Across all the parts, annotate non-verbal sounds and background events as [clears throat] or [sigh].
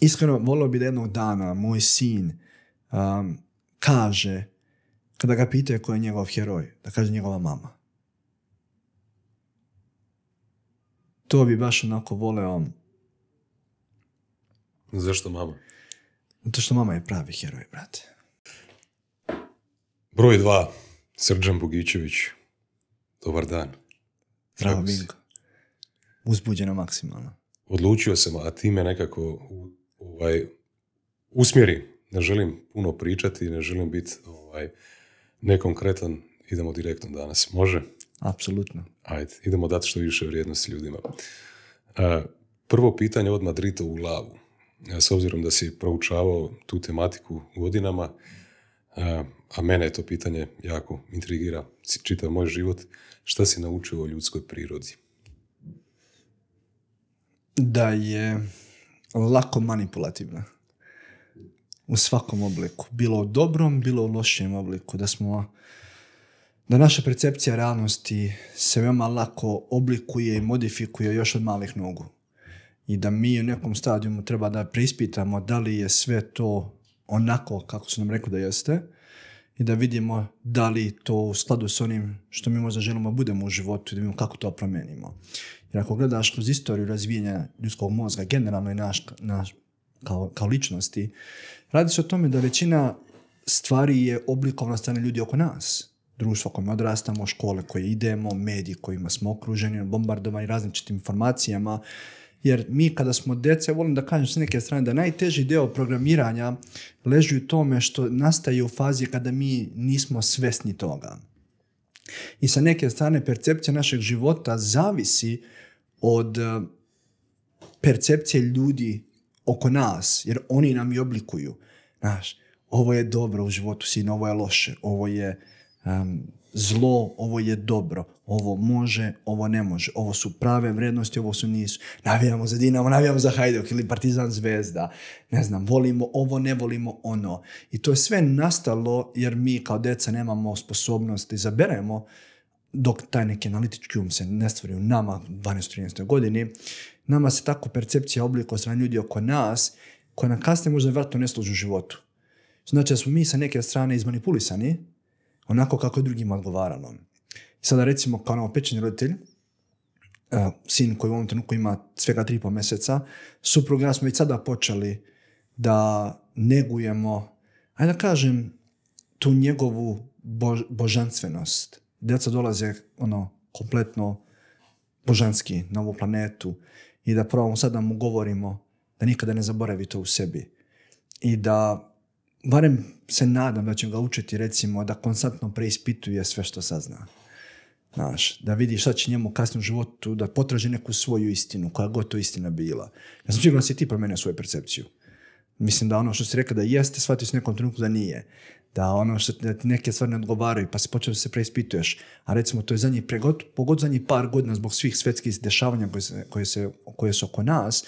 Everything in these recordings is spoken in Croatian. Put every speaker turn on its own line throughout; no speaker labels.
iskreno volio bi da jednog dana moj sin um, kaže kada ga pitaju ko je njegov heroj, da kaže njegova mama. To bi baš onako voleo. Zašto mama? Zato što mama je pravi heroj, brate.
Broj dva, Srđan Bogićević. Dobar dan. Zdravo,
Uzbuđeno maksimalno.
Odlučio sam, a me nekako ovaj, usmjeri. Ne želim puno pričati, ne želim biti ovaj, nekonkretan. Idemo direktno danas. Može? Apsolutno. Ajde, idemo dati što više vrijednosti ljudima. E, prvo pitanje od Madrida u glavu. E, s obzirom da si proučavao tu tematiku godinama, e, a mene je to pitanje jako intrigira čitav moj život, šta si naučio o ljudskoj prirodi?
Da je lako manipulativna. U svakom obliku. Bilo u dobrom, bilo u lošijem obliku. Da smo da naša percepcija realnosti se veoma lako oblikuje i modifikuje još od malih nogu. I da mi u nekom stadijumu treba da preispitamo da li je sve to onako kako su nam rekli da jeste i da vidimo da li to u skladu s onim što mi možda želimo budemo u životu i da vidimo kako to promijenimo. Jer ako gledaš kroz istoriju razvijenja ljudskog mozga, generalno i naš, naš kao, kao ličnosti, radi se o tome da većina stvari je oblikovna strane ljudi oko nas. Društvo kojima odrastamo, škole koje idemo, mediji kojima smo okruženi, bombardovani različitim informacijama. Jer mi kada smo djeca, volim da kažem s neke strane da najteži deo programiranja leži u tome što nastaje u fazi kada mi nismo svesni toga. I sa neke strane percepcija našeg života zavisi od eh, percepcije ljudi oko nas, jer oni nam i oblikuju. Znaš, ovo je dobro u životu sin, ovo je loše, ovo je zlo, ovo je dobro, ovo može, ovo ne može, ovo su prave vrednosti, ovo su nisu. Navijamo za Dinamo, navijamo za Hajduk ili Partizan Zvezda, ne znam, volimo ovo, ne volimo ono. I to je sve nastalo jer mi kao deca nemamo sposobnosti izaberemo dok taj neki analitički um se ne stvori u nama 12-13. godini, nama se tako percepcija obliko od ljudi oko nas, koja nam kasnije možda vratno ne životu. Znači da smo mi sa neke strane izmanipulisani, onako kako je drugima odgovaralo. Sada recimo kao novopečeni roditelj, e, sin koji u ovom trenutku ima svega tri pol mjeseca, suprug ja smo i sada počeli da negujemo, ajde da kažem, tu njegovu božanstvenost. Djeca dolaze ono, kompletno božanski na ovu planetu i da probamo sad da mu govorimo da nikada ne zaboravi to u sebi i da barem se nadam da ću ga učiti recimo da konstantno preispituje sve što sazna. Znaš, da vidi šta će njemu kasnije u životu, da potraži neku svoju istinu, koja god to istina bila. Ja sam si ti promijenio svoju percepciju. Mislim da ono što si rekao da jeste, shvatio si u nekom trenutku da nije. Da ono što ti neke stvari ne odgovaraju, pa si počeo da se preispituješ. A recimo to je zadnji, pogod zadnji par godina zbog svih svetskih dešavanja koje, se, koje su oko nas,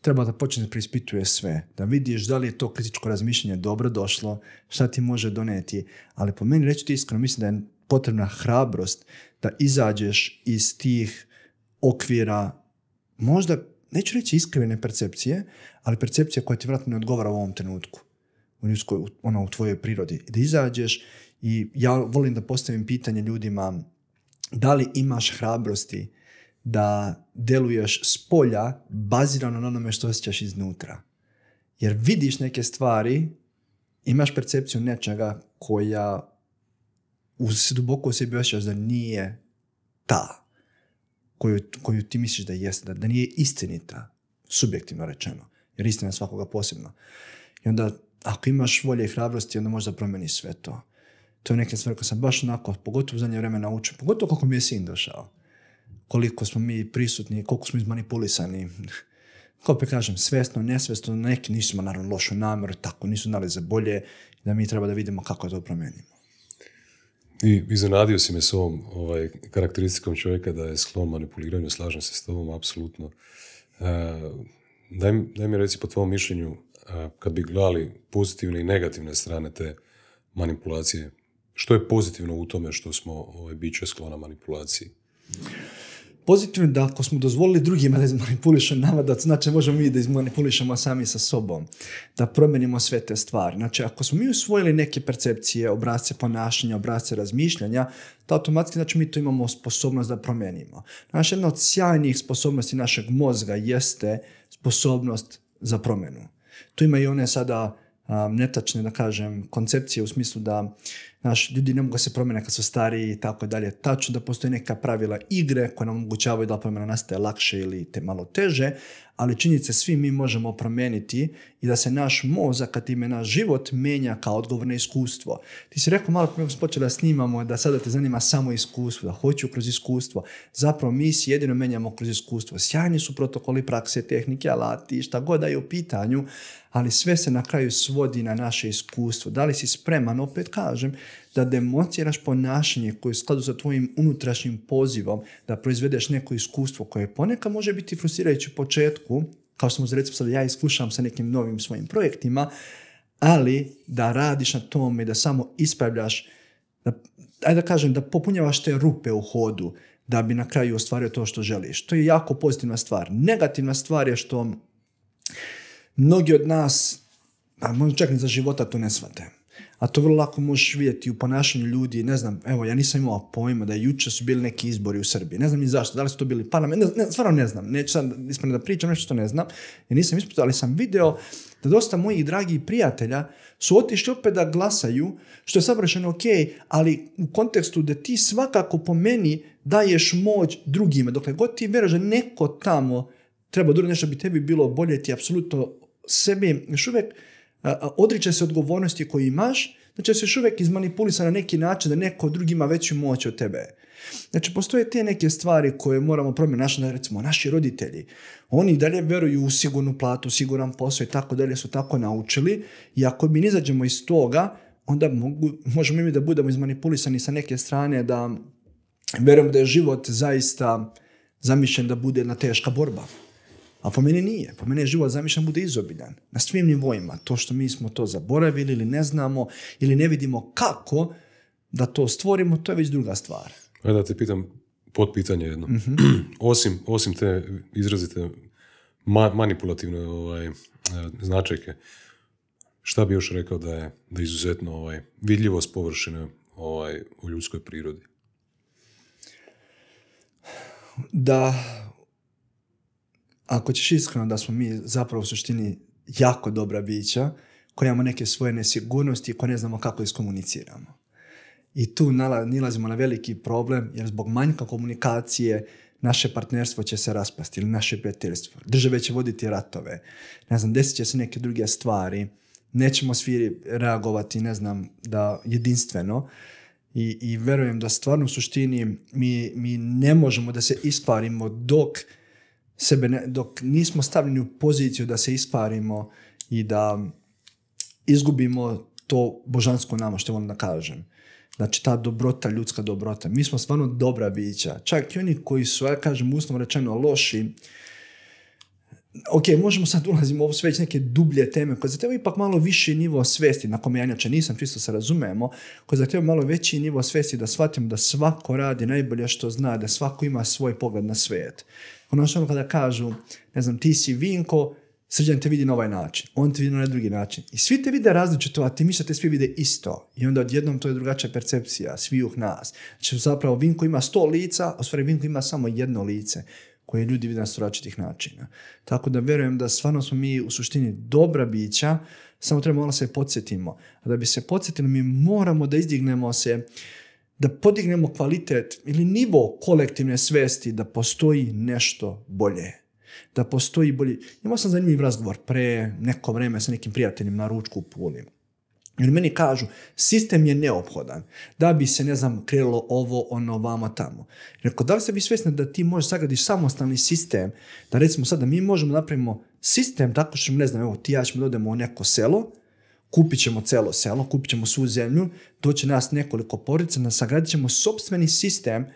treba da počne da preispituje sve, da vidiš da li je to kritičko razmišljanje dobro došlo, šta ti može doneti, ali po meni reći ti iskreno, mislim da je potrebna hrabrost da izađeš iz tih okvira, možda, neću reći iskrivene percepcije, ali percepcija koja ti vratno ne odgovara u ovom trenutku, u ona u tvojoj prirodi, da izađeš i ja volim da postavim pitanje ljudima da li imaš hrabrosti da deluješ s polja bazirano na onome što osjećaš iznutra. Jer vidiš neke stvari, imaš percepciju nečega koja u duboko u sebi osjećaš da nije ta koju, koju ti misliš da jeste, da, da nije istinita, subjektivno rečeno. Jer istina svakoga posebno. I onda, ako imaš volje i hrabrosti, onda možda promeni sve to. To je neke stvari koje sam baš onako, pogotovo u zadnje vreme naučio, pogotovo kako mi je sin došao koliko smo mi prisutni, koliko smo izmanipulisani. Kao pa kažem, svjesno, nesvjesno, neki nisu imali naravno lošu namjeru, tako nisu znali za bolje, da mi treba da vidimo kako to promijenimo.
I iznenadio si me s ovom ovaj, karakteristikom čovjeka da je sklon manipuliranju, slažem se s tobom, apsolutno. E, daj, daj mi reci po tvom mišljenju, e, kad bi gledali pozitivne i negativne strane te manipulacije, što je pozitivno u tome što smo ovaj, biće sklona manipulaciji?
pozitivni da ako smo dozvolili drugima da izmanipulišu nama, da znači možemo mi da izmanipulišemo sami sa sobom, da promenimo sve te stvari. Znači ako smo mi usvojili neke percepcije, obrazce ponašanja, obrazce razmišljanja, to automatski znači mi to imamo sposobnost da promenimo. Znači jedna od sjajnijih sposobnosti našeg mozga jeste sposobnost za promenu. Tu ima i one sada netačne, da kažem, koncepcije u smislu da Znaš, ljudi ne mogu se promjene kad su stariji i tako dalje. Tačno da postoje neka pravila igre koja nam omogućavaju da promjena nastaje lakše ili te malo teže, ali činjenice svi mi možemo promijeniti i da se naš mozak, a time naš život, menja kao odgovorno iskustvo. Ti si rekao malo prije smo počeli da snimamo, da sada te zanima samo iskustvo, da hoću kroz iskustvo. Zapravo mi si jedino menjamo kroz iskustvo. Sjajni su protokoli, prakse, tehnike, alati, šta god da je u pitanju, ali sve se na kraju svodi na naše iskustvo. Da li si spreman, opet kažem, da demonstriraš ponašanje koje je skladu sa tvojim unutrašnjim pozivom, da proizvedeš neko iskustvo koje ponekad može biti frustrirajuće u početku, kao što recimo sad ja iskušavam sa nekim novim svojim projektima, ali da radiš na tome, da samo ispravljaš, da, ajde da kažem, da popunjavaš te rupe u hodu, da bi na kraju ostvario to što želiš. To je jako pozitivna stvar. Negativna stvar je što mnogi od nas, a pa možda čak ni za života to ne shvate. A to vrlo lako možeš vidjeti u ponašanju ljudi, ne znam, evo, ja nisam imao pojma da jučer su bili neki izbori u Srbiji. Ne znam ni zašto, da li su to bili parlament, ne, ne, stvarno ne znam, neću sad da pričam, nešto što ne znam, jer nisam ispitao, ali sam video da dosta mojih dragih prijatelja su otišli opet da glasaju, što je savršeno ok, ali u kontekstu da ti svakako po meni daješ moć drugima. Dokle god ti vjeruješ da neko tamo treba drugo nešto bi tebi bilo bolje, ti apsolutno sebi još uvijek odriče se odgovornosti koju imaš, znači da se još uvijek izmanipulisa na neki način da neko drugi ima veću moć od tebe. Znači, postoje te neke stvari koje moramo promijeniti. Naši, recimo, naši roditelji, oni dalje vjeruju u sigurnu platu, siguran posao i tako dalje, su tako naučili. I ako mi ne izađemo iz toga, onda mogu, možemo i mi da budemo izmanipulisani sa neke strane, da vjerujem da je život zaista zamišljen da bude jedna teška borba. A po meni nije. Po meni je život zamišljen bude izobiljan. Na svim nivoima. To što mi smo to zaboravili ili ne znamo ili ne vidimo kako da to stvorimo, to je već druga stvar.
A da te pitam pod pitanje jedno. Mhm. [clears throat] osim, osim te izrazite manipulativne ovaj, e, značajke, šta bi još rekao da je da izuzetno ovaj, vidljivost površine ovaj, u ljudskoj prirodi?
Da ako ćeš iskreno da smo mi zapravo u suštini jako dobra bića, koja imamo neke svoje nesigurnosti i koje ne znamo kako iskomuniciramo. I tu nalazimo na veliki problem jer zbog manjka komunikacije naše partnerstvo će se raspasti ili naše prijateljstvo. Države će voditi ratove. Ne znam, desit će se neke druge stvari. Nećemo svi reagovati, ne znam, da jedinstveno. I, i verujem da stvarno u suštini mi, mi ne možemo da se iskvarimo dok sebe, dok nismo stavljeni u poziciju da se isparimo i da izgubimo to božansko nama, što volim da kažem. Znači ta dobrota, ljudska dobrota. Mi smo stvarno dobra bića. Čak i oni koji su, ja kažem, uslovno rečeno loši, ok, možemo sad ulazimo u sve neke dublje teme koje zahtijevaju ipak malo više nivo svesti, na kome ja inače nisam, čisto se razumemo, koje zahtijevaju malo veći nivo svesti da shvatimo da svako radi najbolje što zna, da svako ima svoj pogled na svijet. Ono što kada kažu, ne znam, ti si Vinko, Srđan te vidi na ovaj način, on te vidi na drugi način. I svi te vide različito, a ti mislite svi vide isto. I onda odjednom to je drugačija percepcija svih nas. Znači zapravo Vinko ima sto lica, a stvari Vinko ima samo jedno lice koje ljudi vide na različitih načina. Tako da vjerujem da stvarno smo mi u suštini dobra bića, samo trebamo da se podsjetimo. A da bi se podsjetili, mi moramo da izdignemo se, da podignemo kvalitet ili nivo kolektivne svesti da postoji nešto bolje. Da postoji bolje. Imao sam zanimljiv razgovor pre neko vreme sa nekim prijateljem na ručku u jer meni kažu, sistem je neophodan da bi se, ne znam, krilo ovo, ono, vamo, tamo. Rekao, da li ste vi svjesni da ti možeš sagraditi samostalni sistem, da recimo sada mi možemo napravimo sistem tako što, ne znam, evo, ti ja ćemo dodemo u neko selo, kupit ćemo celo selo, kupit ćemo svu zemlju, doće nas nekoliko porodica, da sagradit ćemo sobstveni sistem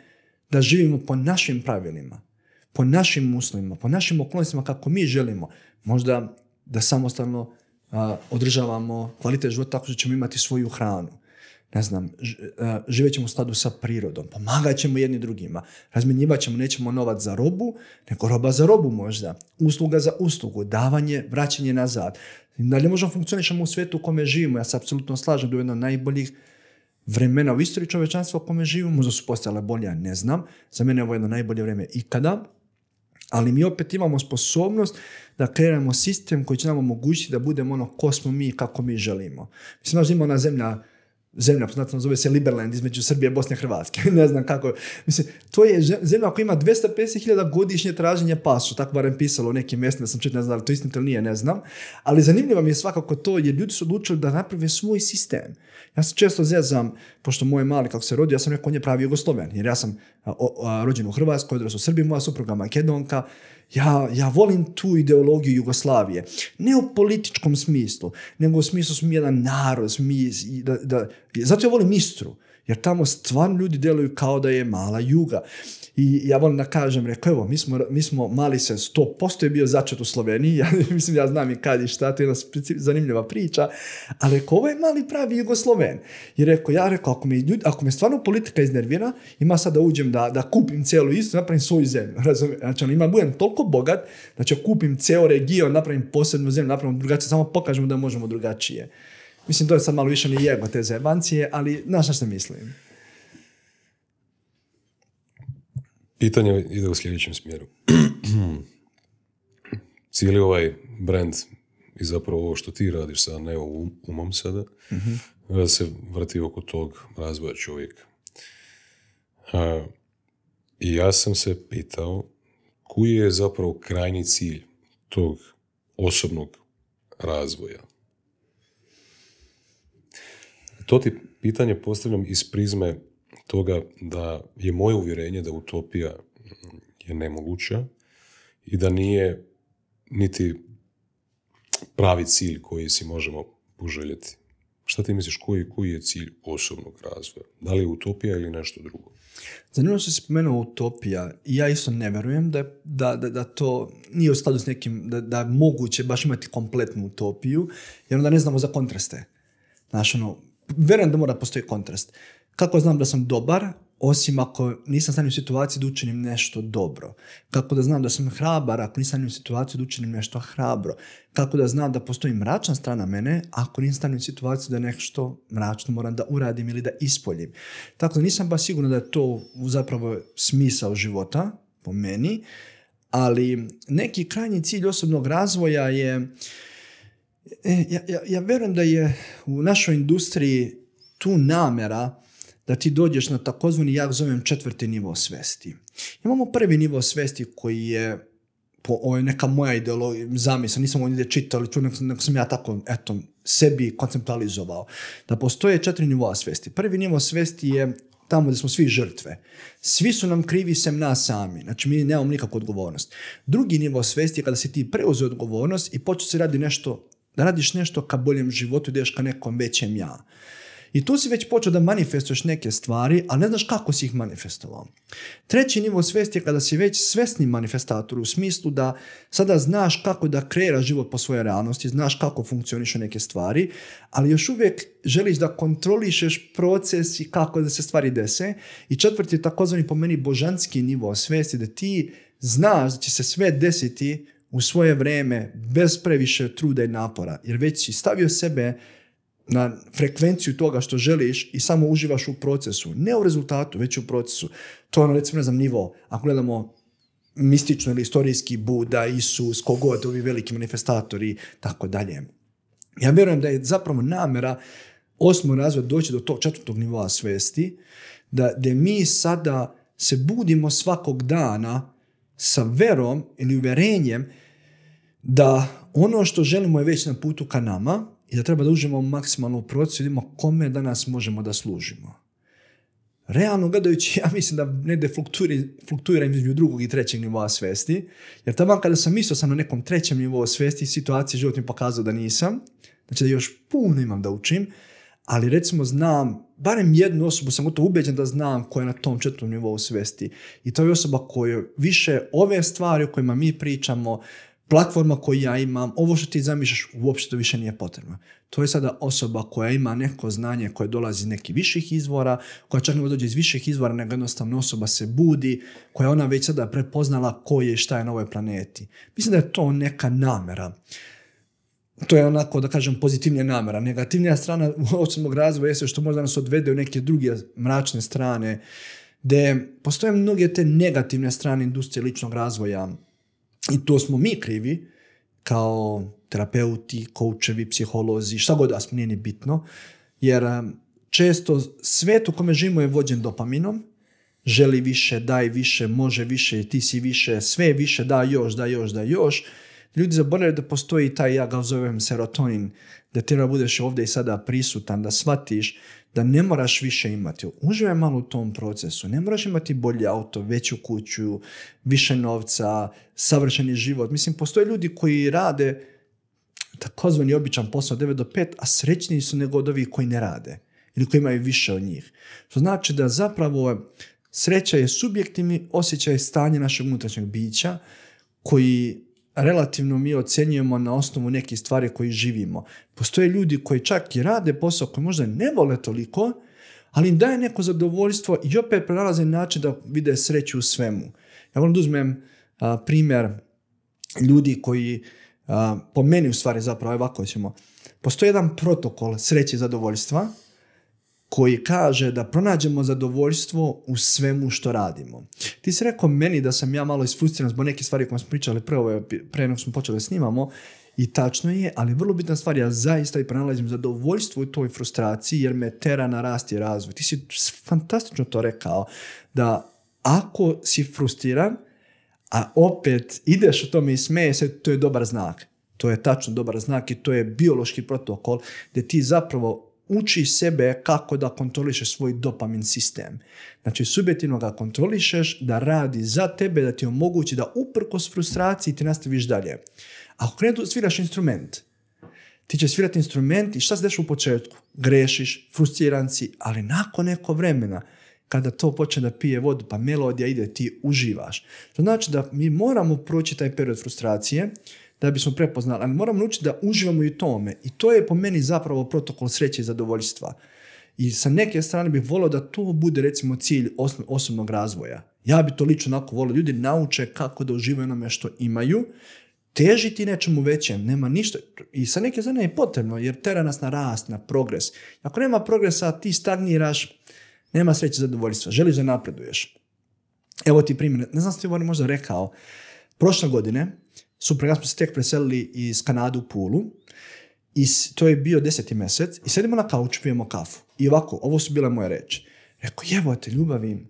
da živimo po našim pravilima, po našim uslovima, po našim okolnostima kako mi želimo. Možda da samostalno održavamo kvalitet života tako što ćemo imati svoju hranu. Ne znam, živjet ćemo u skladu sa prirodom, pomagat ćemo jedni drugima, razmjenjivat ćemo, nećemo novac za robu, nego roba za robu možda, usluga za uslugu, davanje, vraćanje nazad. Da li možemo funkcionišemo u svijetu u kome živimo, ja se apsolutno slažem da je jedno od najboljih vremena u istoriji čovečanstva u kome živimo, možda su postale bolje, ne znam. Za mene je ovo jedno najbolje vrijeme ikada ali mi opet imamo sposobnost da kreiramo sistem koji će nam omogućiti da budemo ono ko smo mi kako mi želimo. Mislim, znaš, ima ona zemlja zemlja, nam zove se Liberland između Srbije, Bosne i Hrvatske. [laughs] ne znam kako. Mislim, to je zemlja koja ima 250.000 godišnje traženje pasu, tako barem pisalo u nekim mjestima, sam čitao, ne znam, ali to istinito ili nije, ne znam. Ali zanimljivo mi je svakako to, jer ljudi su odlučili da naprave svoj sistem. Ja se često zezam, pošto moj mali kako se rodi, ja sam rekao, on je pravi Jugosloven, jer ja sam rođen u Hrvatskoj, odrasao u Srbiji, moja supruga Makedonka, ja, ja volim tu ideologiju Jugoslavije. Ne u političkom smislu, nego u smislu smo jedan narod, mi, da, da, zato ja volim Istru. Jer tamo stvarno ljudi deluju kao da je mala juga i ja volim da kažem, rekao, evo, mi smo, mi smo mali se 100% je bio začet u Sloveniji, [laughs] ja, mislim, ja znam i kad i šta, to je jedna zanimljiva priča, ali rekao, ovo je mali pravi Jugosloven. I rekao, ja rekao, ako me, ako me stvarno politika iznervira, ima sad da uđem da, da kupim cijelu istu, napravim svoju zemlju, [laughs] razumijem? Znači, on, ima, budem toliko bogat, da će kupim ceo region, napravim posebnu zemlju, napravim drugačije, samo pokažemo da možemo drugačije. Mislim, to je sad malo više ni jego te zemancije, ali znaš što mislim.
Pitanje ide u sljedećem smjeru. [clears throat] Cijeli ovaj brand i zapravo ovo što ti radiš sa Neo um- umom sada, mm-hmm. se vrti oko tog razvoja čovjeka. I ja sam se pitao koji je zapravo krajnji cilj tog osobnog razvoja. To ti pitanje postavljam iz prizme toga da je moje uvjerenje da utopija je nemoguća i da nije niti pravi cilj koji si možemo poželjeti. Šta ti misliš, koji, koji je cilj osobnog razvoja? Da li je utopija ili nešto drugo?
Zanimljivo se si spomenuo utopija. Ja isto ne verujem da, da, da, da to nije u skladu s nekim, da, da je moguće baš imati kompletnu utopiju, jer onda ne znamo za kontraste. Znaš, ono, verujem da mora postoji kontrast. Kako znam da sam dobar, osim ako nisam stanio u situaciji da učinim nešto dobro. Kako da znam da sam hrabar, ako nisam u situaciji da učinim nešto hrabro. Kako da znam da postoji mračna strana mene, ako nisam stanio u situaciji da nešto mračno moram da uradim ili da ispoljim. Tako da nisam baš sigurno da je to zapravo smisao života, po meni, ali neki krajnji cilj osobnog razvoja je, e, ja, ja, ja vjerujem da je u našoj industriji tu namjera da ti dođeš na takozvani, ja zovem četvrti nivo svesti. Imamo prvi nivo svesti koji je po, neka moja ideologija, zamisla, nisam ovdje čitao, ali čuo nego sam ja tako, eto, sebi konceptualizovao, da postoje četiri nivoa svesti. Prvi nivo svesti je tamo gdje smo svi žrtve. Svi su nam krivi sem nas sami, znači mi nemamo nikakvu odgovornost. Drugi nivo svesti je kada si ti preuze odgovornost i počne se radi nešto, da radiš nešto ka boljem životu, ideš ka nekom većem ja. I tu si već počeo da manifestuješ neke stvari, ali ne znaš kako si ih manifestovao. Treći nivo svesti je kada si već svesni manifestator u smislu da sada znaš kako da kreiraš život po svojoj realnosti, znaš kako u neke stvari, ali još uvijek želiš da kontrolišeš proces i kako da se stvari dese. I četvrti je takozvani po meni božanski nivo svesti da ti znaš da će se sve desiti u svoje vreme bez previše truda i napora, jer već si stavio sebe na frekvenciju toga što želiš i samo uživaš u procesu. Ne u rezultatu, već u procesu. To je ono, recimo, ne znam, nivo. Ako gledamo mistično ili istorijski Buda, Isus, kogod, ovi veliki manifestatori tako dalje. Ja vjerujem da je zapravo namjera osmo razvoja doći do tog četvrtog nivoa svesti, da, da mi sada se budimo svakog dana sa verom ili uvjerenjem da ono što želimo je već na putu ka nama, i da treba da uđemo maksimalno u proces i kome danas možemo da služimo. Realno gledajući, ja mislim da negde fluktuira između drugog i trećeg nivoa svesti, jer tamo kada sam mislio sam na nekom trećem nivou svesti, situacije život mi pokazao da nisam, znači da još puno imam da učim, ali recimo znam, barem jednu osobu sam gotovo ubeđen da znam koja je na tom četvrtom nivou svesti. I to je osoba koja više ove stvari o kojima mi pričamo, platforma koju ja imam, ovo što ti zamišljaš uopće to više nije potrebno. To je sada osoba koja ima neko znanje koje dolazi iz nekih viših izvora, koja čak ne dođe iz viših izvora, nego jednostavno osoba se budi, koja je ona već sada prepoznala ko je i šta je na ovoj planeti. Mislim da je to neka namera. To je onako, da kažem, pozitivnija namera. Negativnija strana [laughs] osobnog razvoja jeste što možda nas odvede u neke druge mračne strane, gdje postoje mnoge te negativne strane industrije ličnog razvoja, i to smo mi krivi kao terapeuti, koučevi, psiholozi, šta god da smo, nije ni bitno. Jer često svet u kome živimo je vođen dopaminom, želi više, daj više, može više, ti si više, sve više, da još, da još, da još. Ljudi zaboravljaju da postoji taj, ja ga zovem serotonin, da ti budeš ovdje i sada prisutan, da shvatiš da ne moraš više imati. Uživaj malo u tom procesu. Ne moraš imati bolji auto, veću kuću, više novca, savršeni život. Mislim, postoje ljudi koji rade takozvani običan posao 9 do 5, a srećniji su nego od ovih koji ne rade ili koji imaju više od njih. Što znači da zapravo e, sreća je subjektivni osjećaj stanja našeg unutrašnjeg bića koji relativno mi ocjenjujemo na osnovu nekih stvari koji živimo. Postoje ljudi koji čak i rade posao koji možda ne vole toliko, ali im daje neko zadovoljstvo i opet pronalaze način da vide sreću u svemu. Ja vam da uzmem primjer ljudi koji, a, po meni u stvari zapravo, ovako ćemo, postoji jedan protokol sreće i zadovoljstva, koji kaže da pronađemo zadovoljstvo u svemu što radimo. Ti si rekao meni da sam ja malo isfrustriran zbog neke stvari koje smo pričali pre, pre nego smo počeli snimamo i tačno je, ali vrlo bitna stvar, ja zaista i pronalazim zadovoljstvo u toj frustraciji jer me tera na rast i razvoj. Ti si fantastično to rekao, da ako si frustriran, a opet ideš u tome i smeje se, to je dobar znak. To je tačno dobar znak i to je biološki protokol gdje ti zapravo uči sebe kako da kontroliše svoj dopamin sistem. Znači, subjektivno ga kontrolišeš da radi za tebe, da ti omogući da uprkos frustraciji ti nastaviš dalje. Ako krenu sviraš instrument, ti će svirati instrument i šta se deš u početku? Grešiš, frustriran si, ali nakon neko vremena, kada to počne da pije vodu, pa melodija ide, ti uživaš. To znači da mi moramo proći taj period frustracije, da bismo prepoznali, ali moramo naučiti da uživamo i tome. I to je po meni zapravo protokol sreće i zadovoljstva. I sa neke strane bih volio da to bude recimo cilj osobnog razvoja. Ja bi to lično onako volio. Ljudi nauče kako da uživaju onome što imaju, težiti nečemu većem, nema ništa. I sa neke strane je potrebno, jer tera nas na rast, na progres. Ako nema progresa, ti stagniraš, nema sreće zadovoljstva, želiš da napreduješ. Evo ti primjer, ne znam ti možda rekao, prošle godine ja smo se tek preselili iz Kanadu u Pulu i to je bio deseti mjesec i sedimo na kauču, pijemo kafu. I ovako, ovo su bile moje reči. Rekao, jevo te, ljubavim,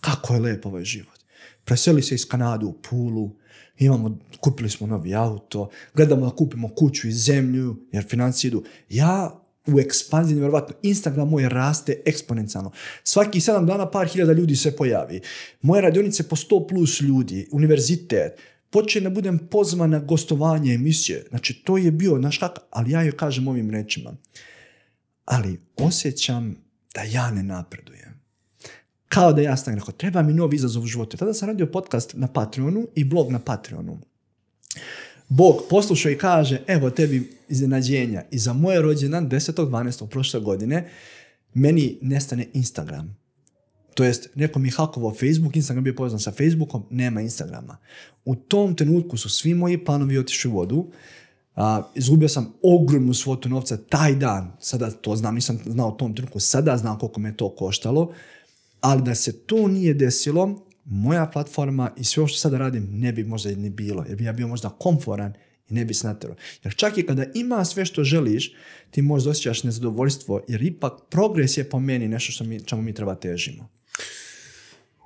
kako je lepo ovaj život. Preseli se iz Kanadu u Pulu, imamo, kupili smo novi auto, gledamo da kupimo kuću i zemlju, jer financije idu. Ja u ekspanziji, nevjerovatno, Instagram moj raste eksponencijalno. Svaki sedam dana par hiljada ljudi se pojavi. Moje radionice po sto plus ljudi, univerzitet, počeo da budem pozvan na gostovanje emisije. Znači, to je bio naš kak, ali ja joj kažem ovim rečima. Ali osjećam da ja ne napredujem. Kao da ja sam rekao, treba mi novi izazov u životu. Tada sam radio podcast na Patreonu i blog na Patreonu. Bog poslušao i kaže, evo tebi iznenađenja. I za moje rođendan 10.12. prošle godine meni nestane Instagram to jest neko mi hakovao Facebook, Instagram bio povezan sa Facebookom, nema Instagrama. U tom trenutku su svi moji planovi otišli u vodu, a, izgubio sam ogromnu svotu novca taj dan, sada to znam, nisam znao u tom trenutku, sada znam koliko me to koštalo, ali da se to nije desilo, moja platforma i sve ovo što sada radim ne bi možda ni bilo, jer bi ja bio možda komforan i ne bi se Jer čak i kada ima sve što želiš, ti možda osjećaš nezadovoljstvo, jer ipak progres je po meni nešto što mi, čemu mi treba
težimo.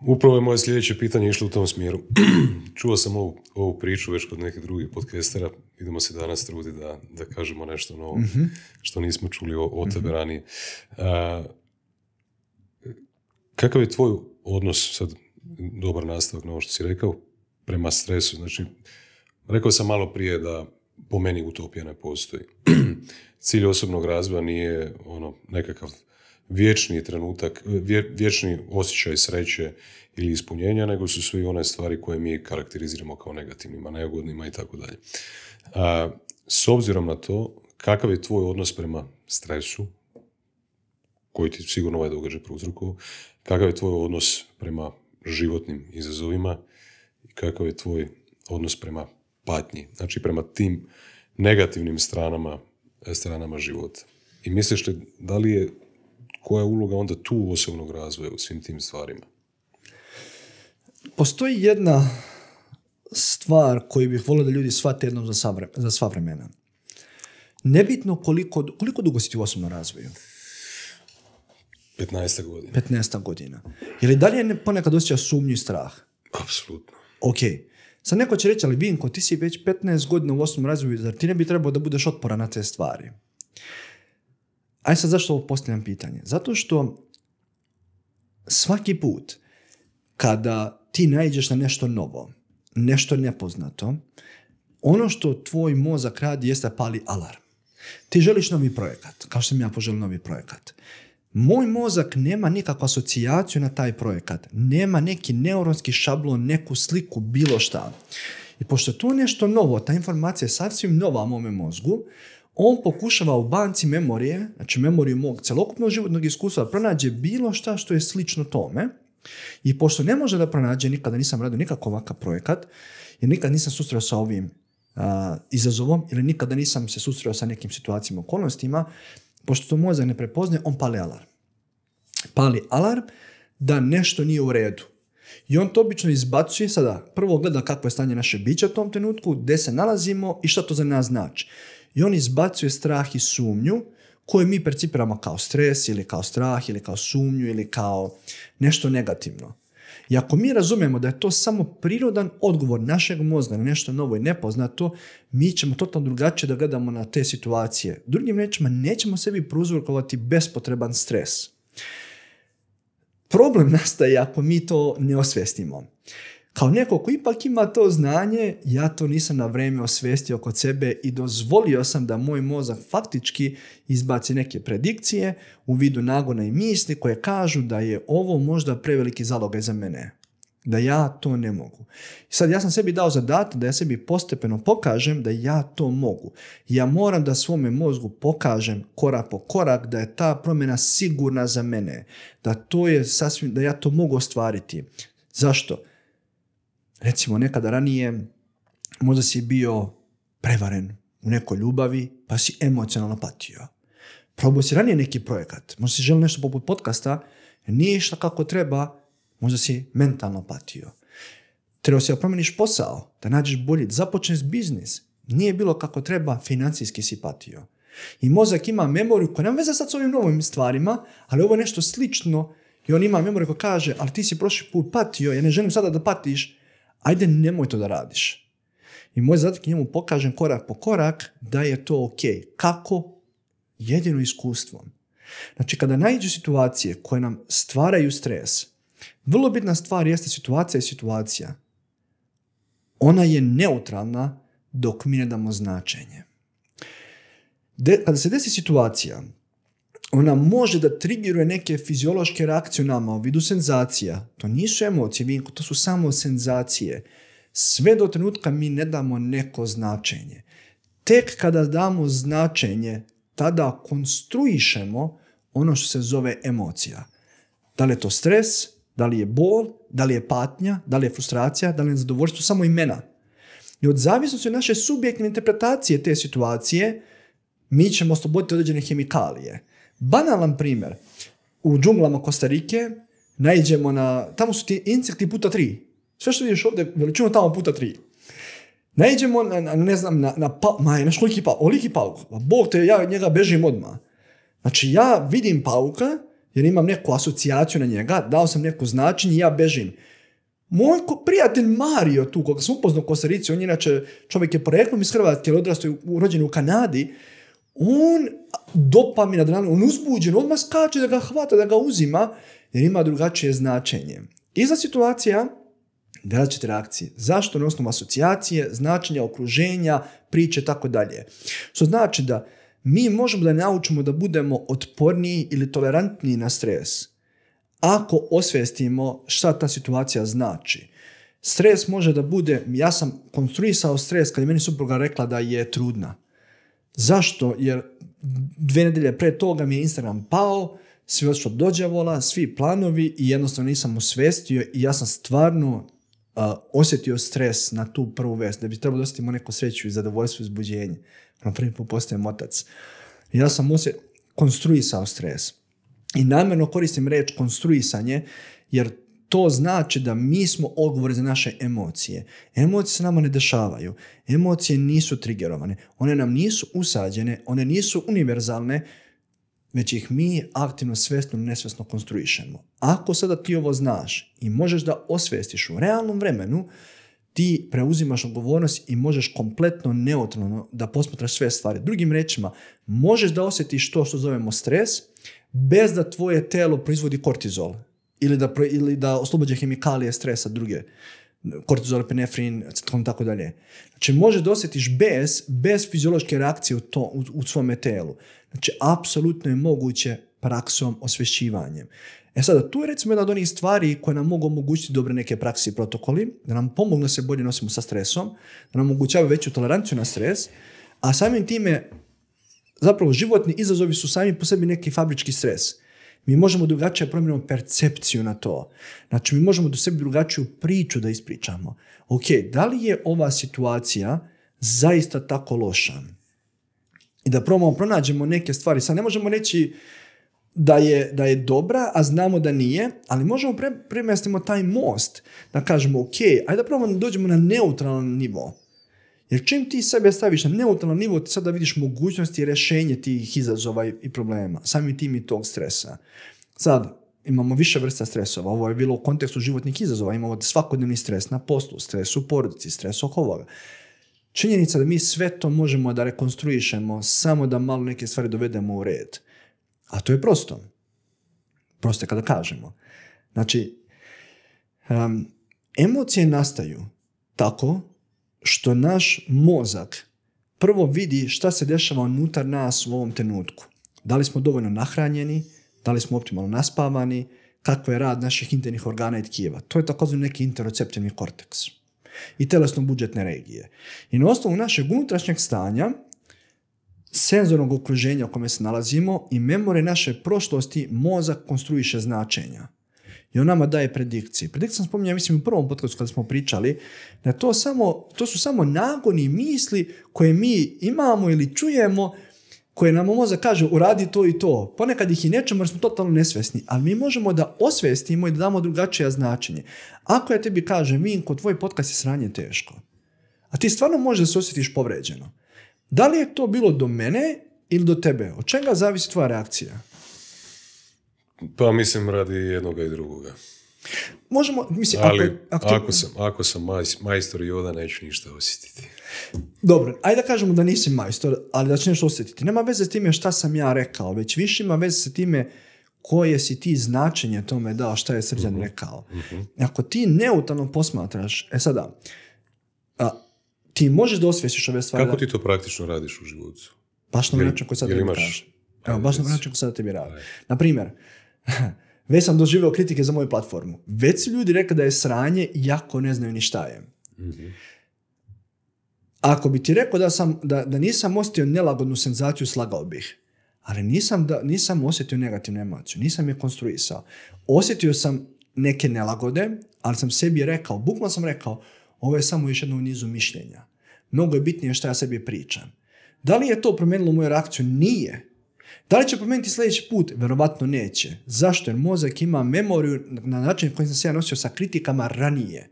Upravo je moje sljedeće pitanje išlo u tom smjeru. [clears throat] Čuo sam ovu, priču već kod nekih drugih podcastera. Idemo se danas trudi da, da kažemo nešto novo mhm. što nismo čuli o, o mhm. tebe ranije. kakav je tvoj odnos, sad dobar nastavak na ovo što si rekao, prema stresu? Znači, rekao sam malo prije da po meni utopija ne postoji. [clears throat] Cilj osobnog razvoja nije ono nekakav vječni trenutak, vječni osjećaj sreće ili ispunjenja, nego su sve one stvari koje mi karakteriziramo kao negativnima, neugodnima i tako dalje. S obzirom na to, kakav je tvoj odnos prema stresu, koji ti sigurno ovaj događaj prouzrokovao, kakav je tvoj odnos prema životnim izazovima i kakav je tvoj odnos prema patnji, znači prema tim negativnim stranama, stranama života. I misliš li, da li je koja je uloga onda tu osobnog razvoja u svim tim stvarima?
Postoji jedna stvar koju bih volio da ljudi shvate jednom za sva, vremena. Nebitno koliko, koliko dugo si ti u osobnom razvoju. 15 godina. 15 godina. Je li dalje ponekad osjeća sumnju i strah? Apsolutno. Ok. Sad neko će reći, ali Vinko, ti si već 15 godina u osnovnom razvoju, zar ti ne bi trebao da budeš otporan na te stvari? Aj sad zašto ovo postavljam pitanje? Zato što svaki put kada ti naiđeš na nešto novo, nešto nepoznato, ono što tvoj mozak radi jeste pali alarm. Ti želiš novi projekat, kao što sam ja poželio novi projekat. Moj mozak nema nikakvu asocijaciju na taj projekat. Nema neki neuronski šablon, neku sliku, bilo šta. I pošto je to nešto novo, ta informacija je sasvim nova mome mozgu, on pokušava u banci memorije, znači memoriju mog celokupnog životnog iskustva, pronađe bilo šta što je slično tome. I pošto ne može da pronađe, nikada nisam radio nikakav ovakav projekat, jer nikad nisam susreo sa ovim uh, izazovom ili nikada nisam se sustrao sa nekim situacijama, okolnostima, pošto to mozak ne prepoznaje, on pali alarm. Pali alarm da nešto nije u redu. I on to obično izbacuje sada. Prvo gleda kakvo je stanje naše bića u tom trenutku, gdje se nalazimo i šta to za nas znači. I on izbacuje strah i sumnju koje mi percipiramo kao stres ili kao strah ili kao sumnju ili kao nešto negativno. I ako mi razumijemo da je to samo prirodan odgovor našeg mozga na nešto novo i nepoznato, mi ćemo totalno drugačije da gledamo na te situacije. Drugim rečima, nećemo sebi prouzrokovati bespotreban stres. Problem nastaje ako mi to ne osvestimo. Kao neko koji ipak ima to znanje, ja to nisam na vrijeme osvijestio kod sebe i dozvolio sam da moj mozak faktički izbaci neke predikcije u vidu nagona i misli koje kažu da je ovo možda preveliki zalogaj za mene. Da ja to ne mogu. Sad ja sam sebi dao zadatak da ja sebi postepeno pokažem da ja to mogu. Ja moram da svome mozgu pokažem korak po korak da je ta promjena sigurna za mene. Da to je sasvim, da ja to mogu ostvariti. Zašto? Recimo nekada ranije možda si bio prevaren u nekoj ljubavi pa si emocionalno patio. Probao si ranije neki projekat, možda si želio nešto poput podcasta, nije išla kako treba, možda si mentalno patio. Trebao si da promeniš posao, da nađeš bolji, da započneš biznis. Nije bilo kako treba, financijski si patio. I mozak ima memoriju koja nema veze sad s ovim novim stvarima, ali ovo je nešto slično i on ima memoriju koja kaže, ali ti si prošli put patio, ja ne želim sada da patiš, ajde nemoj to da radiš. I moj zadatak njemu pokažem korak po korak da je to ok. Kako? Jedino iskustvom. Znači, kada najđu situacije koje nam stvaraju stres, vrlo bitna stvar jeste situacija i situacija. Ona je neutralna dok mi ne damo značenje. De, kada se desi situacija ona može da trigiruje neke fiziološke reakcije u nama u vidu senzacija. To nisu emocije, to su samo senzacije. Sve do trenutka mi ne damo neko značenje. Tek kada damo značenje, tada konstruišemo ono što se zove emocija. Da li je to stres, da li je bol, da li je patnja, da li je frustracija, da li je zadovoljstvo, samo imena. I od zavisnosti naše subjektne interpretacije te situacije, mi ćemo osloboditi određene hemikalije. Banalan primjer. U džunglama Kostarike naiđemo na, tamo su ti insekti puta tri. Sve što vidiš ovdje, veličinu tamo puta tri. Naiđemo na, na ne znam, na, na pa, ma, koliki pauk. Bog te, ja njega bežim odmah. Znači, ja vidim pauka, jer imam neku asocijaciju na njega, dao sam neku značenje i ja bežim. Moj prijatelj Mario tu, koga sam upoznao u Kostarici, on je inače čovjek je poreklom iz Hrvatske, u, u Kanadi, on dopamin, adrenalin, on uzbuđen, odmah skače da ga hvata, da ga uzima, jer ima drugačije značenje. Iza situacija ćete reakcije. Zašto? Na osnovu asocijacije, značenja, okruženja, priče, tako dalje. Što znači da mi možemo da naučimo da budemo otporniji ili tolerantniji na stres. Ako osvestimo šta ta situacija znači. Stres može da bude, ja sam konstruisao stres kad je meni supruga rekla da je trudna. Zašto? Jer dve nedelje pre toga mi je Instagram pao, sve dođavola, svi planovi i jednostavno nisam osvestio i ja sam stvarno uh, osjetio stres na tu prvu vest, da bi trebalo da osjetimo neku sreću i zadovoljstvo i uzbuđenje. Na prvi put postajem otac. Ja sam osje... konstruisao stres. I namjerno koristim reč konstruisanje, jer to znači da mi smo odgovorni za naše emocije. Emocije se nama ne dešavaju. Emocije nisu trigerovane. One nam nisu usađene, one nisu univerzalne, već ih mi aktivno, svjesno, nesvjesno konstruišemo. Ako sada ti ovo znaš i možeš da osvestiš u realnom vremenu, ti preuzimaš odgovornost i možeš kompletno neutralno da posmatraš sve stvari. Drugim rečima, možeš da osjetiš to što zovemo stres, bez da tvoje telo proizvodi kortizol ili da, ili da oslobađa hemikalije stresa druge kortizol, epinefrin, tako dalje. Znači, može dosjetiš bez, bez fiziološke reakcije u, to, u, u telu. Znači, apsolutno je moguće praksom osvješćivanjem. E sada, tu je recimo jedna od onih stvari koje nam mogu omogućiti dobre neke praksi i protokoli, da nam pomognu da se bolje nosimo sa stresom, da nam omogućava veću toleranciju na stres, a samim time, zapravo životni izazovi su sami po sebi neki fabrički stres mi možemo drugačije promijeniti percepciju na to. Znači, mi možemo do sebi drugačiju priču da ispričamo. Ok, da li je ova situacija zaista tako loša? I da probamo pronađemo neke stvari. Sad ne možemo reći da je, da je dobra, a znamo da nije, ali možemo pre, premjestimo taj most da kažemo ok, ajde da probamo da dođemo na neutralan nivo. Jer čim ti sebe staviš na neutralan nivo, ti sada vidiš mogućnosti i rješenje tih izazova i problema, samim tim i tog stresa. Sad, imamo više vrsta stresova, ovo je bilo u kontekstu životnih izazova, imamo svakodnevni stres na poslu, stres u porodici, stres oko ovoga. Činjenica da mi sve to možemo da rekonstruišemo, samo da malo neke stvari dovedemo u red. A to je prosto. Prosto je kada kažemo. Znači, emocije nastaju tako što naš mozak prvo vidi šta se dešava unutar nas u ovom trenutku. Da li smo dovoljno nahranjeni, da li smo optimalno naspavani, kako je rad naših internih organa i tkiva. To je takozvani neki interoceptivni korteks i telesno-budžetne regije. I na osnovu našeg unutrašnjeg stanja, senzornog okruženja u kome se nalazimo i memore naše prošlosti mozak konstruiše značenja i on nama daje predikcije. Predikcije sam spominjao, mislim, u prvom podcastu kada smo pričali, da to, samo, to su samo nagoni misli koje mi imamo ili čujemo, koje nam moza kaže uradi to i to. Ponekad ih i nećemo jer smo totalno nesvesni, ali mi možemo da osvestimo i da damo drugačije značenje. Ako ja tebi kažem, Vinko, tvoj podcast je sranje teško, a ti stvarno možeš da se osjetiš povređeno. Da li je to bilo do mene ili do tebe? Od čega zavisi tvoja reakcija?
Pa mislim radi jednoga i drugoga.
Možemo, mislim, ako, ako, sam,
ako sam majstor neću ništa osjetiti.
Dobro, ajde da kažemo da nisi majstor, ali da ćeš nešto osjetiti. Nema veze s time šta sam ja rekao, već više ima veze s time koje si ti značenje tome dao, šta je srđan mhm. rekao. Mhm. Ako ti neutralno posmatraš, e sada, a,
ti možeš da osvijestiš ove stvari. Kako ti to praktično radiš u životu? Baš na način koji sad tebi imaš...
Evo, baš na način koji sad tebi radi. Naprimjer, [laughs] Već sam doživio kritike za moju platformu. Već su ljudi rekli da je sranje, jako ne znaju ni šta je. Mhm. Ako bi ti rekao da, sam, da, da nisam osjetio nelagodnu senzaciju, slagao bih. Ali nisam, da, nisam osjetio negativnu emociju, nisam je konstruisao. Osjetio sam neke nelagode, ali sam sebi rekao, bukvalno sam rekao, ovo je samo još jedno u nizu mišljenja. Mnogo je bitnije što ja sebi pričam. Da li je to promijenilo moju reakciju? Nije. Da li će promijeniti sljedeći put? Verovatno neće. Zašto? Jer mozak ima memoriju na način koji sam se ja nosio sa kritikama ranije.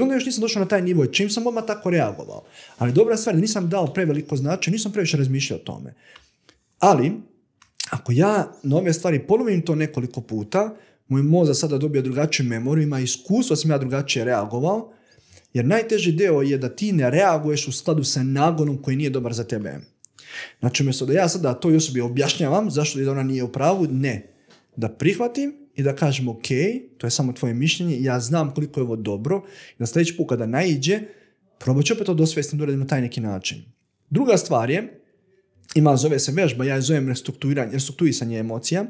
onda još nisam došao na taj nivo, čim sam odmah tako reagovao. Ali dobra stvar, nisam dao preveliko značaj, nisam previše razmišljao o tome. Ali, ako ja na ove stvari ponovim to nekoliko puta, moj mozak sada dobija drugačiju memoriju, ima iskustvo, sam ja drugačije reagovao, jer najteži dio je da ti ne reaguješ u skladu sa nagonom koji nije dobar za tebe. Znači, umjesto da ja sada toj osobi objašnjavam zašto da ona nije u pravu, ne. Da prihvatim i da kažem ok, to je samo tvoje mišljenje, ja znam koliko je ovo dobro, i na sljedeći put kada naiđe, probat ću opet to dosvesti da uradim na taj neki način. Druga stvar je, ima zove se vežba, ja je zovem restrukturiranje, restrukturisanje emocija,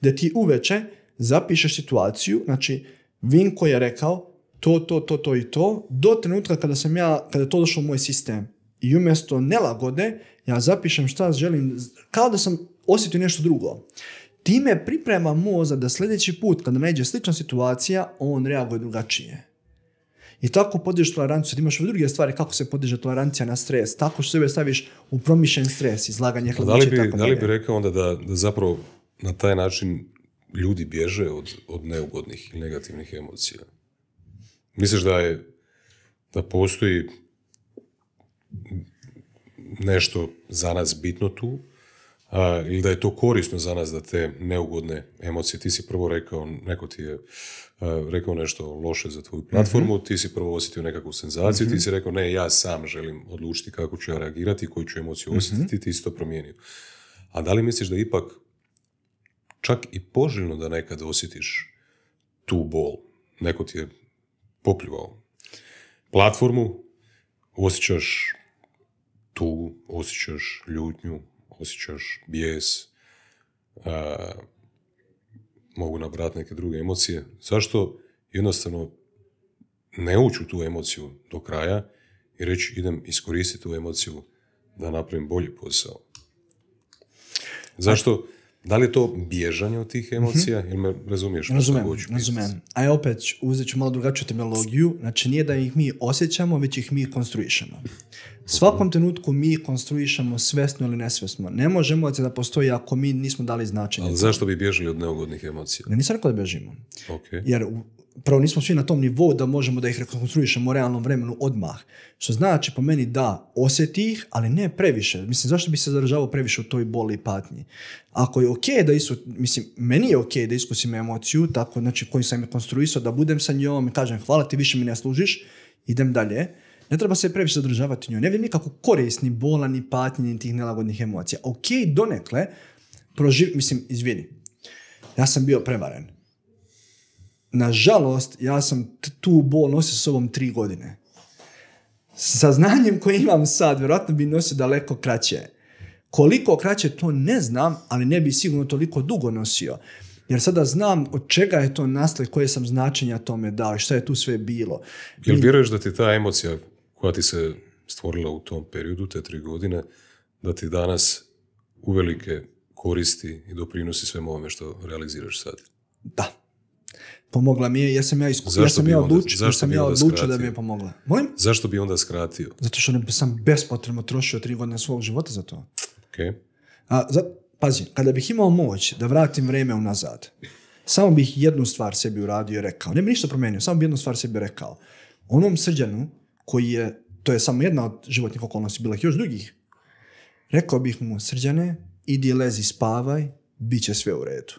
da ti uveče zapišeš situaciju, znači Vinko je rekao to, to, to, to i to, do trenutka kada sam ja, kada je to došlo u moj sistem i umjesto nelagode ja zapišem šta želim, kao da sam osjetio nešto drugo. Time priprema moza da sljedeći put kada međe slična situacija, on reaguje drugačije. I tako podižeš toleranciju, Sad imaš druge stvari kako se podiže tolerancija na stres, tako što sebe staviš u promišljen stres, izlaganje pa hladnoće i tako dalje. Da li bi
rekao onda da, zapravo na taj način ljudi bježe od, od neugodnih i negativnih emocija? Misliš da je da postoji nešto za nas bitno tu ili da je to korisno za nas da te neugodne emocije, ti si prvo rekao, neko ti je rekao nešto loše za tvoju mhm. platformu, ti si prvo osjetio nekakvu senzaciju, ti mhm. si rekao ne, ja sam želim odlučiti kako ću ja reagirati, koju ću emociju mhm. osjetiti, ti si to promijenio. A da li misliš da ipak čak i poželjno da nekad osjetiš tu bol, neko ti je popljuvao platformu, osjećaš tugu, osjećaš ljutnju, osjećaš bijes, mogu nabrati neke druge emocije. Zašto jednostavno ne ući tu emociju do kraja i reći idem iskoristiti tu emociju da napravim bolji posao? Zašto? Da li je to bježanje od tih emocija? mm me razumiješ? Razumijem,
razumijem. A opet uzet ću malo drugačiju terminologiju. Znači nije da ih mi osjećamo, već ih mi konstruišemo. Svakom trenutku mi konstruišemo svjesno ili nesvesno. Ne možemo da postoji ako mi nismo dali značenje. Ali
zašto bi bježali od neugodnih emocija? Ne,
nisam rekao da bježimo. Okay. Jer prvo nismo svi na tom nivou da možemo da ih rekonstruišemo u realnom vremenu odmah. Što znači po meni da osjeti ih, ali ne previše. Mislim, zašto bi se zadržavao previše u toj boli i patnji? Ako je ok da isu, mislim, meni je ok da iskusim emociju, tako, znači, koju sam je konstruisao, da budem sa njom i kažem hvala ti, više mi ne služiš, idem dalje. Ne treba se previše zadržavati njoj. Ne vidim nikako korist ni bola, ni patnje, ni tih nelagodnih emocija. Ok, donekle, proživ, mislim, izvini, ja sam bio prevaren nažalost, ja sam tu bol nosio s sobom tri godine. Sa znanjem koje imam sad, vjerojatno bi nosio daleko kraće. Koliko kraće to ne znam, ali ne bi sigurno toliko dugo nosio. Jer sada znam od čega je to nasled koje sam značenja tome dao i šta je tu sve bilo. Jel vjeruješ
da ti ta emocija koja ti se stvorila u tom periodu, te tri godine, da ti danas uvelike koristi i doprinosi svemu ovome što realiziraš sad? Da.
Pomogla mi je, sam ja, ja sam ja odlučio, zašto sam ja odlučio da mi je pomogla. Molim?
Zašto bi onda skratio?
Zato što ne sam bespotrebno trošio tri godine svog života za to. A, za... Pazi, kada bih imao moć da vratim vrijeme unazad, samo bih jednu stvar sebi uradio i rekao. Ne bih ništa promijenio, samo bih jednu stvar sebi rekao. Onom srđanu koji je, to je samo jedna od životnih okolnosti, bila još drugih, rekao bih mu, srđane, idi lezi spavaj, bit će sve u redu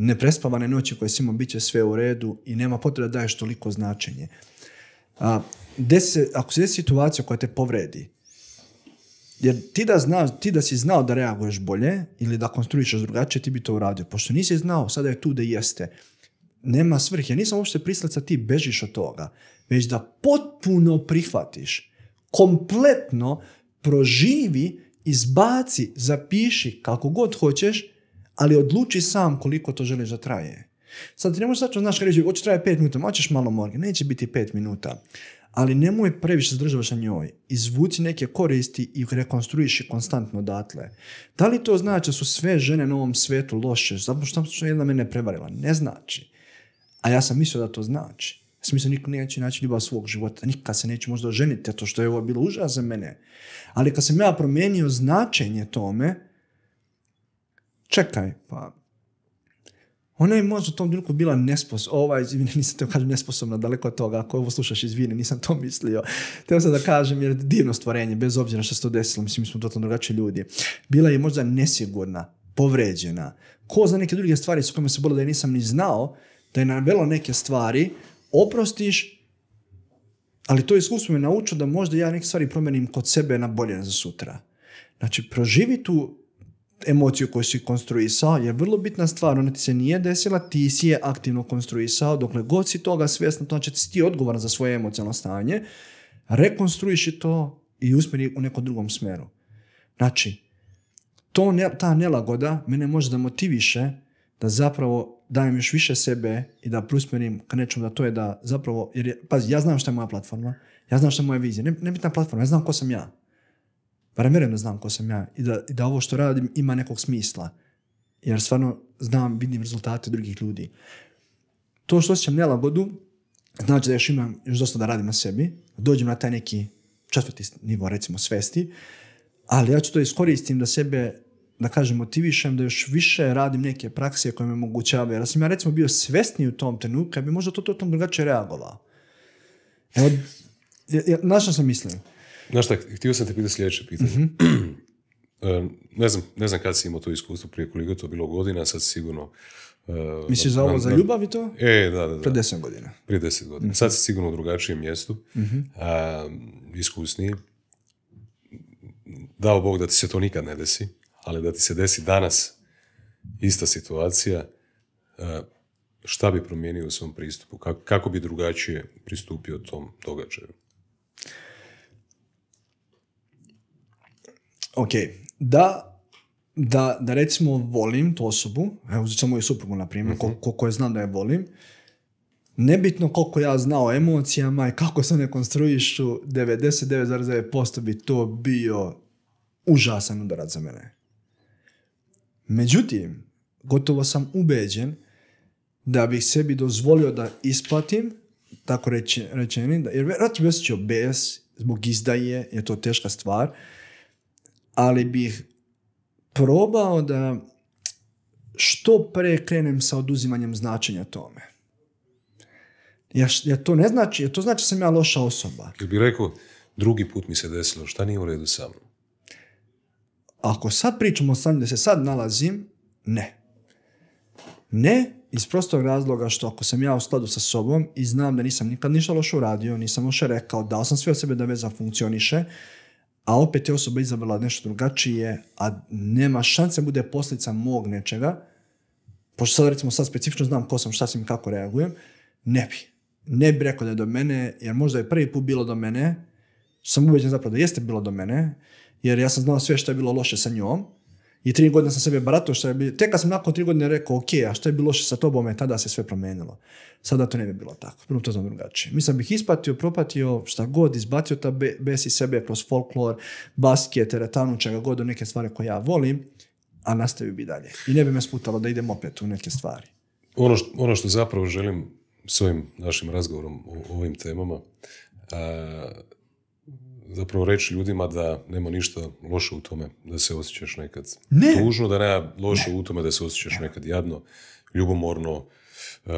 neprespavane noći koje si imao bit će sve u redu i nema potrebe da daješ toliko značenje. A, desi, ako se desi situacija koja te povredi, jer ti da, ti da si znao da reaguješ bolje ili da konstruiraš drugačije, ti bi to uradio. Pošto nisi znao, sada je tu da jeste. Nema svrhe. Nisam uopšte prislaca ti bežiš od toga. Već da potpuno prihvatiš. Kompletno proživi, izbaci, zapiši kako god hoćeš ali odluči sam koliko to želiš da traje. Sad ti ne možeš znaš reći, hoće traje 5 minuta, moćeš malo morge, neće biti pet minuta. Ali nemoj previše zadržavaš na njoj. Izvuci neke koristi i rekonstruiši konstantno odatle. Da li to znači da su sve žene na ovom svetu loše? Zato što sam jedna mene prevarila. Ne znači. A ja sam mislio da to znači. Ja sam mislio nikad neće naći ljubav svog života. Nikad se neće možda oženiti, to što je ovo bilo užas za mene. Ali kad sam ja promijenio značenje tome, čekaj, pa ona je možda u tom trenutku bila nesposobna, ovaj, [laughs] nisam te kažem nesposobna, daleko od toga, ako ovo slušaš izvini, nisam to mislio. Teo sam da kažem, jer divno stvorenje, bez obzira što se to desilo, mislim, mi smo totalno drugačiji ljudi. Bila je možda nesigurna, povređena. Ko zna neke druge stvari s kojima se bolo da je nisam ni znao, da je navelo neke stvari, oprostiš, ali to iskustvo me naučio da možda ja neke stvari promenim kod sebe na bolje za sutra. Znači, proživi tu emociju koju si konstruisao je vrlo bitna stvar, ona ti se nije desila, ti si je aktivno konstruisao, dokle god si toga svjesna, to znači ti odgovoran za svoje emocionalno stanje, rekonstruiši to i usmjeri u nekom drugom smjeru. Znači, to ta nelagoda mene može da motiviše da zapravo dajem još više sebe i da prusmerim ka nečemu da to je da zapravo, jer je, pazi, ja znam šta je moja platforma, ja znam šta je moja vizija, ne, nebitna platforma, ja znam ko sam ja barem vjerujem da znam ko sam ja i da, i da ovo što radim ima nekog smisla. Jer stvarno znam, vidim rezultate drugih ljudi. To što osjećam nelagodu, znači da još imam još dosta da radim na sebi, dođem na taj neki četvrti nivo recimo svesti, ali ja ću to iskoristim da sebe da kažem motivišem da još više radim neke prakse koje me omogućavaju. Jer sam ja recimo bio svestni u tom trenutku, ja bi možda to totalno drugačije reagovao. Evo, ja, sam mislio?
Znaš šta, htio sam te pitati sljedeće pitanje. Mhm. [clears throat] ne, znam, ne znam kad si imao to iskustvo, prije koliko je to bilo godina, sad sigurno... Uh, Misliš za ovo, za ljubav i to? E, da, da. da. Prije deset godina. Prije deset godina. Mhm. Sad si sigurno u drugačijem mjestu, mm uh, iskusniji. Dao Bog da ti se to nikad ne desi, ali da ti se desi danas ista situacija, eh, šta bi promijenio u svom pristupu? kako bi drugačije pristupio tom događaju? ok,
da da, da recimo volim tu osobu, evo uzet moju suprugu na primjer, koliko mhm. je znam da je volim, nebitno koliko ja znao o emocijama i kako se ne konstruišu, 99,9% bi to bio užasan udarac za mene. Međutim, gotovo sam ubeđen da bih sebi dozvolio da isplatim, tako reći, rečeni, da, jer vjerojatno bi osjećao bes, zbog izdaje, je to teška stvar, ali bih probao da što pre krenem sa oduzimanjem značenja tome. Ja, ja to ne znači, ja to znači sam ja loša osoba.
Jel bi rekao, drugi put mi se desilo, šta nije u redu sa mnom?
Ako sad pričamo o stanju gdje se sad nalazim, ne. Ne, iz prostog razloga što ako sam ja u skladu sa sobom i znam da nisam nikad ništa loše uradio, nisam loše rekao, dao sam sve od sebe da veza funkcioniše, a opet je osoba izabrala nešto drugačije, a nema šanse bude posljedica mog nečega, pošto sad recimo sad specifično znam ko sam, šta sam i kako reagujem, ne bi. Ne bi rekao da je do mene, jer možda je prvi put bilo do mene, sam ubeđen zapravo da jeste bilo do mene, jer ja sam znao sve što je bilo loše sa njom, i tri godine sam sebe brato što je bilo. Tek kad sam nakon tri godine rekao, ok, a što je bilo loše sa tobom, je tada se sve promijenilo. Sada to ne bi bilo tako. Prvo to znam drugačije. Mislim bih ispatio, propatio, šta god, izbacio ta be, sebe kroz folklor, basket, teretanu, čega god, neke stvari koje ja volim, a nastavio bi dalje. I ne bi me sputalo da idem opet u neke stvari.
Ono što, ono zapravo želim s ovim našim razgovorom o ovim temama, zapravo reći ljudima da nema ništa loše u tome da se osjećaš nekad ne. tužno, da nema loše u tome da se osjećaš nekad jadno, ljubomorno, e,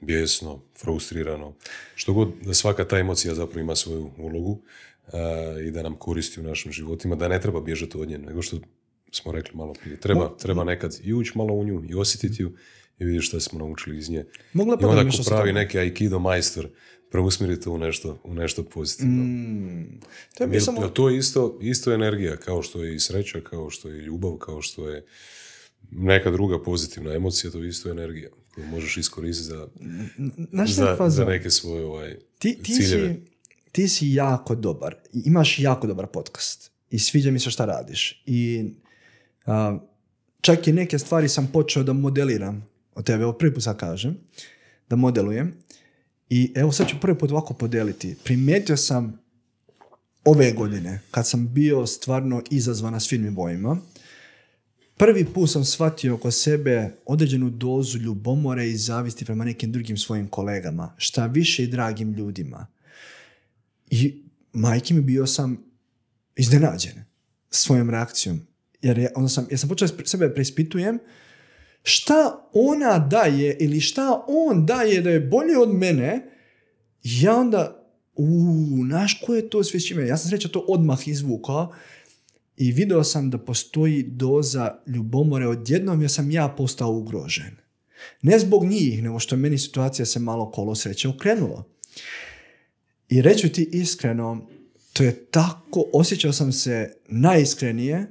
bijesno, frustrirano. Što god, da svaka ta emocija zapravo ima svoju ulogu e, i da nam koristi u našim životima, da ne treba bježati od nje, nego što smo rekli malo prije. Treba, treba nekad i ući malo u nju i osjetiti ju i vidjeti šta smo naučili iz nje. Mogla I onda ako pravi neki aikido majstor preusmjerite u nešto, u nešto pozitivno. Mm. to je, to je isto, isto energija, kao što je i sreća, kao što je i ljubav, kao što je neka druga pozitivna emocija, to je isto energija koju možeš iskoristiti za, za, za, neke svoje ovaj, ti, ti ciljeve. Si,
ti si jako dobar, imaš jako dobar podcast i sviđa mi se šta radiš. I čak i neke stvari sam počeo da modeliram O tebe, ovo prvi put kažem, da modelujem i evo sad ću prvi put ovako podeliti. Primijetio sam ove godine, kad sam bio stvarno izazvan s svim bojima, prvi put sam shvatio oko sebe određenu dozu ljubomore i zavisti prema nekim drugim svojim kolegama, šta više i dragim ljudima. I majke mi bio sam iznenađen svojom reakcijom. Jer sam, ja sam počeo sebe preispitujem šta ona daje ili šta on daje da je bolje od mene, ja onda, u naš ko je to čime? Ja sam sreća to odmah izvukao i video sam da postoji doza ljubomore odjednom jer sam ja postao ugrožen. Ne zbog njih, nego što meni situacija se malo kolo sreće okrenula. I reću ti iskreno, to je tako, osjećao sam se najiskrenije,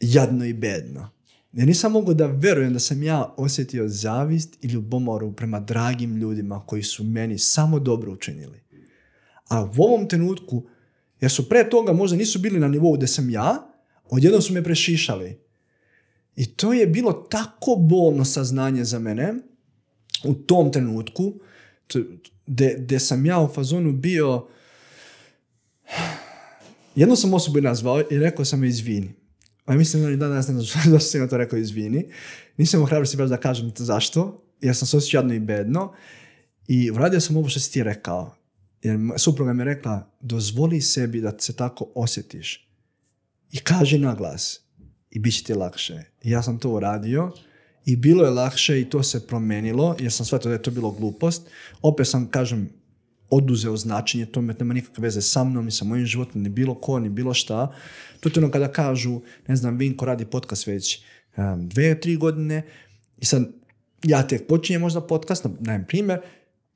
jadno i bedno. Ja nisam mogao da verujem da sam ja osjetio zavist i ljubomoru prema dragim ljudima koji su meni samo dobro učinili. A u ovom trenutku, jer su pre toga možda nisu bili na nivou gdje sam ja, odjednom su me prešišali. I to je bilo tako bolno saznanje za mene u tom trenutku, gdje sam ja u fazonu bio... [sighs] Jednu sam osobu nazvao i rekao sam izvini pa mislim ni ono, danas ne znam [laughs] zašto sam to rekao izvini. Nisam hrabro se baš da kažem zašto. jer sam se osjećao jadno i bedno. I uradio sam ovo što si ti rekao. Jer supruga mi je rekla, dozvoli sebi da se tako osjetiš. I kaži na glas. I bit će ti lakše. I ja sam to uradio. I bilo je lakše i to se promenilo. Jer sam shvatio da je to bilo glupost. Opet sam, kažem, oduzeo značenje, tome, nema nikakve veze sa mnom, i sa mojim životom, ni bilo ko, ni bilo šta. To je ono kada kažu, ne znam, Vinko radi podcast već um, dve, tri godine i sad ja tek počinjem možda podcast, na primjer,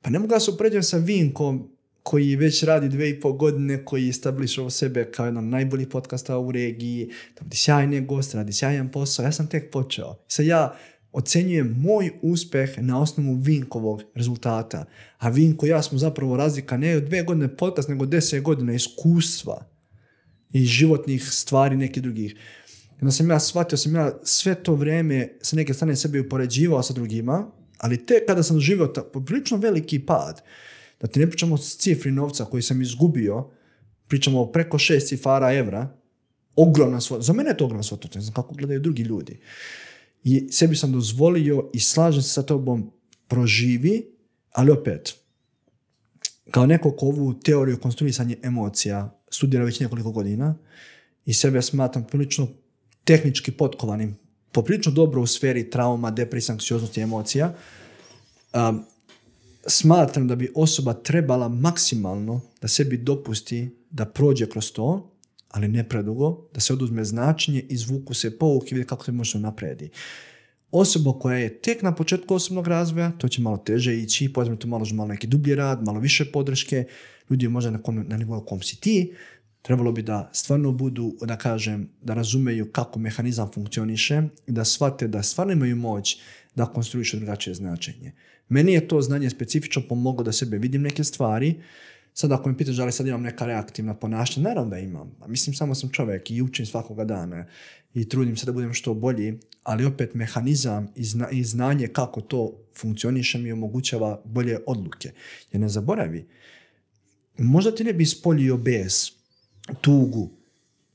pa ne mogu da se upređujem sa Vinkom koji već radi dve i pol godine, koji je stabilišao sebe kao jedan najbolji podcasta u regiji, radi sjajne goste, radi sjajan posao, ja sam tek počeo. Sad ja ocjenjujem moj uspjeh na osnovu Vinkovog rezultata. A Vinko i ja smo zapravo razlika ne od dve godine podcast, nego deset godina iskustva i životnih stvari nekih drugih. Onda sam ja shvatio, sam ja sve to vrijeme sa neke strane sebe upoređivao sa drugima, ali te kada sam živio ta, prilično veliki pad, da ti ne pričamo o cifri novca koji sam izgubio, pričamo o preko šest cifara evra, ogromna svota, za mene je to ogromna svota, ne znam kako gledaju drugi ljudi i sebi sam dozvolio i slažem se sa tobom proživi, ali opet, kao neko ko ovu teoriju konstruisanje emocija studira već nekoliko godina i sebe smatram prilično tehnički potkovanim, poprilično dobro u sferi trauma, depresija, anksioznosti i emocija, um, smatram da bi osoba trebala maksimalno da sebi dopusti da prođe kroz to ali ne predugo, da se oduzme značenje, zvuku se pouke i vidi kako se može napredi. Osoba koja je tek na početku osobnog razvoja, to će malo teže ići, potrebno tu malo, malo neki dublji rad, malo više podrške, ljudi možda na, kom, na nivou kom si ti, trebalo bi da stvarno budu, da kažem, da razumeju kako mehanizam funkcioniše i da shvate da stvarno imaju moć da konstruišu drugačije značenje. Meni je to znanje specifično pomoglo da sebe vidim neke stvari, Sad ako mi pitaš da li sad imam neka reaktivna ponašanja, naravno da imam. Mislim, samo sam čovjek i učim svakoga dana i trudim se da budem što bolji, ali opet mehanizam i, znanje kako to funkcioniše mi omogućava bolje odluke. Jer ne zaboravi, možda ti ne bi ispolio bez tugu,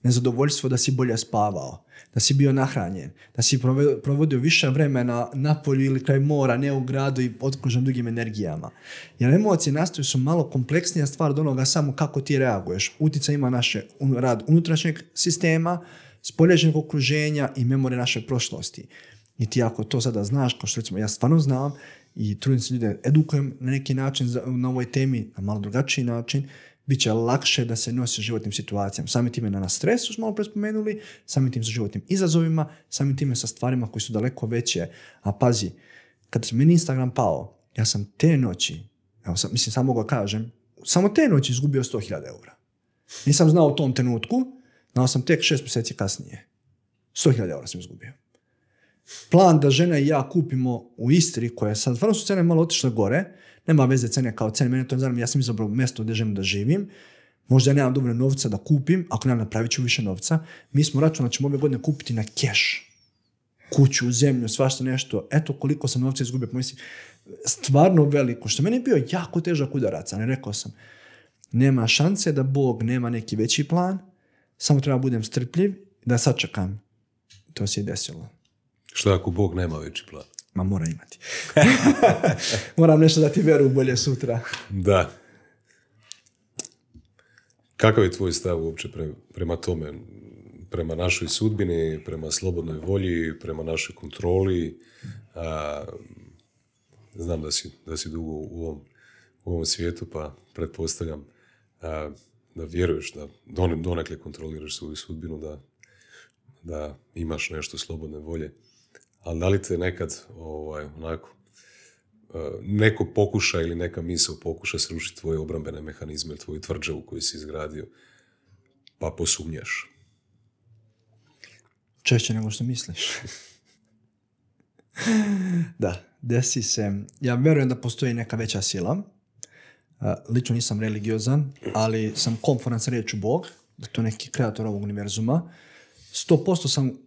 nezadovoljstvo da si bolje spavao, da si bio nahranjen, da si provodio više vremena na polju ili kraj mora, ne u gradu i otkružen drugim energijama. Jer emocije nastaju su malo kompleksnija stvar od onoga samo kako ti reaguješ. Utica ima naše rad unutrašnjeg sistema, spolježnjeg okruženja i memore naše prošlosti. I ti ako to sada znaš, kao što recimo ja stvarno znam i trudim se ljude edukujem na neki način na ovoj temi, na malo drugačiji način, će lakše da se nosi sa životnim situacijama. Samim time na stresu smo malo prespomenuli, samim tim sa životnim izazovima, samim time sa stvarima koji su daleko veće. A pazi, kad se meni Instagram pao, ja sam te noći, evo, sam, mislim samo ga kažem, samo te noći izgubio 100.000 eura. Nisam znao u tom trenutku, znao sam tek šest mjeseci kasnije. 100.000 eura sam izgubio plan da žena i ja kupimo u Istri, koja je sad, stvarno su cene malo otišle gore, nema veze cene kao cene, mene to ne zanima, ja sam izabrao mjesto gdje želim da živim, možda ja nemam dovoljno novca da kupim, ako nemam napravit ću više novca, mi smo računali da ćemo ove godine kupiti na keš kuću, zemlju, svašta nešto, eto koliko sam novca izgubio, mislim, stvarno veliko, što meni je bio jako težak udarac, ali rekao sam, nema šanse da Bog nema neki veći plan, samo treba budem strpljiv da sačekam. To se je desilo.
Što ako Bog nema veći plan? Ma mora imati.
[laughs] Moram nešto da ti veru bolje sutra.
Da. Kakav je tvoj stav uopće prema tome? Prema našoj sudbini, prema slobodnoj volji, prema našoj kontroli. znam da si, da si dugo u ovom, u ovom svijetu, pa pretpostavljam a, da vjeruješ, da donekle kontroliraš svoju sudbinu, da, da imaš nešto slobodne volje ali te nekad ovaj, onako, e, neko pokuša ili neka misao pokuša srušiti tvoje obrambene mehanizme ili tvoju tvrđavu koju si izgradio, pa posumnjaš.
Češće nego što misliš. [laughs] da, desi se. Ja vjerujem da postoji neka veća sila. E, lično nisam religiozan, ali sam konforan s riječu Bog, da to neki kreator ovog univerzuma. 100% sam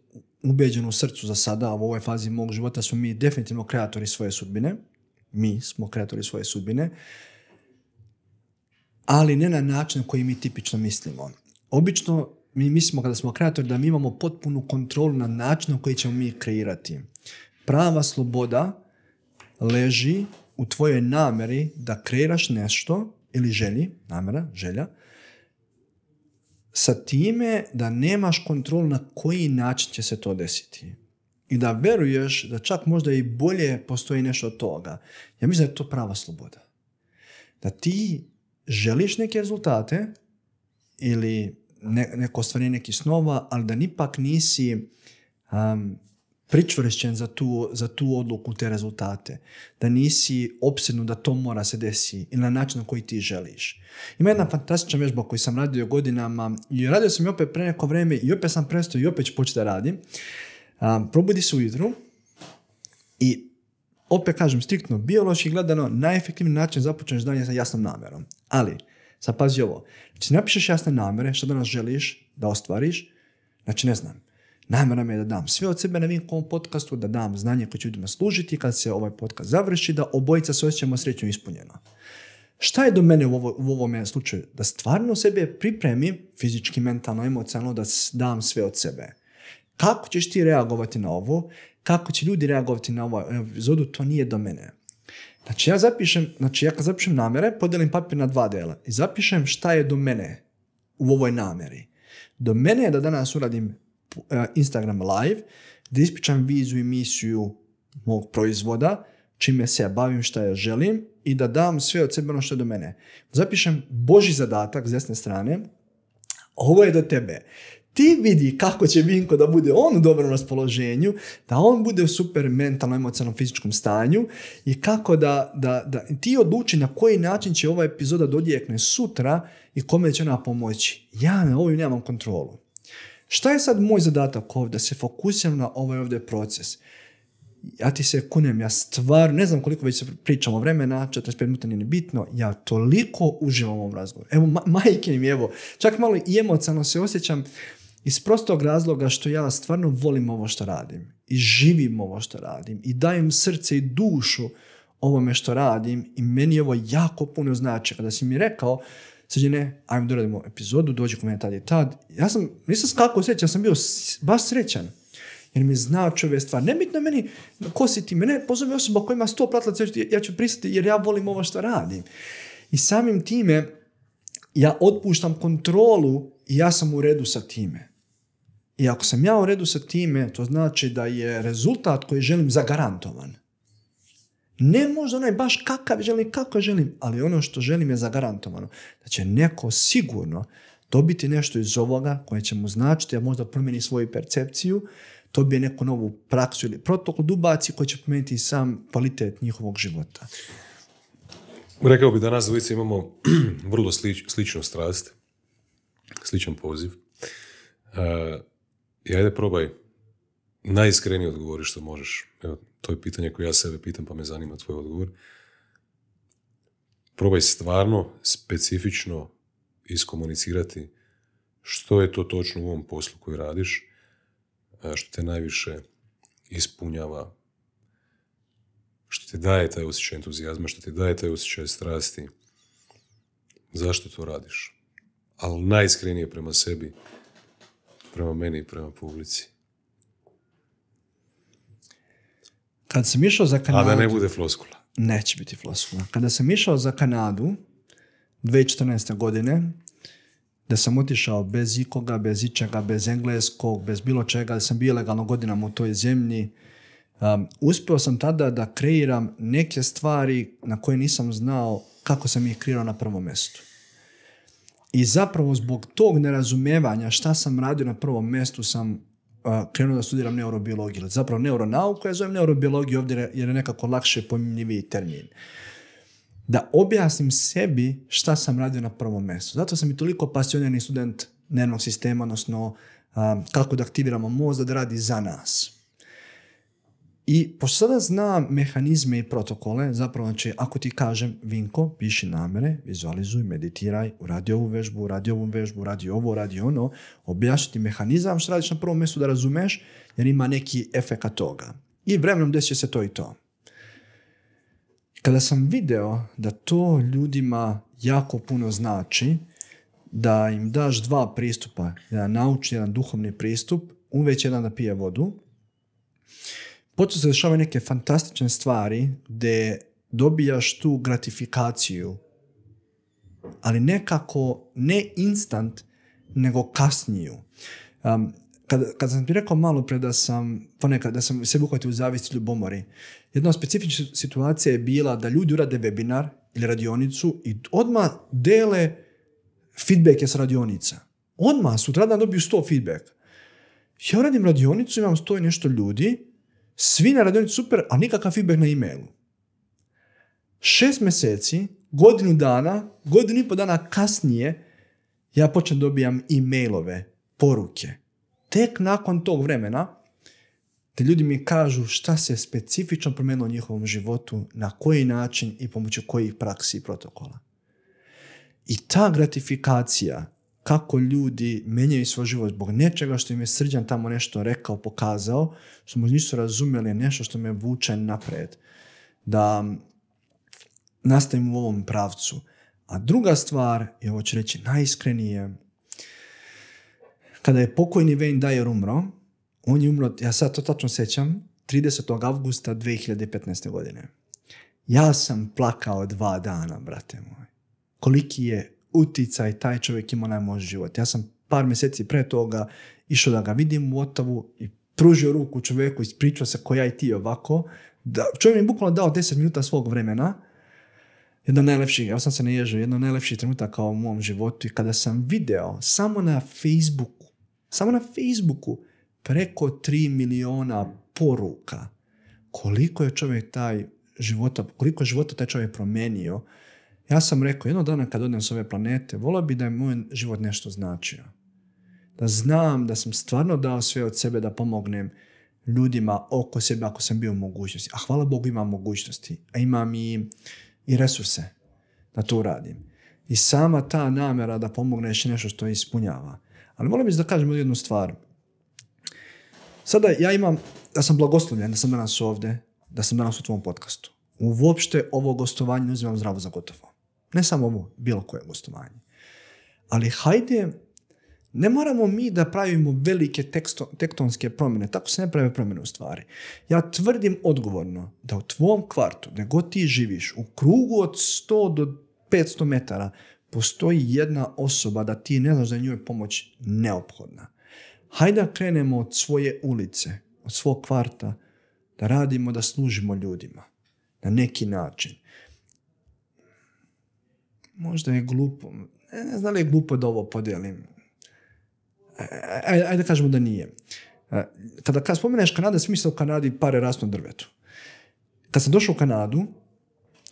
ubeđen u srcu za sada, u ovoj fazi mog života smo mi definitivno kreatori svoje sudbine. Mi smo kreatori svoje sudbine. Ali ne na način koji mi tipično mislimo. Obično mi mislimo kada smo kreatori da mi imamo potpunu kontrolu nad na koji ćemo mi kreirati. Prava sloboda leži u tvojoj nameri da kreiraš nešto ili želji, namera, želja, sa time da nemaš kontrol na koji način će se to desiti. I da veruješ da čak možda i bolje postoji nešto od toga. Ja mislim da je to prava sloboda. Da ti želiš neke rezultate ili neko ostvarenje nekih snova, ali da nipak nisi pričvršćen za tu, za tu odluku, te rezultate. Da nisi opsednu da to mora se desi ili na način na koji ti želiš. Ima jedna fantastična vježba koju sam radio godinama i radio sam je opet pre neko vrijeme i opet sam prestao i opet ću početi da radim. Um, probudi se ujutru i opet kažem striktno, biološki gledano najefektivni način započneš danje sa jasnom namjerom. Ali, sad pazi ovo, znači napišeš jasne namjere, što danas želiš da ostvariš, znači ne znam, Namjera je da dam sve od sebe na Vinkovom podcastu, da dam znanje koje ću ljudima služiti kad se ovaj podcast završi, da obojica se osjećamo srećno ispunjeno. Šta je do mene u, ovo, u ovome slučaju? Da stvarno sebe pripremim fizički, mentalno, emocionalno, da dam sve od sebe. Kako ćeš ti reagovati na ovo? Kako će ljudi reagovati na ovu ovaj epizodu? To nije do mene. Znači ja zapišem, znači ja kad zapišem namere, podelim papir na dva dela i zapišem šta je do mene u ovoj nameri. Do mene je da danas uradim E, Instagram live gdje ispričam vizu i misiju mog proizvoda, čime se ja bavim, šta ja želim i da dam sve od sebe ono što je do mene. Zapišem Boži zadatak s desne strane, ovo je do tebe. Ti vidi kako će Vinko da bude on u dobrom raspoloženju, da on bude u super mentalno, emocionalno, fizičkom stanju i kako da, da, da ti odluči na koji način će ova epizoda dodijekne sutra i kome će ona pomoći. Ja na ovim nemam kontrolu. Šta je sad moj zadatak ovdje? Da se fokusiram na ovaj ovdje proces. Ja ti se kunem, ja stvarno, ne znam koliko već se pričamo vremena, 45 minuta nije bitno, ja toliko uživam u ovom razgovoru. Evo, majke mi, evo, čak malo i emocionalno se osjećam iz prostog razloga što ja stvarno volim ovo što radim i živim ovo što radim i dajem srce i dušu ovome što radim i meni ovo jako puno znači. Kada si mi rekao ne, ajmo da epizodu, dođe kome i tad. Ja sam, nisam skakao srećan, ja sam bio baš srećan. Jer mi zna čovje stvar. Nebitno je meni, ko si ti? Mene pozove osoba koja ima sto pratilaca, ja ću pristati jer ja volim ovo što radim. I samim time, ja otpuštam kontrolu i ja sam u redu sa time. I ako sam ja u redu sa time, to znači da je rezultat koji želim zagarantovan. Ne možda onaj baš kakav želim, kako želim, ali ono što želim je zagarantovano. Da će neko sigurno dobiti nešto iz ovoga koje će mu značiti, a možda promijeni svoju percepciju, to bi neku novu praksu ili protokol dubaci koji će promijeniti sam kvalitet njihovog života.
Rekao bi da nas dvojice imamo [clears throat] vrlo slično strast, sličan poziv. Uh, ajde probaj najiskreniji odgovori što možeš. Evo, to je pitanje koje ja sebe pitam, pa me zanima tvoj odgovor. Probaj stvarno, specifično iskomunicirati što je to točno u ovom poslu koji radiš, što te najviše ispunjava, što ti daje taj osjećaj entuzijazma, što ti daje taj osjećaj strasti, zašto to radiš. Ali najiskrenije prema sebi, prema meni i prema publici.
Kad sam išao za Kanadu... A da ne bude floskula. Neće biti floskula. Kada sam išao za Kanadu 2014. godine, da sam otišao bez ikoga, bez ičega, bez engleskog, bez bilo čega, da sam bio legalno godinama u toj zemlji, um, uspio sam tada da kreiram neke stvari na koje nisam znao kako sam ih kreirao na prvom mjestu. I zapravo zbog tog nerazumevanja šta sam radio na prvom mjestu sam krenuo da studiram neurobiologiju, zapravo neuronauku, ja zovem neurobiologiju ovdje jer je nekako lakše pomimljiviji termin. Da objasnim sebi šta sam radio na prvom mjestu. Zato sam i toliko pasionirani student nervnog sistema, odnosno kako da aktiviramo mozda da radi za nas. I pošto sada znam mehanizme i protokole, zapravo znači ako ti kažem Vinko, piši namere, vizualizuj, meditiraj, uradi ovu vežbu, uradi ovu vežbu, uradi ovo, uradi ono, ti mehanizam što radiš na prvom mjestu da razumeš jer ima neki efekt toga. I vremenom desi se to i to. Kada sam video da to ljudima jako puno znači, da im daš dva pristupa, jedan naučni, jedan duhovni pristup, uveć jedan da pije vodu, počesto se dešavaju neke fantastične stvari gdje dobijaš tu gratifikaciju, ali nekako ne instant, nego kasniju. Um, kad sam ti rekao malo pre da sam ponekad da sam se uhvatio u zavisti ljubomori, jedna specifična situacija je bila da ljudi urade webinar ili radionicu i odmah dele feedbacke s radionica. Odmah sutradan dobiju sto feedback. Ja radim radionicu, imam sto i nešto ljudi svi na radionici super, a nikakav feedback na e-mailu. Šest mjeseci, godinu dana, godinu i po dana kasnije, ja počnem dobijam e-mailove, poruke. Tek nakon tog vremena, te ljudi mi kažu šta se specifično promijenilo u njihovom životu, na koji način i pomoću kojih praksi i protokola. I ta gratifikacija kako ljudi menjaju svoj život zbog nečega što im je srđan tamo nešto rekao, pokazao, što možda nisu razumjeli nešto što me vuče napred Da nastavim u ovom pravcu. A druga stvar, i ovo ću reći najiskrenije, kada je pokojni Wayne Dyer umro, on je umro, ja sad to tačno sećam 30. avgusta 2015. godine. Ja sam plakao dva dana, brate moj. Koliki je uticaj taj čovjek ima na moj život. Ja sam par mjeseci pre toga išao da ga vidim u Otavu i pružio ruku čovjeku, ispričao se ko ja i ti ovako. čovjek mi je bukvalno dao 10 minuta svog vremena. Jedno najlepših, ja sam se naježio, jedno najlepših trenutaka u mom životu i kada sam video samo na Facebooku, samo na Facebooku preko 3 miliona poruka koliko je čovjek taj života, koliko je života taj čovjek promijenio ja sam rekao, jedno dana kad odem s ove planete, volio bi da je moj život nešto značio. Da znam da sam stvarno dao sve od sebe da pomognem ljudima oko sebe ako sam bio u mogućnosti. A hvala Bogu imam mogućnosti, a imam i, i resurse da to uradim. I sama ta namjera da pomogneš nešto što ispunjava. Ali moram bih da kažem jednu stvar. Sada ja imam, ja sam blagoslovljen da sam danas ovdje, da sam danas u tvom podcastu. Uopšte ovo gostovanje ne uzimam zdravo za gotovo. Ne samo ovo, bilo koje gostovanje. Ali hajde, ne moramo mi da pravimo velike tektonske promjene, tako se ne prave promjene u stvari. Ja tvrdim odgovorno da u tvom kvartu, gdje god ti živiš, u krugu od 100 do 500 metara, postoji jedna osoba da ti ne znaš da njoj pomoć neophodna. Hajde da krenemo od svoje ulice, od svog kvarta, da radimo, da služimo ljudima na neki način možda je glupo, ne, znam li je glupo da ovo podijelim. Ajde, e, e, ajde kažemo da nije. E, kada, kada spomeneš Kanada, svi misle u Kanadi pare rastu na drvetu. Kad sam došao u Kanadu,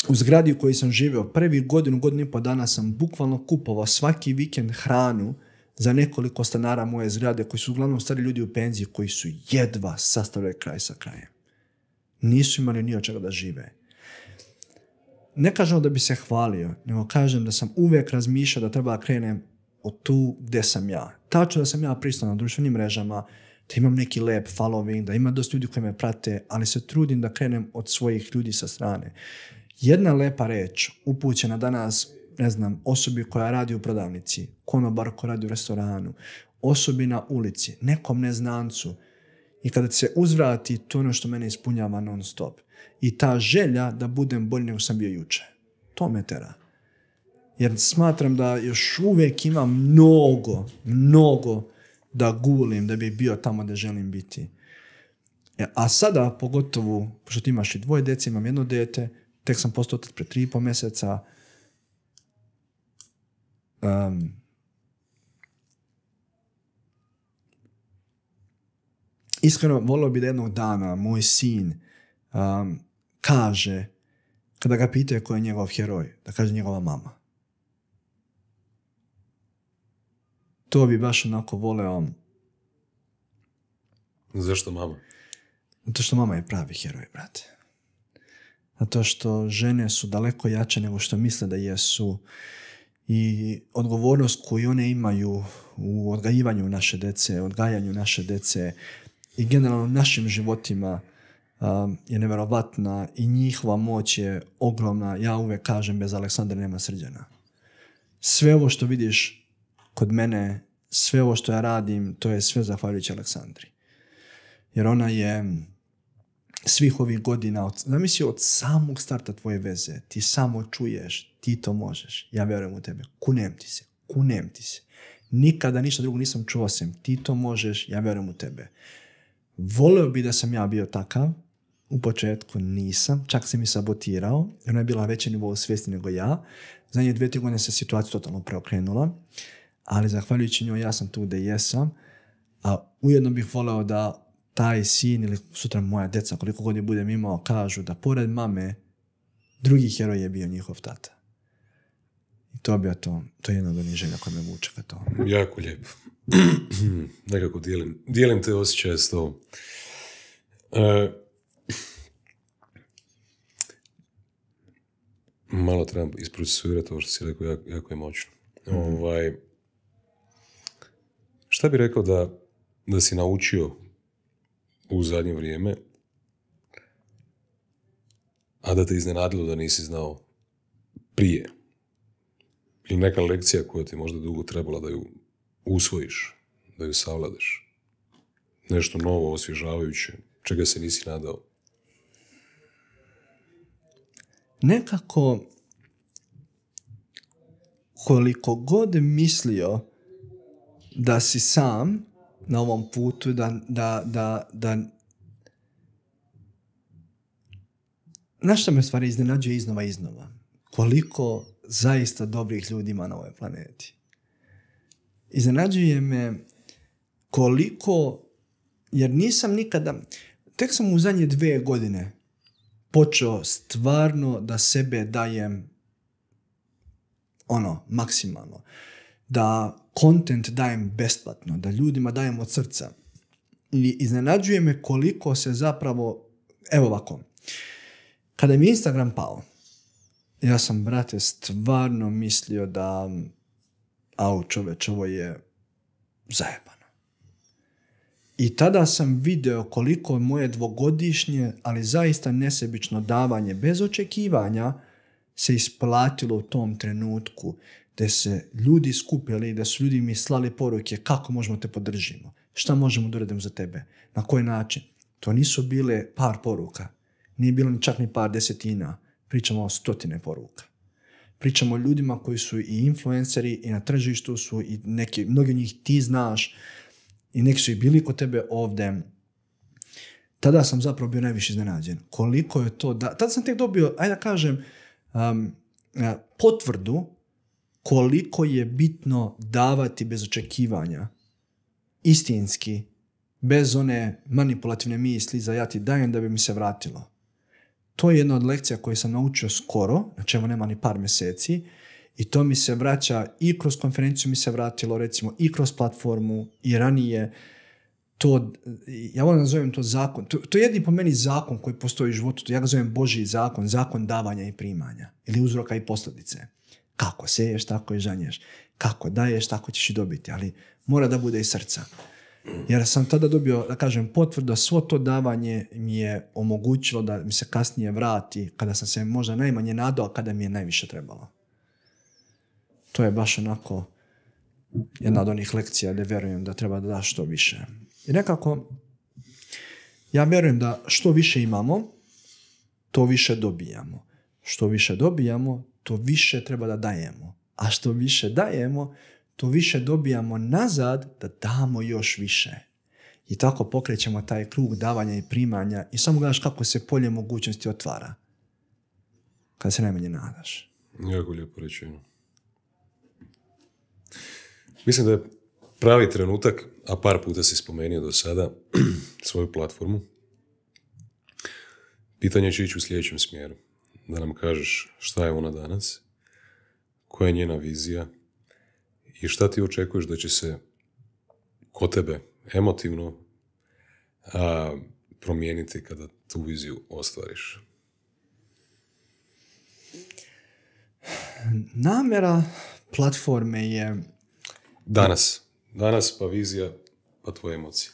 u zgradi u kojoj sam živio prvi godinu, godinu i pol dana sam bukvalno kupovao svaki vikend hranu za nekoliko stanara moje zgrade koji su uglavnom stari ljudi u penziji koji su jedva sastavljali kraj sa krajem. Nisu imali ni od čega da žive ne kažem da bi se hvalio, nego kažem da sam uvijek razmišljao da treba krenem od tu gdje sam ja. Tačno da sam ja pristao na društvenim mrežama, da imam neki lep following, da ima dosta ljudi koji me prate, ali se trudim da krenem od svojih ljudi sa strane. Jedna lepa reč upućena danas, ne znam, osobi koja radi u prodavnici, konobar koja radi u restoranu, osobi na ulici, nekom neznancu, i kada se uzvrati, to je ono što mene ispunjava non stop. I ta želja da budem bolji nego sam bio juče. To me tera. Jer smatram da još uvijek ima mnogo, mnogo da gulim, da bi bio tamo da želim biti. E, a sada, pogotovo, pošto ti imaš i dvoje djece, imam jedno dete, tek sam postao pre tri i mjeseca. iskreno volio bi da jednog dana moj sin um, kaže, kada ga pitaju ko je njegov heroj, da kaže njegova mama. To bi baš onako voleo. Zašto mama? Zato što mama je pravi heroj, brate. Zato što žene su daleko jače nego što misle da jesu i odgovornost koju one imaju u odgajivanju naše dece, odgajanju naše dece, i generalno našim životima um, je nevjerovatna i njihova moć je ogromna. Ja uvijek kažem, bez Aleksandra nema srđana. Sve ovo što vidiš kod mene, sve ovo što ja radim, to je sve zahvaljujući Aleksandri. Jer ona je svih ovih godina, od, zamisli od samog starta tvoje veze, ti samo čuješ, ti to možeš, ja vjerujem u tebe, kunem ti se, kunem ti se. Nikada ništa drugo nisam čuo sem, ti to možeš, ja vjerujem u tebe. Voleo bi da sam ja bio takav, u početku nisam, čak se mi sabotirao, jer ona je bila veći nivou svijesti nego ja. Zadnje nje dvije, tri godine se situacija totalno preokrenula, ali zahvaljujući njoj ja sam tu gdje jesam, a ujedno bih voleo da taj sin ili sutra moja djeca koliko god je budem imao, kažu da pored mame drugi heroj je bio njihov tata. I to to, to je jedna od onih želja koja me vuče to.
Jako lijepo. [clears throat] nekako dijelim, dijelim te osjećaje s tobom. E, malo trebam isprocesuirati ovo što si rekao, jako, jako je moćno. mm Ovaj, šta bi rekao da, da si naučio u zadnje vrijeme, a da te iznenadilo da nisi znao prije? Ili neka lekcija koja ti možda dugo trebala da ju usvojiš, da ju savladaš. Nešto novo, osvježavajuće, čega se nisi nadao.
Nekako koliko god mislio da si sam na ovom putu, da, da, da, da... Znaš me stvari iznenađuje iznova iznova? Koliko zaista dobrih ljudi ima na ovoj planeti iznenađuje me koliko, jer nisam nikada, tek sam u zadnje dve godine počeo stvarno da sebe dajem ono, maksimalno. Da kontent dajem besplatno, da ljudima dajem od srca. I iznenađuje me koliko se zapravo, evo ovako, kada mi Instagram pao, ja sam, brate, stvarno mislio da au čoveč, ovo je zajebano. I tada sam video koliko je moje dvogodišnje, ali zaista nesebično davanje, bez očekivanja, se isplatilo u tom trenutku. Da se ljudi skupili, da su ljudi mi slali poruke kako možemo te podržimo, šta možemo da za tebe, na koji način. To nisu bile par poruka, nije bilo ni čak ni par desetina, pričamo o stotine poruka pričamo o ljudima koji su i influenceri i na tržištu su i neki, mnogi od njih ti znaš i neki su i bili kod tebe ovdje. Tada sam zapravo bio najviše iznenađen. Koliko je to, da, tada sam tek dobio, ajde da kažem, um, potvrdu koliko je bitno davati bez očekivanja, istinski, bez one manipulativne misli za ja ti dajem da bi mi se vratilo to je jedna od lekcija koje sam naučio skoro, na čemu nema ni par mjeseci, i to mi se vraća i kroz konferenciju mi se vratilo, recimo, i kroz platformu, i ranije. To, ja volim zovem to zakon. To, to je jedni po meni zakon koji postoji u životu. Ja ga zovem Božji zakon, zakon davanja i primanja. Ili uzroka i posljedice. Kako seješ, tako i žanješ. Kako daješ, tako ćeš i dobiti. Ali mora da bude i srca. Jer sam tada dobio, da kažem, potvrdu, svo to davanje mi je omogućilo da mi se kasnije vrati, kada sam se možda najmanje nadao, a kada mi je najviše trebalo. To je baš onako jedna od onih lekcija gdje vjerujem da treba da daš što više. I nekako, ja vjerujem da što više imamo, to više dobijamo. Što više dobijamo, to više treba da dajemo. A što više dajemo, to više dobijamo nazad da damo još više. I tako pokrećemo taj krug davanja i primanja i samo gledaš kako se polje mogućnosti otvara.
Kada se najmanje nadaš. Jako lijepo rečeno. Mislim da je pravi trenutak, a par puta si spomenuo do sada [clears throat] svoju platformu. Pitanje će ići u sljedećem smjeru. Da nam kažeš šta je ona danas, koja je njena vizija, i šta ti očekuješ da će se kod tebe emotivno promijeniti kada tu viziju ostvariš?
Namjera platforme je...
Danas. Danas pa vizija pa tvoje emocije.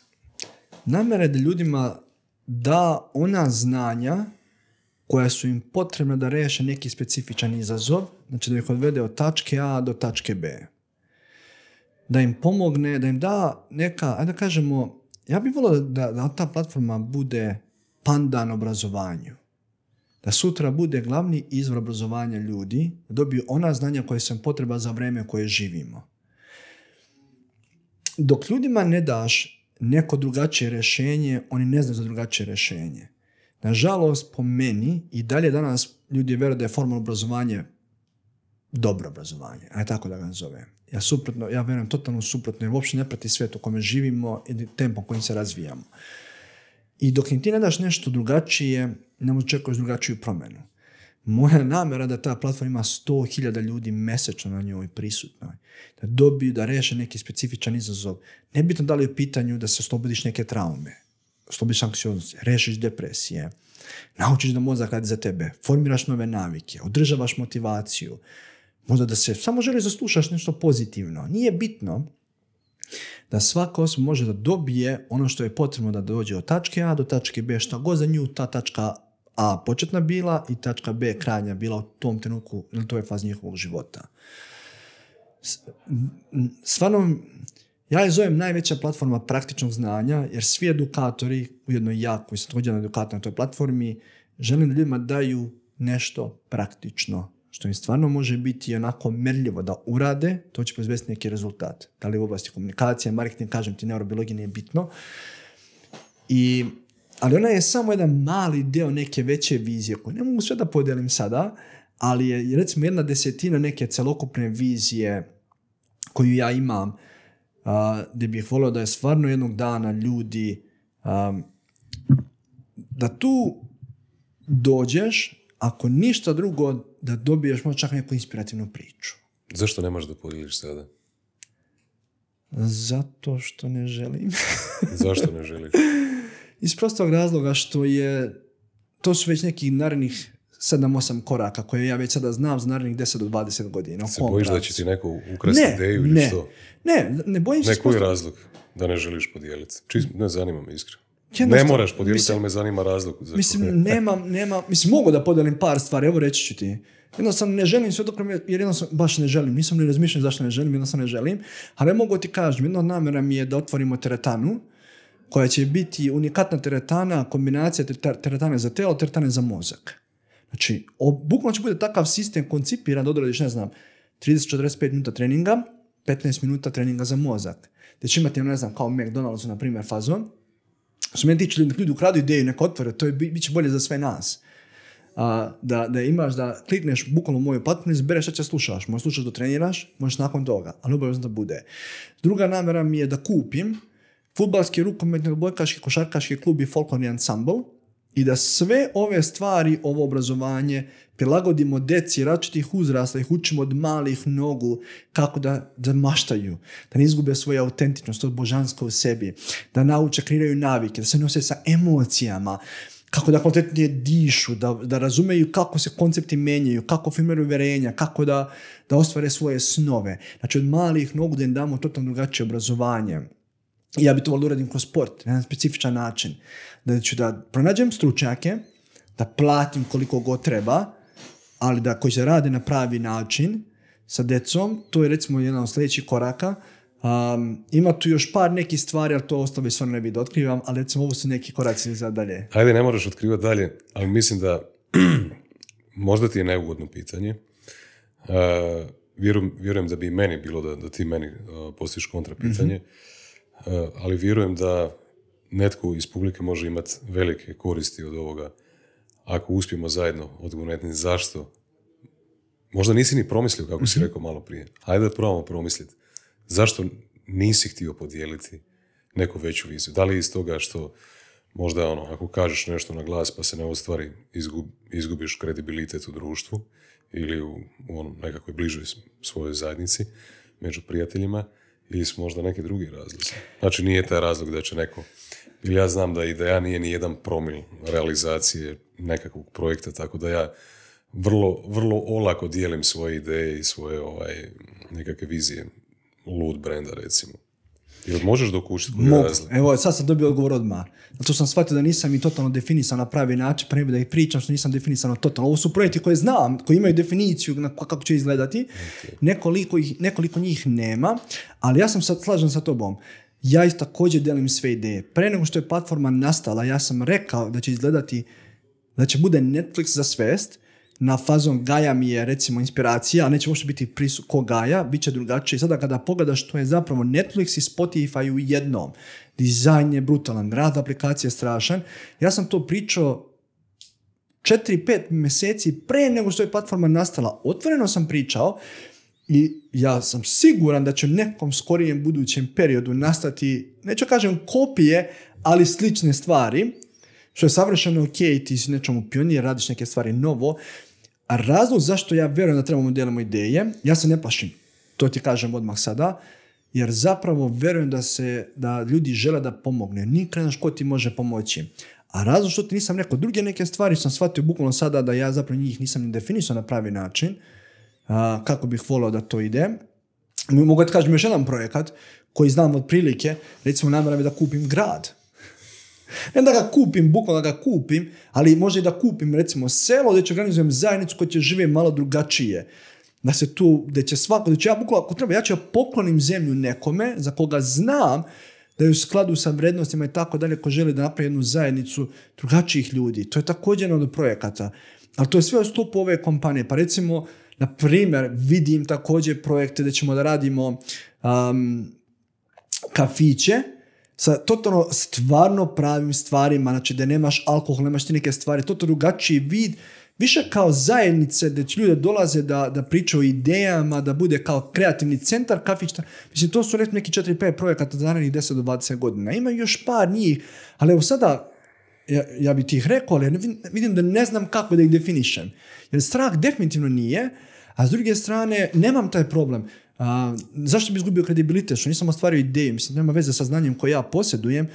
Namjera je da ljudima da ona znanja koja su im potrebna da reše neki specifičan izazov, znači da ih odvede od tačke A do tačke B da im pomogne, da im da neka, ajde da kažemo, ja bih volio da, ta platforma bude pandan obrazovanju. Da sutra bude glavni izvor obrazovanja ljudi, da dobiju ona znanja koje sam potreba za vrijeme koje živimo. Dok ljudima ne daš neko drugačije rješenje, oni ne znaju za drugačije rješenje. Nažalost, po meni, i dalje danas ljudi veruju da je formalno obrazovanje dobro obrazovanje, a tako da ga nazovem. Ja suprotno, ja vjerujem totalno suprotno, jer uopće ne prati svijet u kome živimo i tempom kojim se razvijamo. I dok ti ne daš nešto drugačije, ne očekuješ drugačiju promjenu. Moja namjera da ta platforma ima 100.000 ljudi mesečno na njoj prisutno. Da dobiju, da reše neki specifičan izazov. Nebitno da li je u pitanju da se oslobodiš neke traume, oslobodiš anksioznosti, rešiš depresije, naučiš da mozak radi za tebe, formiraš nove navike, održavaš motivaciju, Možda da se samo želi zaslušaš nešto pozitivno. Nije bitno da svaka može da dobije ono što je potrebno da dođe od tačke A do tačke B, šta god za nju ta tačka A početna bila i tačka B krajnja bila u tom trenutku ili toj fazi njihovog života. Stvarno, ja je zovem najveća platforma praktičnog znanja, jer svi edukatori, ujedno i ja koji sam također edukator na toj platformi, želim da ljudima daju nešto praktično što im stvarno može biti onako merljivo da urade, to će proizvesti neki rezultat. Da li u oblasti komunikacije, marketing, kažem ti, neurobiologije nije bitno. I, ali ona je samo jedan mali dio neke veće vizije koju ne mogu sve da podijelim sada, ali je recimo jedna desetina neke celokupne vizije koju ja imam uh, bi bih volio da je stvarno jednog dana ljudi da tu dođeš ako ništa drugo da dobiješ možda čak neku inspirativnu priču.
Zašto ne možeš da podijeliš sada?
Zato što ne želim. [laughs]
Zašto ne želim?
Iz prostog razloga što je, to su već neki narednih 7-8 koraka koje ja već sada znam za narednih 10 do 20 godina. Se bojiš da će
ti neko ukrasti ne, ideju ili ne, što?
Ne, ne bojim se. Neko je
razlog da ne želiš podijeliti. Čist, ne zanima me iskreno. Ne moraš podijeliti, ali me zanima razlog. Za mislim, [laughs]
nemam, nema, mislim, mogu da podijelim par stvari, evo reći ću ti. Jednostavno ne želim sve mi, jer jednostavno baš ne želim, nisam ni razmišljao zašto ne želim, jednostavno ne želim, ali mogu ti kažem, jedna od namjera mi je da otvorimo teretanu, koja će biti unikatna teretana, kombinacija teretane za telo, teretane za mozak. Znači, bukvalno će bude takav sistem koncipiran da odradiš, ne znam, 30-45 minuta treninga, 15 minuta treninga za mozak. Gdje će imati, ne znam, kao McDonald's, na primjer, fazon, što meni tiče, ljudi ukradu ideju, neko otvore, to je, bit će bolje za sve nas. A, da, da imaš, da klikneš bukvalno u moju platformu, zbereš šta će slušaš. Možeš slušati da treniraš, možeš nakon toga, ali obavezno da bude. Druga namera mi je da kupim futbalski, rukometni, bojkaški, košarkaški klub i folklorni ensemble i da sve ove stvari, ovo obrazovanje, prilagodimo deci različitih uzrasta, ih učimo od malih nogu kako da, da maštaju, da ne izgube svoju autentičnost, od božansko u sebi, da nauče, kreiraju navike, da se nose sa emocijama, kako da kvalitetnije dišu, da, da razumeju kako se koncepti menjaju, kako firmeru uvjerenja, kako da, da ostvare svoje snove. Znači od malih nogu da im damo totalno drugačije obrazovanje ja bi to volio uradim kroz sport, na jedan specifičan način. Da ću da pronađem stručnjake, da platim koliko god treba, ali da koji se rade na pravi način sa decom, to je recimo jedan od sljedećih koraka. Um, ima tu još par nekih stvari, ali to ostalo stvarno ne bi da otkrivam, ali recimo ovo su neki koraci za dalje.
Ajde, ne moraš otkrivati dalje, ali mislim da [clears throat] možda ti je neugodno pitanje. Uh, vjerujem, vjerujem, da bi i meni bilo da, da ti meni uh, postiš kontra pitanje. Mhm. Eh, ali vjerujem da netko iz publike može imati velike koristi od ovoga ako uspijemo zajedno odgovoriti zašto. Možda nisi ni promislio, kako si mhm. rekao malo prije. Hajde da probamo promisliti. Zašto nisi htio podijeliti neku veću viziju? Da li iz toga što možda ono, ako kažeš nešto na glas pa se ne ostvari, izgubiš kredibilitet u društvu ili u, u onom nekakvoj bližoj svojoj zajednici među prijateljima – ili su možda neki drugi razlozi. Znači nije taj razlog da će neko, ili ja znam da ideja nije ni jedan promil realizacije nekakvog projekta, tako da ja vrlo, vrlo olako dijelim svoje ideje i svoje ovaj, nekakve vizije lud brenda recimo. Jel možeš dokušiti? Mogu.
Evo, sad sam dobio odgovor odmah. Zato sam shvatio da nisam i totalno definisan na pravi način, pa ne da ih pričam što nisam definisan totalno. Ovo su projekti koje znam, koji imaju definiciju na kako će izgledati. Nekoliko, njih nema, ali ja sam sad slažen sa tobom. Ja također delim sve ideje. Pre nego što je platforma nastala, ja sam rekao da će izgledati, da će bude Netflix za svest, na fazom Gaja mi je recimo inspiracija, a neće uopšte biti prisu ko Gaja, bit će drugačije. Sada kada pogledaš to je zapravo Netflix i Spotify u jednom. Dizajn je brutalan, rad aplikacije strašan. Ja sam to pričao 4-5 mjeseci pre nego što je platforma nastala. Otvoreno sam pričao i ja sam siguran da će u nekom skorijem budućem periodu nastati, neću kažem kopije, ali slične stvari, što je savršeno ok, ti si nečemu pionir, radiš neke stvari novo, a razlog zašto ja vjerujem da trebamo dijelimo ideje, ja se ne plašim. To ti kažem odmah sada. Jer zapravo vjerujem da se da ljudi žele da pomogne. Nikad znaš ko ti može pomoći. A razlog što ti nisam rekao, druge neke stvari sam shvatio bukvalno sada da ja zapravo njih nisam ni definisao na pravi način. kako bih volio da to ide. Mogu da kažem još jedan projekat koji znam prilike, Recimo namjera da kupim grad ne da ga kupim, bukvalno da ga kupim, ali može i da kupim recimo selo gdje će organizujem zajednicu koja će živjeti malo drugačije. Da se tu, gdje će svako, gdje će ja bukvalno, ako treba, ja ću ja poklonim zemlju nekome za koga znam da je u skladu sa vrednostima i tako dalje ko želi da napravi jednu zajednicu drugačijih ljudi. To je također jedan od projekata. Ali to je sve u stupu ove kompanije. Pa recimo, na primjer, vidim također projekte da ćemo da radimo kafiće sa totalno stvarno pravim stvarima, znači da nemaš alkohol, nemaš ti neke stvari, totalno drugačiji vid, više kao zajednice gdje ljude dolaze da, da pričaju o idejama, da bude kao kreativni centar kafićta. Mislim, to su neki 4-5 projekata za narednih 10 do 20 godina. Ima još par njih, ali evo sada, ja, ja bi ti ih rekao, ali vidim da ne znam kako da ih definišem. Jer strah definitivno nije, a s druge strane nemam taj problem zašto bi izgubio kredibilitet što nisam ostvario ideju, mislim nema veze sa znanjem koje ja posjedujem.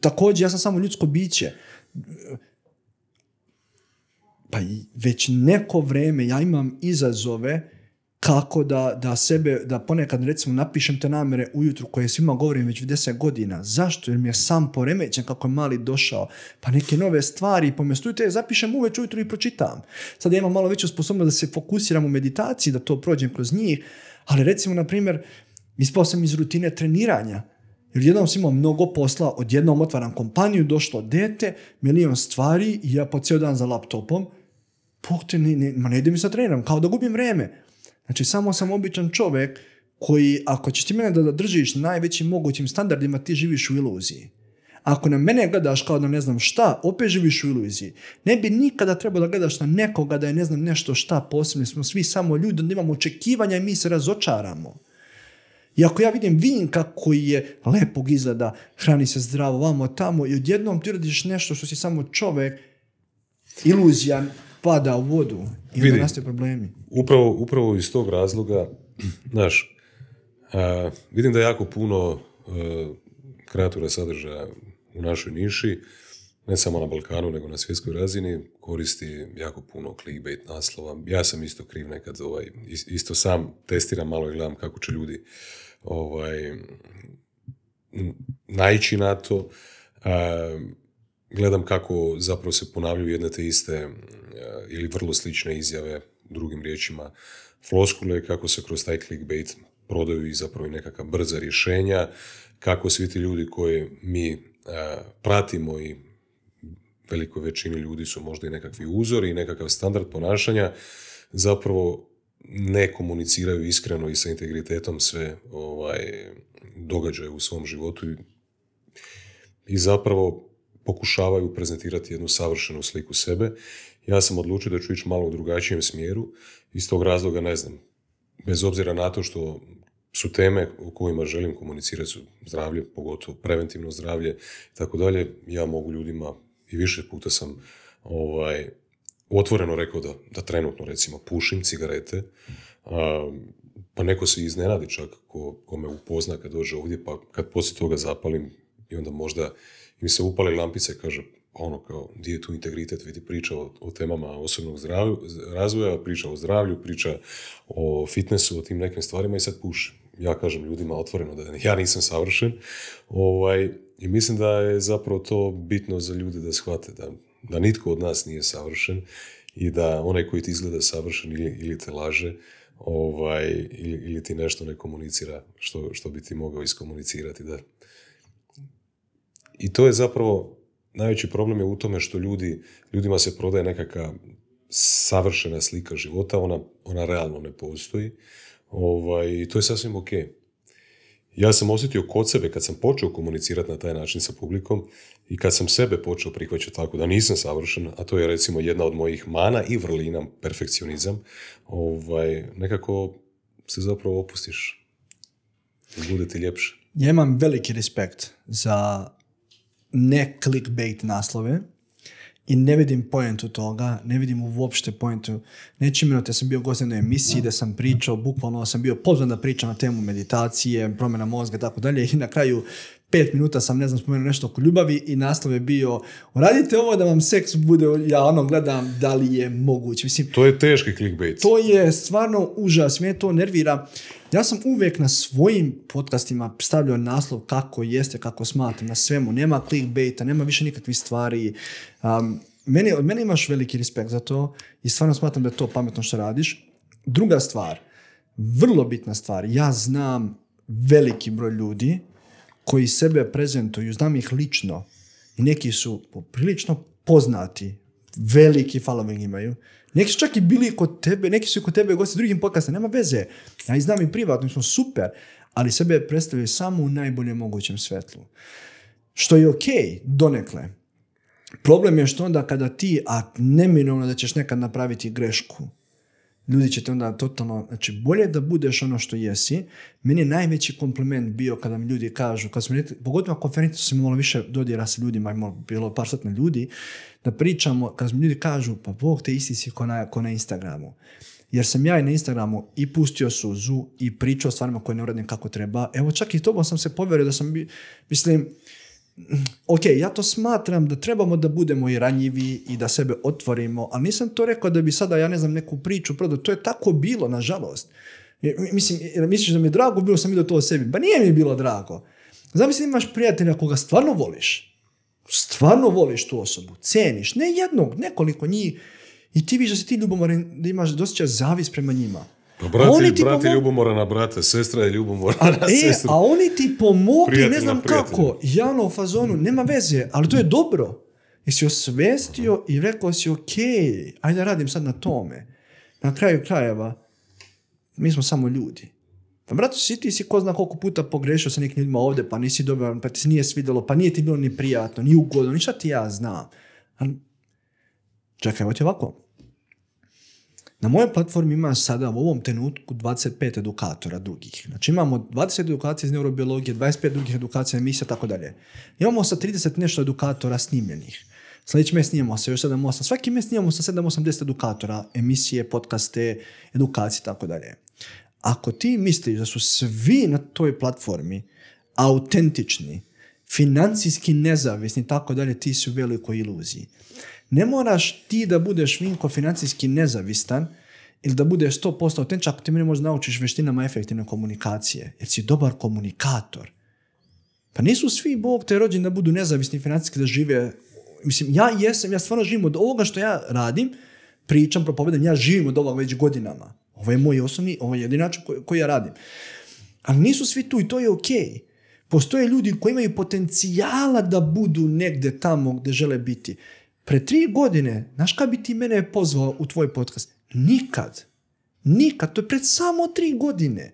također ja sam samo ljudsko biće. Pa već neko vrijeme ja imam izazove kako da, da sebe, da ponekad recimo napišem te namjere ujutru koje svima govorim već 10 godina. Zašto? Jer mi je sam poremećen kako je mali došao. Pa neke nove stvari pa te, zapišem uveć ujutru i pročitam. Sad ja imam malo veću sposobnost da se fokusiram u meditaciji, da to prođem kroz njih, ali recimo, na primjer, ispao sam iz rutine treniranja. Jer jednom sam imao mnogo posla, odjednom otvaram kompaniju, došlo dete, milion stvari i ja po cijel dan za laptopom. Bog te, ne, ne, ne idem treniram, kao da gubim vreme. Znači, samo sam običan čovjek koji, ako ćeš ti mene da držiš najvećim mogućim standardima, ti živiš u iluziji. Ako na mene gledaš kao da ne znam šta, opet živiš u iluziji. Ne bi nikada trebao da gledaš na nekoga da je ne znam nešto šta posebno. Smo svi samo ljudi, onda imamo očekivanja i mi se razočaramo. I ako ja vidim Vinka koji je lepog izgleda, hrani se zdravo, vamo, tamo i odjednom ti radiš nešto što si samo čovek iluzijan, pada u vodu i problemi.
Upravo, upravo iz tog razloga, [clears throat] znaš, vidim da je jako puno a, e, kreatora sadržaja u našoj niši, ne samo na Balkanu, nego na svjetskoj razini, koristi jako puno clickbait naslova. Ja sam isto kriv nekad, ovaj, isto sam testiram malo i gledam kako će ljudi ovaj, naići na to gledam kako zapravo se ponavljaju jedne te iste e, ili vrlo slične izjave drugim riječima floskule, kako se kroz taj clickbait prodaju i zapravo i nekakva brza rješenja, kako svi ti ljudi koje mi e, pratimo i velikoj većini ljudi su možda i nekakvi uzori i nekakav standard ponašanja, zapravo ne komuniciraju iskreno i sa integritetom sve ovaj, događaje u svom životu i zapravo pokušavaju prezentirati jednu savršenu sliku sebe. Ja sam odlučio da ću ići malo u drugačijem smjeru. Iz tog razloga ne znam. Bez obzira na to što su teme o kojima želim komunicirati su zdravlje, pogotovo preventivno zdravlje i tako dalje. Ja mogu ljudima i više puta sam ovaj, otvoreno rekao da, da trenutno recimo pušim cigarete, a, pa neko se iznenadi čak ko, ko me upozna kad dođe ovdje, pa kad poslije toga zapalim i onda možda mi se upali lampice, kaže, ono kao, gdje je tu integritet, vidi priča o, temama osobnog zdravlju, razvoja, priča o zdravlju, priča o fitnessu, o tim nekim stvarima i sad puši. Ja kažem ljudima otvoreno da ja nisam savršen. Ovaj, I mislim da je zapravo to bitno za ljude da shvate da, da nitko od nas nije savršen i da onaj koji ti izgleda savršen ili, ili te laže, ovaj, ili, ili, ti nešto ne komunicira što, što bi ti mogao iskomunicirati da i to je zapravo, najveći problem je u tome što ljudi, ljudima se prodaje nekakva savršena slika života, ona, ona realno ne postoji. Ovaj, to je sasvim ok. Ja sam osjetio kod sebe kad sam počeo komunicirati na taj način sa publikom i kad sam sebe počeo prihvaćati tako da nisam savršen, a to je recimo jedna od mojih mana i vrlina, perfekcionizam, ovaj, nekako se zapravo opustiš. Bude ti ljepše.
Ja imam veliki respekt za ne clickbait naslove i ne vidim pojentu toga, ne vidim uopšte pojentu. Neće imenuti, ja sam bio gost na emisiji da sam pričao, bukvalno sam bio pozvan da pričam na temu meditacije, promjena mozga i tako dalje i na kraju pet minuta sam, ne znam, spomenuo nešto oko ljubavi i naslov je bio radite ovo da vam seks bude, ja ono gledam da li je moguće. Mislim,
to je teški clickbait.
To je stvarno užas, me to nervira. Ja sam uvijek na svojim podcastima stavljao naslov kako jeste, kako smatram, na svemu. Nema clickbaita, nema više nikakvih stvari. meni, od mene imaš veliki respekt za to i stvarno smatram da je to pametno što radiš. Druga stvar, vrlo bitna stvar, ja znam veliki broj ljudi koji sebe prezentuju, znam ih lično, neki su prilično poznati, veliki following imaju. Neki su čak i bili kod tebe, neki su i kod tebe gosti drugim podcasta, nema veze. Ja ih znam i privatno, smo super, ali sebe predstavljaju samo u najboljem mogućem svetlu. Što je ok, donekle. Problem je što onda kada ti, a neminovno da ćeš nekad napraviti grešku, ljudi će te onda totalno, znači bolje da budeš ono što jesi. Meni je najveći kompliment bio kada mi ljudi kažu, kad smo, pogotovo na konferenciju sam malo više dodira sa ljudima, imalo bilo par ljudi, da pričamo, kad mi ljudi kažu, pa Bog te isti si ko na, ko na Instagramu. Jer sam ja i na Instagramu i pustio suzu i pričao o stvarima koje ne uradim kako treba. Evo čak i tobom sam se povjerio da sam, mislim, ok, ja to smatram da trebamo da budemo i ranjivi i da sebe otvorimo, ali nisam to rekao da bi sada, ja ne znam, neku priču prodao. To je tako bilo, nažalost. Mislim, misliš da mi je drago, bilo sam do to o sebi. Ba nije mi bilo drago. Zamisli imaš prijatelja koga stvarno voliš. Stvarno voliš tu osobu, ceniš. Ne jednog, nekoliko njih. I ti viš da si ti ljubomoren da imaš dosta zavis prema njima.
Pa brati, oni ti brate, ljubomora na brate, sestra je ljubomora na [laughs] e, sestru. A oni
ti pomogli, ne znam kako, javno u fazonu, nema veze, ali to je dobro. I si osvestio i rekao si, ok, ajde radim sad na tome. Na kraju krajeva, mi smo samo ljudi. Pa brato si ti si ko zna koliko puta pogrešio sa nekim ljudima ovdje, pa nisi dobro, pa ti se nije svidjelo, pa nije ti bilo ni prijatno, ni ugodno, ni šta ti ja znam. Ali, čekaj, ovo ti ovako. Na mojoj platformi ima sada u ovom trenutku 25 edukatora drugih. Znači imamo 20 edukacija iz neurobiologije, 25 drugih edukacija, emisija, tako dalje. Imamo sa 30 nešto edukatora snimljenih. Sljedeći mjesec snimamo sa još 7-8. Svaki mjesec snimamo sa 7 8 edukatora, emisije, podcaste, edukacije, tako dalje. Ako ti misliš da su svi na toj platformi autentični, financijski nezavisni, tako dalje, ti su u velikoj iluziji. Ne moraš ti da budeš Vinko financijski nezavistan ili da budeš 100% autentičan ako ti ne možeš naučiš vještinama efektivne komunikacije. Jer si dobar komunikator. Pa nisu svi, Bog te rođeni da budu nezavisni financijski da žive. Mislim, ja jesam, ja stvarno živim od ovoga što ja radim, pričam, propovedam, ja živim od ovoga već godinama. Ovo je moj osnovni, ovo je jedin koji, ja radim. Ali nisu svi tu i to je okej. Postoje ljudi koji imaju potencijala da budu negdje tamo gdje žele biti. Pre tri godine, znaš kada bi ti mene pozvao u tvoj podcast? Nikad. Nikad. To je pred samo tri godine.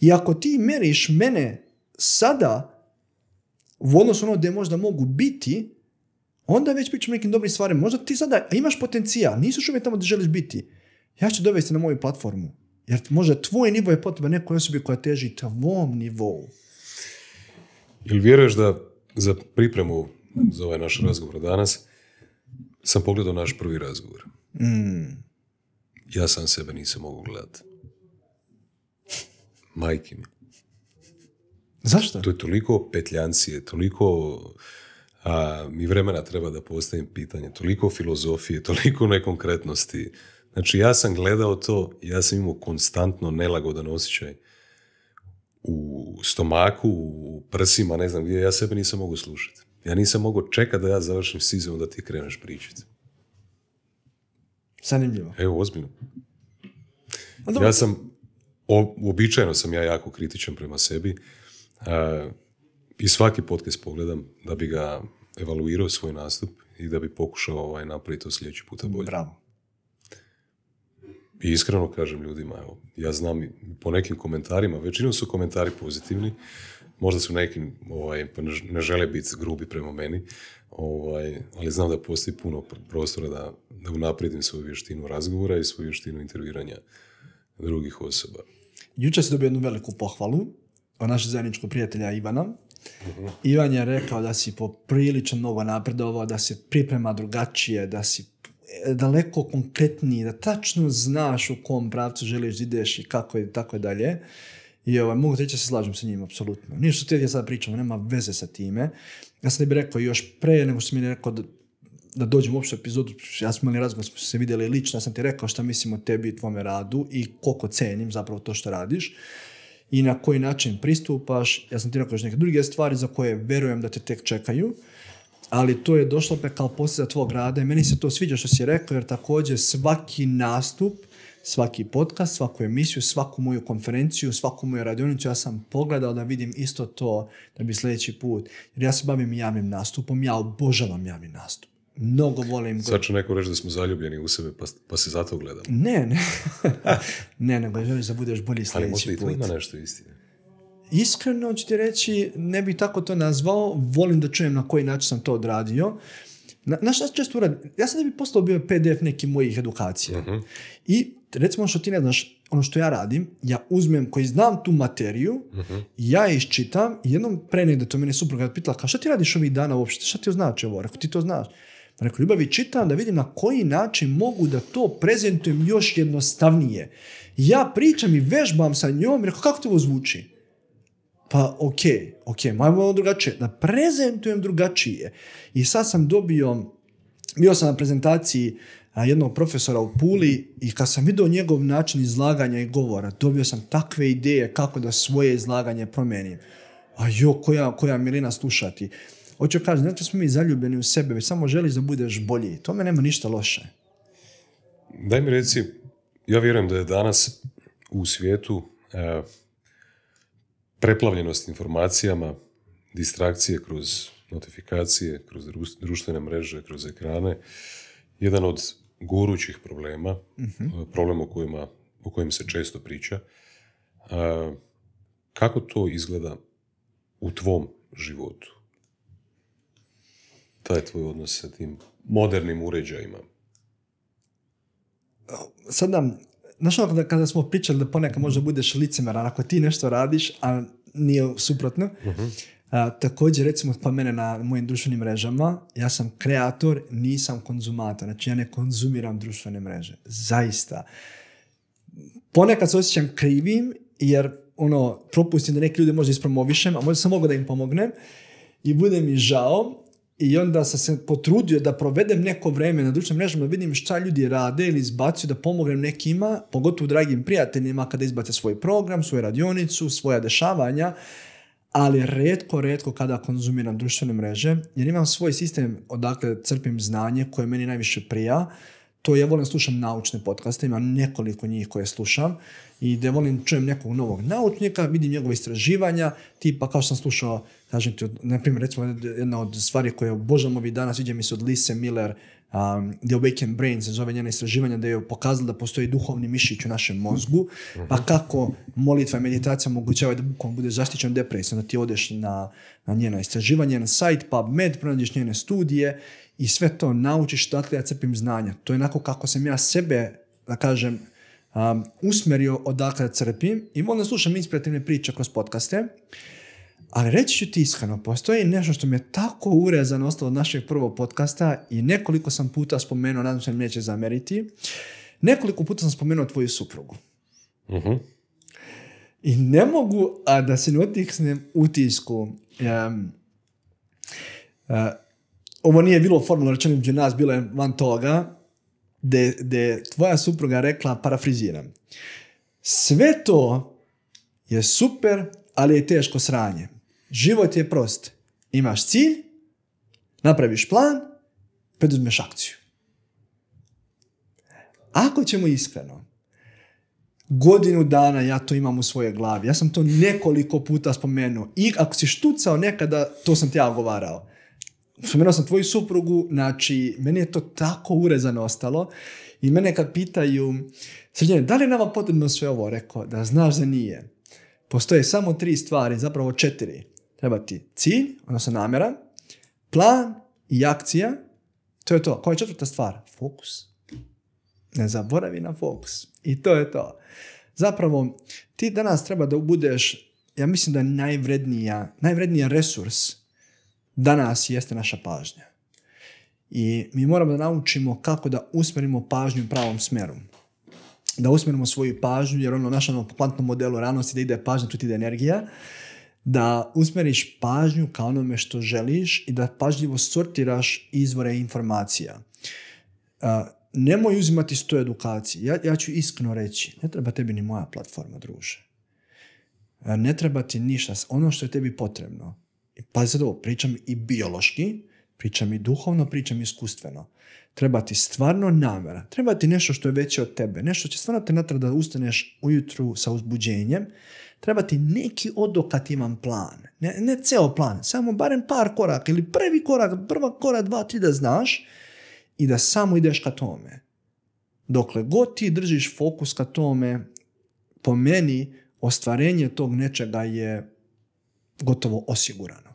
I ako ti meriš mene sada u odnosu ono gdje možda mogu biti, onda već pričamo nekim dobrim stvarima. Možda ti sada imaš potencijal, nisi uvijek tamo gdje želiš biti. Ja ću dovesti na moju platformu. Jer možda tvoj nivo je potreban nekoj osobi koja teži tvom nivou.
Ili vjeruješ da za pripremu za ovaj naš razgovor danas sam pogledao naš prvi razgovor. Mm. Ja sam sebe nisam mogu gledati. Majki mi. Zašto? To je toliko petljancije, toliko a, mi vremena treba da postavim pitanje, toliko filozofije, toliko nekonkretnosti. Znači ja sam gledao to, ja sam imao konstantno nelagodan osjećaj u stomaku, u prsima, ne znam gdje, ja sebe nisam mogu slušati. Ja nisam mogao čekati da ja završim sizom da ti kreneš pričati. Sanimljivo. Evo, ozbiljno. ja sam, uobičajeno sam ja jako kritičan prema sebi e, i svaki podcast pogledam da bi ga evaluirao svoj nastup i da bi pokušao ovaj, napraviti to sljedeći puta bolje. Bravo. I iskreno kažem ljudima, evo, ja znam po nekim komentarima, većinom su komentari pozitivni, možda su neki, ovaj, pa ne žele biti grubi prema meni, ovaj, ali znam da postoji puno prostora da, da unaprijedim svoju vještinu razgovora i svoju vještinu intervjuiranja drugih osoba.
Jučer si dobio jednu veliku pohvalu od našeg zajedničkog prijatelja Ivana. Mhm. Ivan je rekao da si poprilično mnogo napredovao, da se priprema drugačije, da si e, daleko konkretniji, da tačno znaš u kom pravcu želiš ideš i kako i tako dalje. I ovaj, mogu reći da se slažem sa njim, apsolutno. što ti ja sad pričamo, nema veze sa time. Ja sam ne bi rekao još pre, nego sam mi rekao da, da dođem u opštu epizodu, ja smo imali razgovor, smo se vidjeli lično, ja sam ti rekao šta mislim o tebi i tvome radu i koliko cenim zapravo to što radiš i na koji način pristupaš. Ja sam ti rekao još neke druge stvari za koje verujem da te tek čekaju, ali to je došlo opet kao za tvog rada i meni se to sviđa što si rekao jer također svaki nastup svaki podcast, svaku emisiju, svaku moju konferenciju, svaku moju radionicu. Ja sam pogledao da vidim isto to da bi sljedeći put. Jer ja se bavim javnim nastupom, ja obožavam javni nastup. Mnogo volim... Sad
će neko reći da smo zaljubljeni u sebe, pa, pa se zato gledamo. [laughs] Ne, ne.
[laughs] ne, nego želiš da budeš bolji sljedeći put. Ali možda i to ima nešto istine. Iskreno ću ti reći, ne bih tako to nazvao, volim da čujem na koji način sam to odradio. Na, na šta često uradim? Ja sam ne bi postao bio PDF nekih mojih edukacija. Mhm. I recimo ono što ti ne znaš, ono što ja radim, ja uzmem koji znam tu materiju, mhm. ja je iščitam i jednom pre da to mene supruga pitala, kao šta ti radiš ovih dana uopšte, šta ti znači ovo, rekao ti to znaš. Pa rekao, ljubavi čitam da vidim na koji način mogu da to prezentujem još jednostavnije. Ja pričam i vežbam sa njom, rekao kako to ovo zvuči? Pa ok, ok, malo drugačije, da prezentujem drugačije. I sad sam dobio, bio sam na prezentaciji jednog profesora u Puli i kad sam vidio njegov način izlaganja i govora, dobio sam takve ideje kako da svoje izlaganje promijenim. A jo, koja, koja milina slušati. Hoću kaži, znači smo mi zaljubljeni u sebe, već samo želiš da budeš bolji. To me nema ništa loše.
Daj mi reci, ja vjerujem da je danas u svijetu e, preplavljenost informacijama, distrakcije kroz notifikacije, kroz društvene mreže, kroz ekrane, jedan od gorućih problema, uh problem o, kojima, o kojim se često priča. E, kako to izgleda u tvom životu? Taj je tvoj odnos sa tim modernim uređajima. E,
Sada, znaš ono kada, smo pričali da ponekad možda budeš licimeran, ako ti nešto radiš, a nije suprotno, mhm također, recimo, pa mene na mojim društvenim mrežama, ja sam kreator, nisam konzumator. Znači, ja ne konzumiram društvene mreže. Zaista. Ponekad se osjećam krivim, jer ono, propustim da neke ljude možda ispromovišem, a možda sam mogao da im pomognem i bude mi žao i onda sam se potrudio da provedem neko vrijeme na društvenim mrežama da vidim šta ljudi rade ili izbacuju da pomognem nekima, pogotovo dragim prijateljima kada izbace svoj program, svoju radionicu, svoja dešavanja ali redko, redko kada konzumiram društvene mreže, jer imam svoj sistem odakle crpim znanje koje meni najviše prija to ja volim slušam naučne podcaste, imam nekoliko njih koje slušam i da volim čujem nekog novog naučnika, vidim njegove istraživanja, tipa kao što sam slušao, kažem ti, na primjer, recimo jedna od stvari koje obožavam vi danas, vidim mi se od Lise Miller, um, The Awakened Brain se zove njena istraživanja, da je pokazala da postoji duhovni mišić u našem mozgu, pa mhm. kako molitva i meditacija omogućava da bukvalno bude zaštićen depresijom, da ti odeš na, na istraživanje na sajt, PubMed, pronađeš njene studije, i sve to naučiš odatle ja crpim znanja. To je onako kako sam ja sebe, da kažem, um, usmerio odakle crpim i možda slušam inspirativne priče kroz podcaste. Ali reći ću ti iskreno, postoji nešto što mi je tako urezano ostalo od našeg prvog podcasta i nekoliko sam puta spomenuo, nadam se mi neće zameriti, nekoliko puta sam spomenuo tvoju suprugu. Mhm. I ne mogu a da se ne otisnem utisku. Um, ovo nije bilo formalno rečeno među nas, bilo je van toga, gdje je tvoja supruga rekla, parafriziram, sve to je super, ali je teško sranje. Život je prost. Imaš cilj, napraviš plan, preduzmeš akciju. Ako ćemo iskreno, godinu dana ja to imam u svojoj glavi. Ja sam to nekoliko puta spomenuo. I ako si štucao nekada, to sam ti ja govarao spomenuo sam tvoju suprugu, znači, meni je to tako urezano ostalo i mene kad pitaju, srđane, da li je nama potrebno sve ovo? Rekao, da znaš da nije. Postoje samo tri stvari, zapravo četiri. Treba ti cilj, odnosno namjera, plan i akcija. To je to. Koja je četvrta stvar? Fokus. Ne zaboravi na fokus. I to je to. Zapravo, ti danas treba da budeš, ja mislim da je najvrednija, najvrednija resurs danas jeste naša pažnja. I mi moramo da naučimo kako da usmerimo pažnju u pravom smjeru. Da usmerimo svoju pažnju, jer ono našem kvantnom modelu ranosti da ide pažnja, tu ti ide energija. Da usmeriš pažnju ka onome što želiš i da pažljivo sortiraš izvore informacija. Uh, nemoj uzimati sto edukaciji. Ja, ja ću iskreno reći, ne treba tebi ni moja platforma, druže. Ne treba ti ništa. Ono što je tebi potrebno pa sad ovo, pričam i biološki, pričam i duhovno, pričam iskustveno. Treba ti stvarno namjera, treba ti nešto što je veće od tebe, nešto će stvarno te natra da ustaneš ujutru sa uzbuđenjem, treba ti neki odokativan plan, ne, ne ceo plan, samo barem par koraka ili prvi korak, prva kora, dva, tri da znaš i da samo ideš ka tome. Dokle god ti držiš fokus ka tome, po meni ostvarenje tog nečega je gotovo osigurano.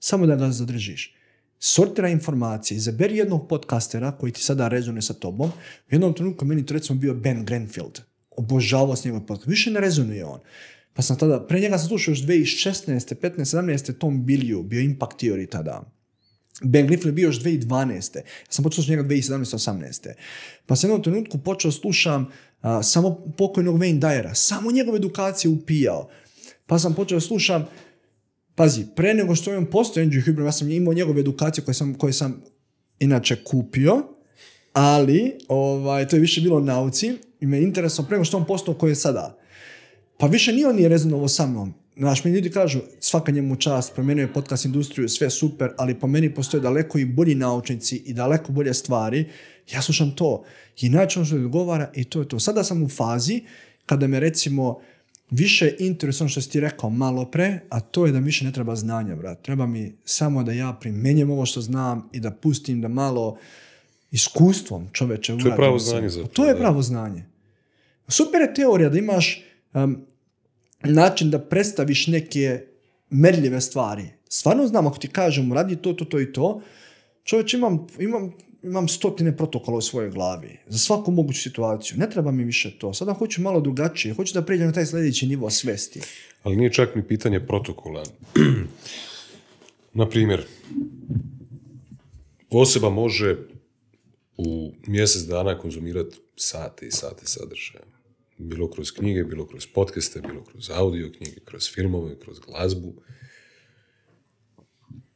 Samo da ga zadržiš. Sortira informacije, izaberi jednog podcastera koji ti sada rezone sa tobom. U jednom trenutku meni to recimo bio Ben Grenfield. Obožavao s njegov podcast. Više ne rezonuje on. Pa sam tada, pre njega sam slušao još 2016. 15. 17. Tom Bilju, bio Impact Theory tada. Ben Griffin je bio još 2012. Ja sam počeo slušati njega 2017. 18. Pa sam jednom trenutku počeo slušam samo pokojnog Wayne Dyera. Samo njegove edukacije upijao. Pa sam počeo slušam Pazi, pre nego što on postao Andrew Huberman, ja sam imao njegove edukacije koje sam, koje sam inače kupio, ali ovaj, to je više bilo nauci i me je interesno nego što on postao koji je sada. Pa više ni on nije ovo sa mnom. Znaš, mi ljudi kažu, svaka njemu čast, promijenio je podcast industriju, sve super, ali po meni postoje daleko i bolji naučnici i daleko bolje stvari. Ja slušam to. I način što odgovara i to je to. Sada sam u fazi kada me recimo više interesno što si ti rekao malo pre, a to je da mi više ne treba znanja, brat. Treba mi samo da ja primenjem ovo što znam i da pustim da malo iskustvom čoveče uradim. To je pravo znanje. Pa to, je pravo znanje. Super je teorija da imaš način da predstaviš neke merljive stvari. Stvarno znam, ako ti kažem, radi to, to, to i to, čovječ, imam, imam imam stotine protokola u svojoj glavi, za svaku moguću situaciju, ne treba mi više to, sada hoću malo drugačije, hoću da pređem na taj sljedeći nivo svesti.
Ali nije čak ni pitanje protokola. [clears throat] Naprimjer, osoba može u mjesec dana konzumirati sate i sate sadržaja. Bilo kroz knjige, bilo kroz podcaste, bilo kroz audio knjige, kroz filmove, kroz glazbu.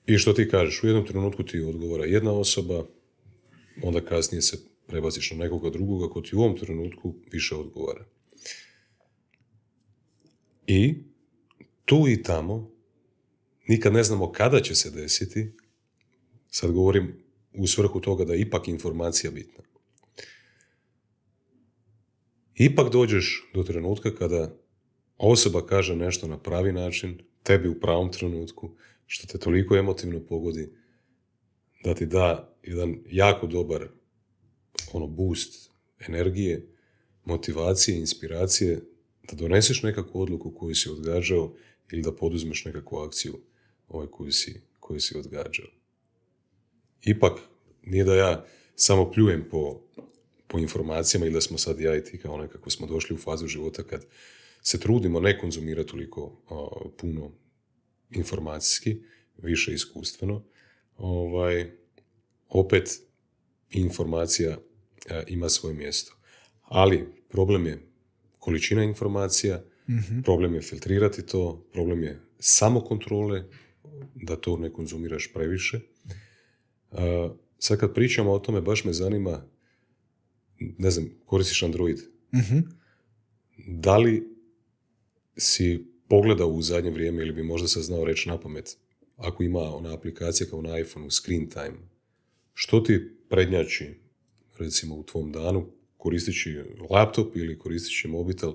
I što ti kažeš, u jednom trenutku ti odgovora jedna osoba, onda kasnije se prebaciš na nekoga drugoga ko ti u ovom trenutku više odgovara. I tu i tamo, nikad ne znamo kada će se desiti, sad govorim u svrhu toga da je ipak informacija bitna. Ipak dođeš do trenutka kada osoba kaže nešto na pravi način, tebi u pravom trenutku, što te toliko emotivno pogodi, da ti da jedan jako dobar ono boost energije, motivacije, inspiracije, da doneseš nekakvu odluku koju si odgađao ili da poduzmeš nekakvu akciju ovaj koju si, koju si odgađao. Ipak, nije da ja samo pljujem po, po informacijama ili da smo sad ja i ti kao nekako smo došli u fazu života kad se trudimo ne konzumirati toliko puno informacijski, više iskustveno, ovaj, opet informacija e, ima svoje mjesto. Ali problem je količina informacija, mhm. problem je filtrirati to, problem je samo kontrole, da to ne konzumiraš previše. E, sad kad pričamo o tome, baš me zanima, ne znam, koristiš Android. Mm-hmm. Da li si pogledao u zadnje vrijeme ili bi možda se znao reći na pamet ako ima ona aplikacija kao na iPhoneu screen time, što ti prednjači recimo u tvom danu koristeći laptop ili koristići mobitel,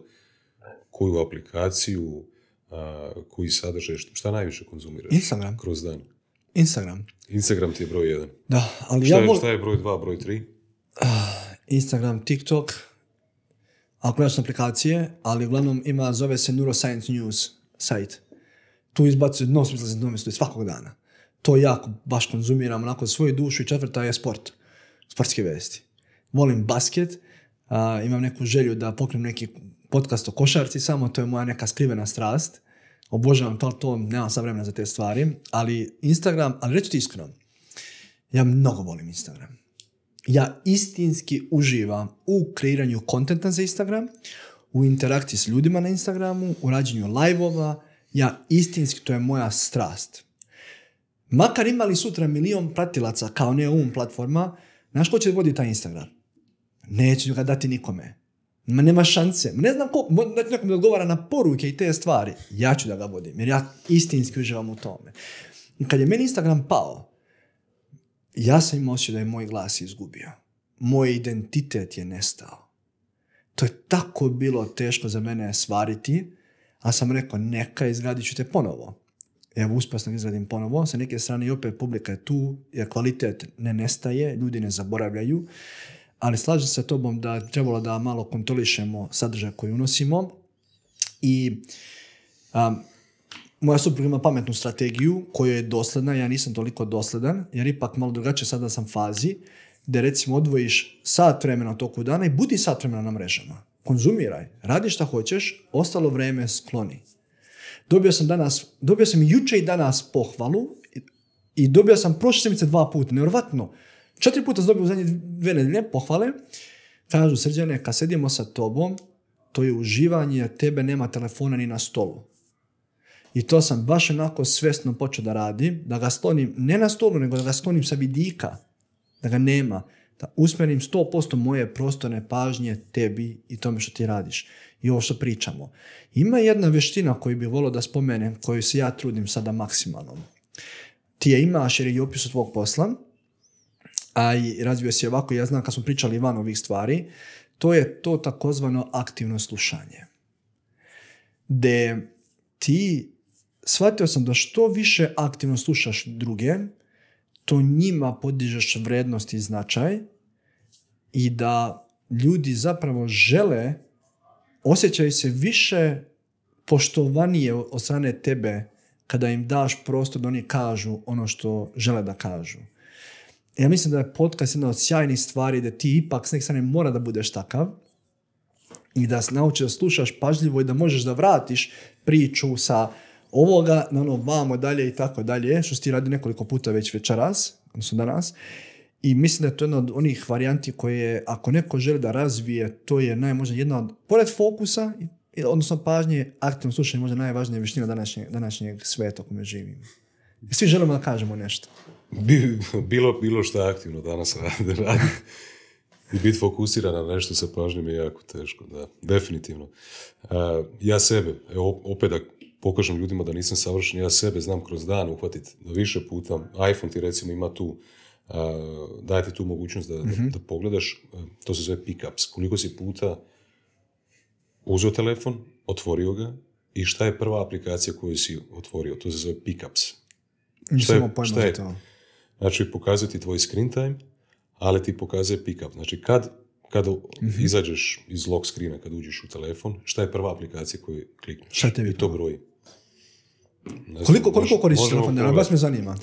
koju aplikaciju, a, koji sadržaj, šta najviše konzumiraš Instagram. kroz dan? Instagram. Instagram ti je broj jedan. Da, ali šta Je, Šta je broj dva, broj tri?
Ah, Instagram, TikTok, Ako aplikacije, ali uglavnom ima, zove se Neuroscience News site tu izbacuju nos izlazi i svakog dana. To jako baš konzumiram onako svoju dušu i četvrta je sport. Sportske vesti. Volim basket, imam neku želju da pokrenem neki podcast o košarci samo, to je moja neka skrivena strast. Obožavam to, to nemam sad vremena za te stvari, ali Instagram, ali reći ti iskreno, ja mnogo volim Instagram. Ja istinski uživam u kreiranju kontenta za Instagram, u interakciji s ljudima na Instagramu, u rađenju live ja istinski, to je moja strast. Makar imali sutra milion pratilaca kao ne um platforma, znaš ko će voditi taj Instagram? Neću ga dati nikome. Ma nema šanse. Ma ne znam ko, nekom da odgovara na poruke i te stvari. Ja ću da ga vodim, jer ja istinski uživam u tome. Kad je meni Instagram pao, ja sam imao osjećaj da je moj glas izgubio. Moj identitet je nestao. To je tako bilo teško za mene svariti a sam rekao, neka izgradit ću te ponovo. Evo, uspasno izgradim ponovo. Sa neke strane i opet publika je tu, jer kvalitet ne nestaje, ljudi ne zaboravljaju. Ali slažem se tobom da trebalo da malo kontrolišemo sadržaj koji unosimo. I um, moja supruga ima pametnu strategiju koja je dosledna, ja nisam toliko dosledan, jer ipak malo drugačije sada sam fazi, da recimo odvojiš sat vremena u toku dana i budi sat vremena na mrežama konzumiraj, radi šta hoćeš, ostalo vrijeme skloni. Dobio sam danas, dobio sam juče i danas pohvalu i dobio sam prošle dva puta, nevjerojatno. Četiri puta sam dobio u zadnje nedelje pohvale. Kažu, srđane, kad sedimo sa tobom, to je uživanje tebe nema telefona ni na stolu. I to sam baš onako svesno počeo da radim, da ga sklonim ne na stolu, nego da ga sklonim sa vidika, da ga nema da usmerim 100% moje prostorne pažnje tebi i tome što ti radiš i ovo što pričamo. Ima jedna vještina koju bih volio da spomenem, koju se ja trudim sada maksimalno. Ti je imaš jer je i opisu tvog posla, a i razvio se ovako, ja znam kad smo pričali van ovih stvari, to je to takozvano aktivno slušanje. De ti, shvatio sam da što više aktivno slušaš druge, to njima podižeš vrednost i značaj, i da ljudi zapravo žele, osjećaju se više poštovanije od strane tebe kada im daš prostor da oni kažu ono što žele da kažu. Ja mislim da je podcast jedna od sjajnih stvari da ti ipak s neke strane mora da budeš takav i da se da slušaš pažljivo i da možeš da vratiš priču sa ovoga na ono vamo dalje i tako dalje, što si ti radi nekoliko puta već večeras, odnosno danas. I mislim da je to jedna od onih varijanti koje, ako neko želi da razvije, to je naj, jedna od, pored fokusa, odnosno pažnje, aktivno slušanje možda najvažnija vještina današnjeg, današnjeg sveta u kojem živimo. Svi želimo da kažemo nešto.
Bilo, bilo što aktivno danas radi. radi. I biti fokusiran na nešto sa pažnjom je jako teško, da, definitivno. ja sebe, opet da pokažem ljudima da nisam savršen, ja sebe znam kroz dan uhvatiti da više puta, iPhone ti recimo ima tu daje tu mogućnost da, da, mhm. pogledaš, e, to se zove pickups. koliko si puta uzeo telefon, otvorio ga i šta je prva aplikacija koju si otvorio, to se zove pickups. Šta je, šta To. Znači, pokazuje ti tvoj screen time, ali ti pokazuje pick-up. Znači, kad, kad mhm. izađeš iz lock screena, kad uđeš u telefon, šta je prva aplikacija koju klikneš? Šta tebi I to broji. koliko, koliko koristiš telefon? Baš me zanima.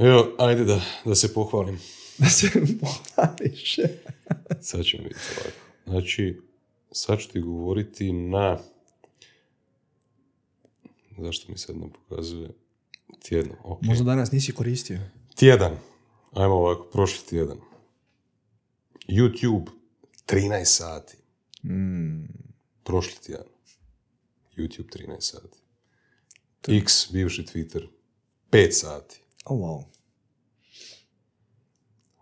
Evo, ajde da, da se pohvalim.
Da se pohvališ.
[laughs] sad ćemo biti ovako. Znači, sad ću ti govoriti na... Zašto mi sad ne pokazuje? Tjedno, okay. Možda
danas nisi koristio.
Tjedan. Ajmo ovako, prošli tjedan. YouTube, 13 sati. Mm. Prošli tjedan. YouTube, 13 sati. X, bivši Twitter, 5 sati. Oh, wow.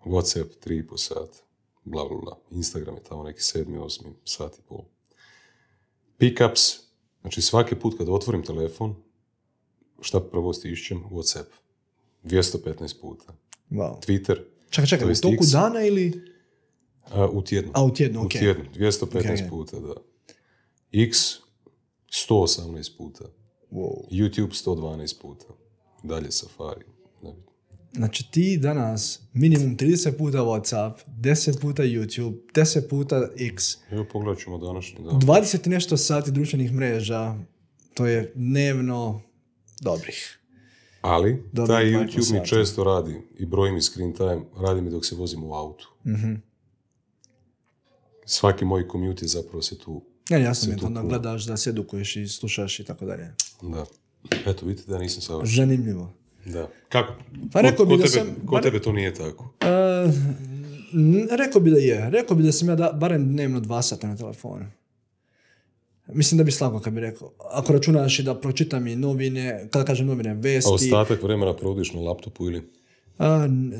Whatsapp 3,5 sat, bla, bla, bla. Instagram je tamo neki 7, 8 sat i pol. Pickups, znači svaki put kad otvorim telefon, šta prvo stišćem? Whatsapp. 215 puta. Wow. Twitter. Čekaj, čekaj, u toku dana ili? A, u tjednu. A, u tjednu, U tjednu, 215 puta, da. X, 118 puta. Wow. YouTube 112 puta. Dalje Safari.
Znači ti danas minimum 30 puta Whatsapp, 10 puta YouTube, 10 puta X.
Evo pogledat ćemo 20
nešto sati društvenih mreža, to je dnevno dobrih.
Ali, taj YouTube mi često radi i broj mi screen time, radi mi dok se vozim u autu. mm Svaki moj commute je zapravo se tu... Ja, jasno to je, gledaš
da se edukuješ i slušaš i tako dalje.
Da. Eto, vidite da nisam savršen. Zanimljivo. Da. Kako? Pa rekao bi da sam... Kod tebe to nije tako?
E, rekao bi da je. Rekao bi da sam ja barem dnevno dva sata na telefonu. Mislim da bi slago kad bi rekao. Ako računaš i da pročitam i novine, kada kažem novine, vesti... A ostatak
vremena provodiš na laptopu ili?
E,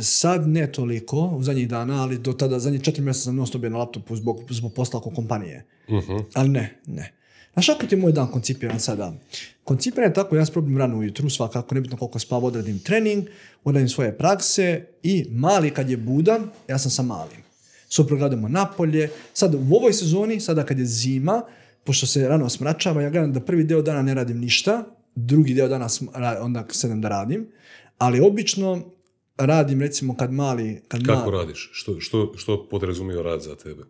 sad ne toliko, u zadnjih dana, ali do tada, zadnjih četiri mjeseca sam non bio na laptopu zbog, zbog posla oko kompanije. Mhm. Ali ne, ne. Znaš kako ti moj dan koncipiran sada? Koncipiran je tako, ja sprobim rano ujutru, svakako, nebitno koliko spavam, odradim trening, odradim svoje prakse i mali kad je budan, ja sam sa malim. Suprug gledamo napolje, sad u ovoj sezoni, sada kad je zima, pošto se rano smračava, ja gledam da prvi deo dana ne radim ništa, drugi deo dana onda sedem da radim, ali obično radim recimo kad mali... Kad Kako
radiš? Što, što, što podrazumio rad za tebe?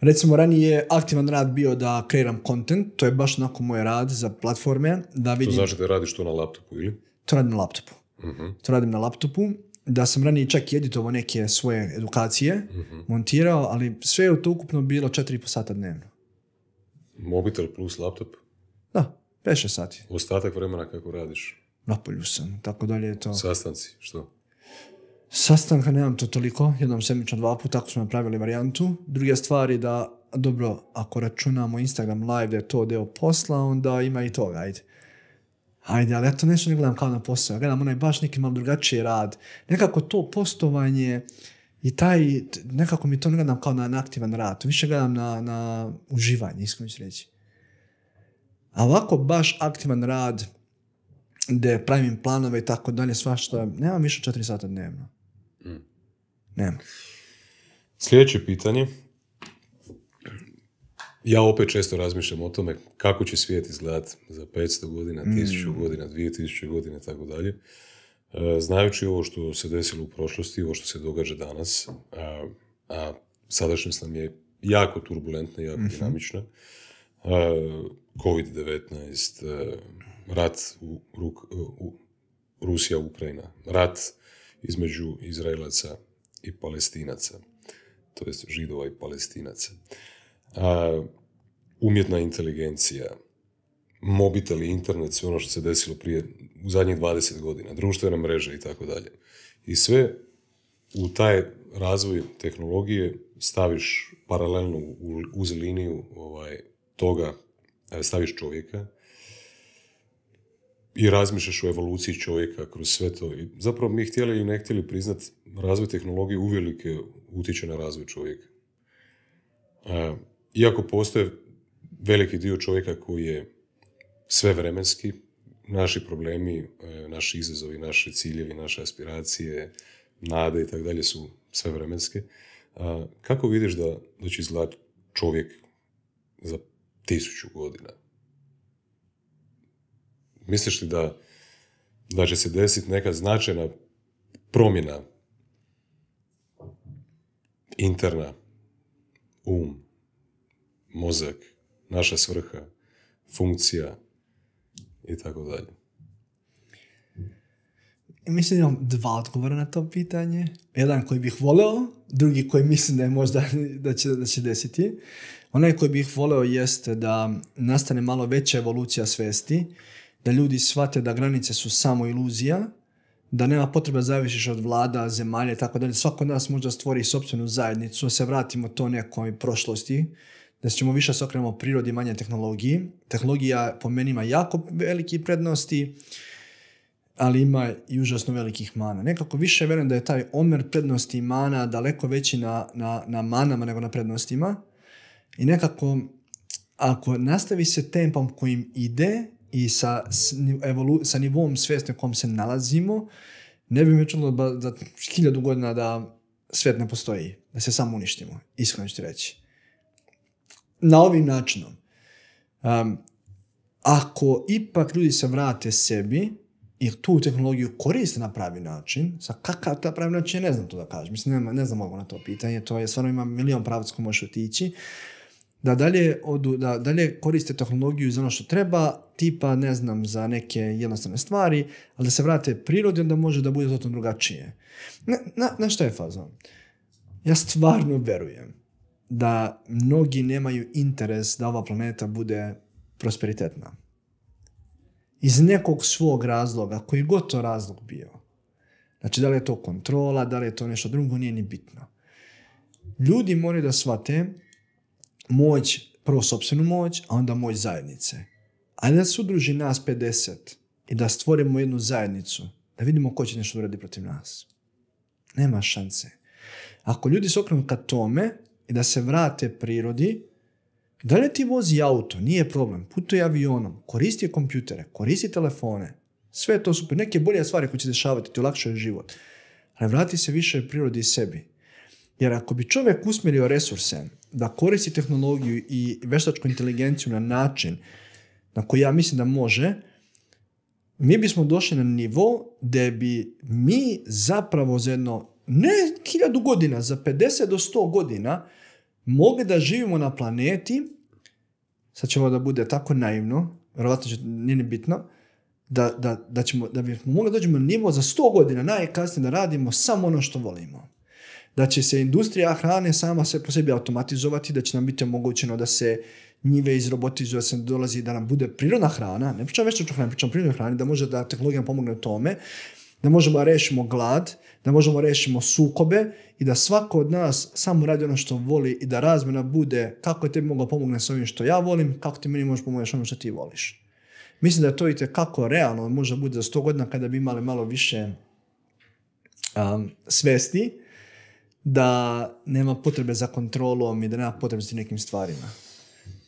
Recimo, ranije je aktivan rad bio da kreiram content, to je baš onako moj rad za platforme. Da vidim... To znači
da radiš to na laptopu ili?
To radim na laptopu. Mhm. To radim na laptopu. Da sam ranije čak i editovao neke svoje edukacije, mhm. montirao, ali sve je to ukupno bilo 4,5 sata dnevno.
Mobitel plus laptop? Da, 5-6 sati. Ostatak vremena kako radiš?
Napolju sam,
tako dalje je to. Sastanci, što?
Sastanka nemam to toliko, jednom sedmično dva puta, tako smo napravili varijantu. Druga stvar je da, dobro, ako računamo Instagram live da je to deo posla, onda ima i to ajde. Ajde, ali ja to nešto ne gledam kao na posao, ja gledam onaj baš neki malo drugačiji rad. Nekako to postovanje i taj, nekako mi to ne gledam kao na, aktivan rad, više gledam na, na uživanje, iskreno ću reći. A ovako baš aktivan rad, gdje pravim planove i tako dalje, svašta, nemam više četiri sata dnevno.
Ne. Sljedeće pitanje. Ja opet često razmišljam o tome kako će svijet izgledati za 500 godina, 1000 mm. godina, 2000 godina i tako dalje. E, znajući ovo što se desilo u prošlosti, ovo što se događa danas, a, sadašnjost nam je jako turbulentna i jako mhm. dinamična. E, COVID-19, e, rat u, Rusija-Ukrajina, rat između Izraelaca i Palestinaca, to jest Židova i Palestinaca. umjetna inteligencija, mobitel i internet, sve ono što se desilo prije u zadnjih 20 godina, društvene mreže i tako dalje. I sve u taj razvoj tehnologije staviš paralelno uz liniju ovaj, toga, staviš čovjeka i razmišljaš o evoluciji čovjeka kroz sve to. I zapravo mi htjeli ili ne htjeli priznat razvoj tehnologije uvelike utječe na razvoj čovjeka. iako postoje veliki dio čovjeka koji je svevremenski, naši problemi, e, naši izazovi, naše ciljevi, naše aspiracije, nade i tako dalje su svevremenske. Kako vidiš da, da će izgledati čovjek za tisuću godina? Misliš li da, da će se desiti neka značajna promjena interna, um, mozak, naša svrha, funkcija i tako dalje?
Mislim da imam dva odgovora na to pitanje.
Jedan koji bih voleo, drugi
koji mislim da je možda [laughs] da će, da će desiti. Onaj koji bih voleo jeste da nastane malo veća evolucija svesti da ljudi shvate da granice su samo iluzija, da nema potrebe zavisiš od vlada, zemalja tako dalje. Svako od nas možda stvori sobstvenu zajednicu, se vratimo to nekoj prošlosti, da ćemo više se okrenemo prirodi, manje tehnologiji. Tehnologija po meni ima jako veliki prednosti, ali ima i užasno velikih mana. Nekako više vjerujem da je taj omer prednosti i mana daleko veći na, na, na manama nego na prednostima. I nekako, ako nastavi se tempom kojim ide, i sa, evolu, sa nivom svijesti u kom se nalazimo, ne bi mi čudilo da hiljadu godina da svijet ne postoji, da se samo uništimo, iskreno ću reći. Na ovim načinom, um, ako ipak ljudi se vrate sebi i tu tehnologiju koriste na pravi način, sa kakav ta pravi način, ne znam to da kažem, mislim, ne, ne znam mogu na to pitanje, to je, stvarno ima milion pravac možeš otići, da dalje, odu, da koriste tehnologiju za ono što treba, tipa ne znam za neke jednostavne stvari, ali da se vrate prirodi onda može da bude totalno drugačije. Na, na, na šta je faza? Ja stvarno verujem da mnogi nemaju interes da ova planeta bude prosperitetna. Iz nekog svog razloga, koji god to razlog bio. Znači, da li je to kontrola, da li je to nešto drugo, nije ni bitno. Ljudi moraju da shvate moć, prvo sobstvenu moć, a onda moć zajednice. Ali da se udruži nas 50 i da stvorimo jednu zajednicu, da vidimo ko će nešto uraditi protiv nas. Nema šanse. Ako ljudi se okrenu ka tome i da se vrate prirodi, da li ti vozi auto, nije problem, putuje avionom, koristi kompjutere, koristi telefone, sve to su neke bolje stvari koje će dešavati, ti olakšaju život. Ali vrati se više prirodi i sebi. Jer ako bi čovjek usmjerio resurse, da koristi tehnologiju i veštačku inteligenciju na način na koji ja mislim da može, mi bismo došli na nivo gdje bi mi zapravo za jedno, ne hiljadu godina, za 50 do 100 godina mogli da živimo na planeti, sad će da bude tako naivno, vjerovatno će, nije ni bitno, da, da, da, ćemo, da mogli dođemo na nivo za 100 godina najkasnije da radimo samo ono što volimo da će se industrija hrane sama se po sebi automatizovati, da će nam biti omogućeno da se njive izrobotizuju, da se dolazi da nam bude prirodna hrana, ne pričam već o hrani, pričam prirodnoj hrani, da može da tehnologija pomogne tome, da možemo rešimo glad, da možemo rešimo sukobe i da svako od nas samo radi ono što voli i da razmjena bude kako je tebi mogla pomogne s ovim što ja volim, kako ti meni možeš pomoći ono što ti voliš. Mislim da je to i kako realno možda bude za sto godina kada bi imali malo više um, svesti da nema potrebe za kontrolom i da nema potrebe za nekim stvarima.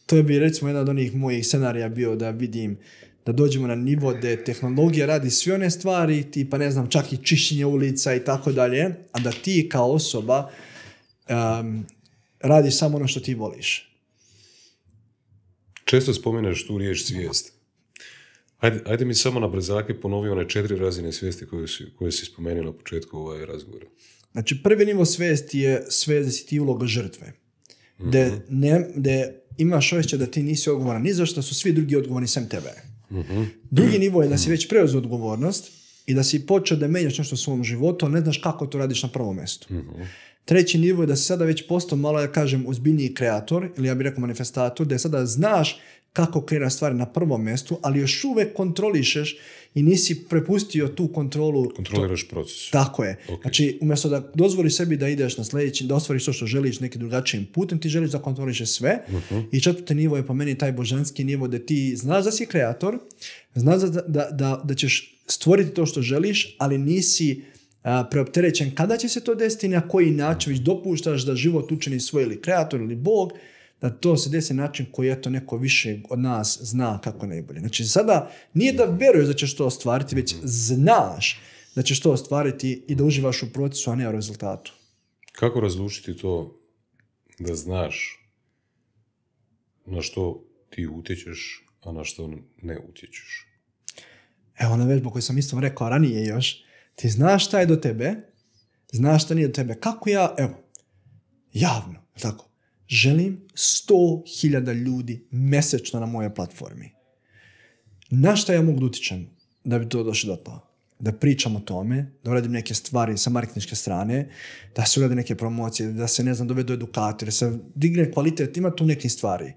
To bi recimo jedan od onih mojih scenarija bio da vidim da dođemo na nivo da tehnologija radi sve one stvari, tipa ne znam, čak i čišćenje ulica i tako dalje, a da ti kao osoba um, radi samo ono što ti voliš.
Često spomeneš tu riječ svijest. Ajde, ajde mi samo na brzake ponovi one četiri razine svijesti koje si, koje si spomenuo na početku ovaj razgovora.
Znači, prvi nivo svijesti je sve da si ti uloga žrtve. Da mm-hmm. imaš osjećaj da ti nisi odgovoran ni zašto, što su svi drugi odgovorni sem tebe. Mhm. Drugi nivo je da si već preuzeo odgovornost i da si počeo da menjaš nešto u svom životu, a ne znaš kako to radiš na prvom mjestu. Mhm. Treći nivo je da si sada već postao malo, ja kažem, ozbiljniji kreator ili ja bih rekao manifestator, da sada znaš kako krena stvari na prvom mjestu, ali još uvijek kontrolišeš i nisi prepustio tu kontrolu. Kontroliraš proces. Tako je. Okay. Znači, umjesto da dozvoli sebi da ideš na sljedeći, da ostvariš to što želiš nekim drugačijim putem, ti želiš da kontroliše sve. Uh-huh. I četvrti nivo je po meni taj božanski nivo da ti znaš da si kreator, znaš da, da, da, da ćeš stvoriti to što želiš, ali nisi preopterećen kada će se to desiti, na koji način, već dopuštaš da život učini svoj ili kreator ili Bog, da to se desi način koji to neko više od nas zna kako najbolje. Znači sada nije da veruješ da ćeš to ostvariti, već znaš da ćeš to ostvariti i da uživaš u procesu, a ne u rezultatu.
Kako razlučiti to da znaš na što ti utječeš, a na što ne utječeš?
Evo ona vežba koju sam isto rekao ranije još. Ti znaš šta je do tebe, znaš šta nije do tebe. Kako ja, evo, javno, tako, Želim 100.000 ljudi mesečno na mojoj platformi. Na šta ja mogu da utičem da bi to došlo do toga? Da pričam o tome, da uradim neke stvari sa marketinške strane, da se uradim neke promocije, da se, ne znam, dovedu edukatori, da se digne kvalitet, ima tu neke stvari.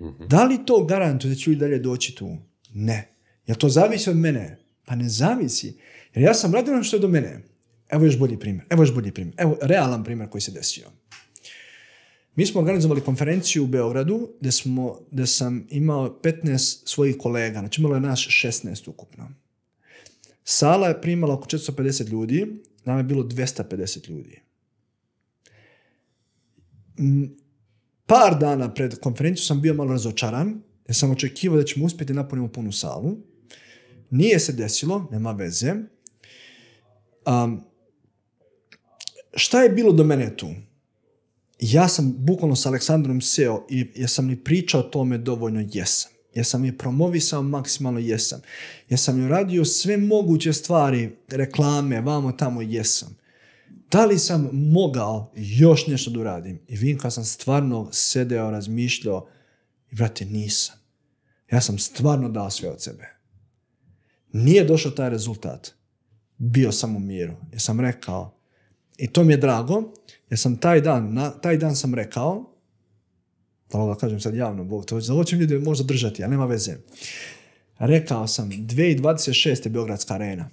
mm Da li to garantuje da ću i dalje doći tu? Ne. Jel to zavisi od mene? Pa ne zavisi. Jer ja sam radio ono što je do mene. Evo još bolji primjer. Evo još bolji primjer. Evo realan primjer koji se desio. Mi smo organizovali konferenciju u Beogradu gdje, smo, gdje sam imao 15 svojih kolega, znači imalo je nas 16 ukupno. Sala je primala oko 450 ljudi, nam je bilo 250 ljudi. Mm, par dana pred konferenciju sam bio malo razočaran, jer sam očekivao da ćemo uspjeti napuniti punu salu. Nije se desilo, nema veze. šta je bilo do mene tu? ja sam bukvalno s Aleksandrom seo i ja sam li pričao o tome dovoljno jesam. Ja sam je promovisao maksimalno jesam. Ja sam joj radio sve moguće stvari, reklame, vamo tamo jesam. Da li sam mogao još nešto da uradim? I vidim kad sam stvarno sedeo, razmišljao i vrati nisam. Ja sam stvarno dao sve od sebe. Nije došao taj rezultat. Bio sam u miru. Ja sam rekao i to mi je drago jer sam taj dan, na, taj dan sam rekao, da kažem sad javno, Bog, to, ovo će ljudi možda držati, ali nema veze. Rekao sam, 2.26. je Beogradska arena.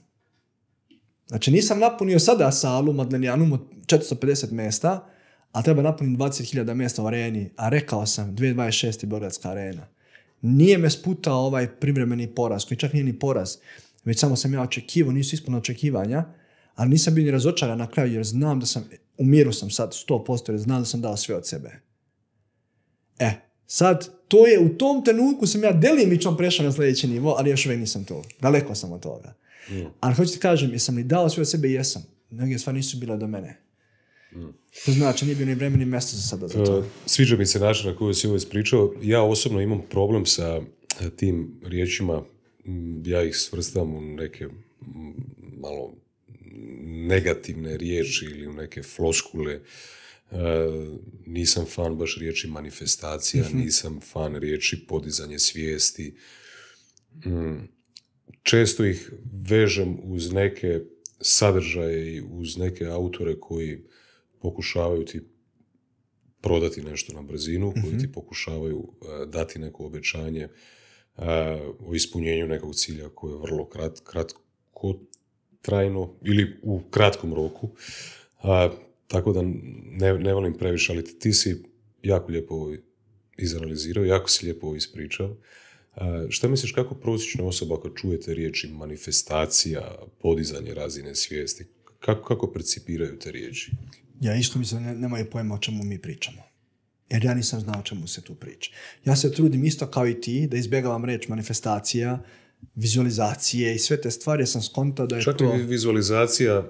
Znači nisam napunio sada salu Madlenijanum od 450 mjesta, a treba napuniti 20.000 mjesta u areni, a rekao sam je Beogradska arena. Nije me sputao ovaj privremeni poraz, koji čak nije ni poraz, već samo sam ja očekivao, nisu ispuno očekivanja, ali nisam bio ni razočaran na kraju jer znam da sam u miru sam sad 100% jer znam da sam dao sve od sebe. E, sad, to je u tom trenutku sam ja delimično prešao na sljedeći nivo, ali još uvijek nisam to, Daleko sam od toga. Mm. Ali hoću ti kažem, jesam li dao sve od sebe? Jesam. Mnoge stvari nisu bile do mene.
Mm. To znači, nije bio ni vremeni mjesto za sada za to. E, sviđa mi se način na koju si ovo ispričao. Ja osobno imam problem sa e, tim riječima. Mm, ja ih svrstam u neke malo negativne riječi ili u neke floskule. E, nisam fan baš riječi manifestacija, mhm. nisam fan riječi podizanje svijesti. Mm, često ih vežem uz neke sadržaje i uz neke autore koji pokušavaju ti prodati nešto na brzinu, koji mhm. ti pokušavaju e, dati neko obećanje e, o ispunjenju nekog cilja koje je vrlo krat, kratko trajno ili u kratkom roku. A, tako da ne, ne volim previše, ali ti si jako lijepo izanalizirao, jako si lijepo ispričao. A, šta misliš kako prosječna osoba ako čujete riječi manifestacija, podizanje razine svijesti, kako, kako percipiraju te riječi?
Ja isto mislim da nemaju pojma o čemu mi pričamo. Jer ja nisam znao o čemu se tu priča. Ja se trudim isto kao i ti da izbjegavam riječ manifestacija, vizualizacije i sve te stvari, ja sam skontao da je Čak to... Čak
vizualizacija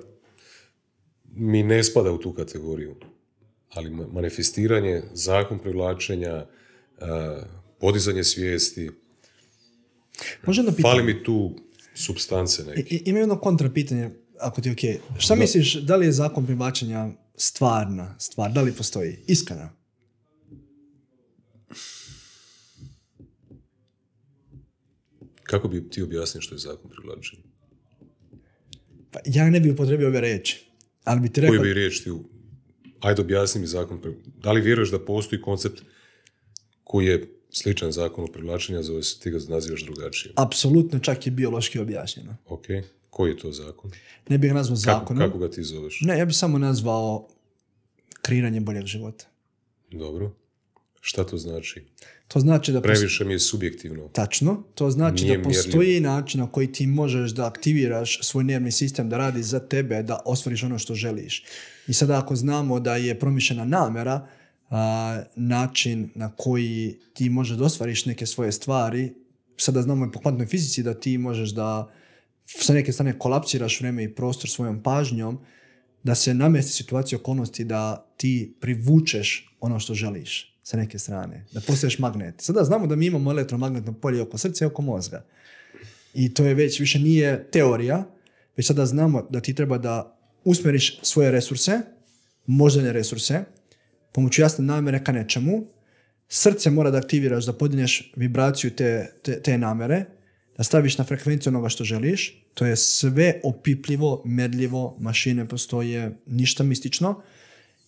mi ne spada u tu kategoriju, ali manifestiranje, zakon privlačenja, e, podizanje svijesti, Može Fali mi tu substance neke.
I, ima jedno kontra pitanje, ako ti je okej. Šta da. misliš, da li je zakon privlačenja stvarna stvar, da li postoji, iskrena?
Kako bi ti objasnio što je zakon privlačenja? Pa, ja ne bih upotrebio ove riječi. Ali bi ti rekao... Koji bi riječ ti... Ajde objasni mi zakon. Da li vjeruješ da postoji koncept koji je sličan zakonu privlačenja, zove se, ti ga nazivaš drugačije?
Apsolutno, čak je biološki objasnjeno.
Ok. Koji je to zakon? Ne bih ga nazvao zakonom. Kako, kako ga ti zoveš?
Ne, ja bih samo nazvao kreiranje boljeg života.
Dobro. Šta to znači? To znači da Previše mi je subjektivno. Tačno.
To znači da postoji način na koji ti možeš da aktiviraš svoj nervni sistem da radi za tebe, da ostvariš ono što želiš. I sada ako znamo da je promišljena namjera, a, način na koji ti možeš da ostvariš neke svoje stvari, sada znamo i po kvantnoj fizici da ti možeš da sa neke strane kolapsiraš vreme i prostor svojom pažnjom, da se namesti situacija okolnosti da ti privučeš ono što želiš sa neke strane. Da postaješ magnet. Sada znamo da mi imamo elektromagnetno polje oko srca i oko mozga. I to je već, više nije teorija, već sada znamo da ti treba da usmeriš svoje resurse, moždane resurse, pomoću jasne namere ka nečemu. Srce mora da aktiviraš, da podinješ vibraciju te, te, da staviš na frekvenciju onoga što želiš. To je sve opipljivo, medljivo, mašine postoje, ništa mistično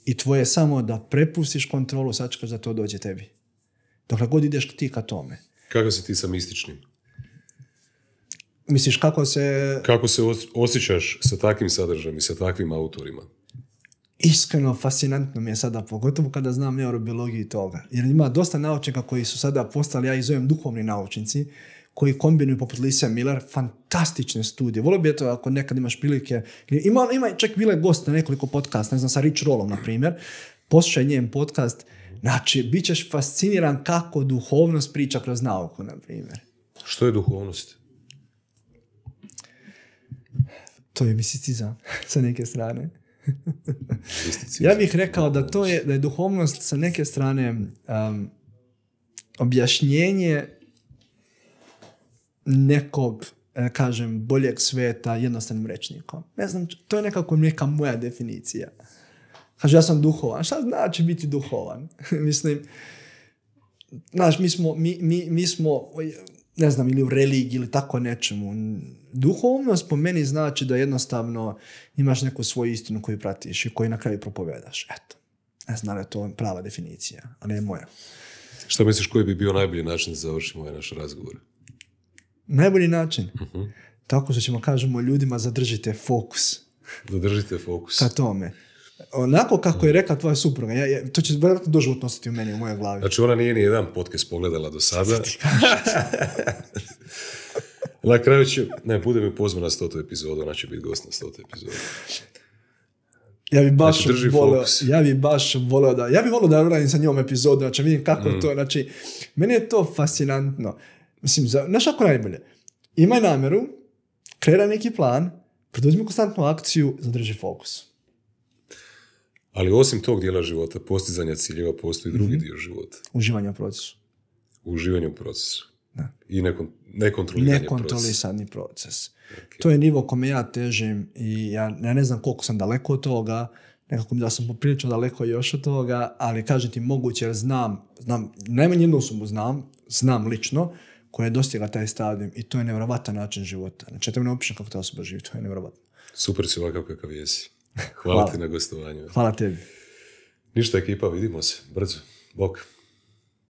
i tvoje samo da prepustiš kontrolu, sad za da to dođe tebi. Dokle god ideš ti ka tome.
Kako si ti sa mističnim? Misliš kako se... Kako se osjećaš sa takvim sadržajem i sa takvim autorima?
Iskreno fascinantno mi je sada, pogotovo kada znam neurobiologiju toga. Jer ima dosta naučnika koji su sada postali, ja ih zovem duhovni naučnici, koji kombinuju poput Lisa Miller fantastične studije. Volio bi to ako nekad imaš prilike, ima, ima čak bile gost na nekoliko podcast, ne znam, sa Rich Rollom na primjer, poslušaj njen podcast, znači bit ćeš fasciniran kako duhovnost priča kroz nauku
na primjer. Što je duhovnost?
To je [laughs] sa neke strane. [laughs] ja bih rekao da to je, da je duhovnost sa neke strane um, objašnjenje nekog, e, kažem, boljeg sveta jednostavnim rečnikom. Ne znam, to je nekako neka moja definicija. Kaže, ja sam duhovan. Šta znači biti duhovan? [laughs] Mislim, znaš, mi smo, mi, mi, mi smo, ne znam, ili u religiji ili tako nečemu. Duhovnost po meni znači da jednostavno imaš neku svoju istinu koju pratiš i koju na kraju propovedaš. Eto. Ne znam je to prava definicija, ali
je moja. Što misliš koji bi bio najbolji način da završimo ovaj naš razgovor?
najbolji način. Mhm. Tako što ćemo kažemo ljudima zadržite fokus.
Zadržite fokus. Ka
tome. Onako kako je rekla tvoja supruga, ja, to će vjerojatno doživotno ostati u meni, u mojoj glavi. Znači
ona nije ni jedan podcast pogledala do sada. [laughs] Na kraju će, ne, bude mi pozvan na stotu epizodu, ona će biti gost na stotu epizodu. Ja bi baš znači, volio,
ja bi baš volio da, ja bi volio da radim sa njom epizodu, znači vidim kako mhm. to, znači, meni je to fascinantno. Mislim, za, znaš ako najbolje? Imaj namjeru, kreira neki plan, preduzmi konstantnu akciju, zadrži fokus.
Ali osim tog dijela života, postizanja ciljeva, postoji drugi mhm. dio života. Uživanje u procesu. Uživanje u procesu. Da. I nekon, nekontrolirani proces. Nekontrolisani
proces. To je nivo kome ja težim i ja, ne znam koliko sam daleko od toga, nekako da sam poprilično daleko još od toga, ali kažem ti moguće jer znam, znam najmanje jednu osobu znam, znam lično, koja je dostigla taj stadion i to je nevjerovatan način života. Znači, ja te uopće kako ta osoba živi, to je nevjerovatno.
Super si ovakav kakav jesi. Hvala, Hvala. [laughs] ti na gostovanju. Hvala tebi. Ništa ekipa, vidimo se. Brzo. Bok.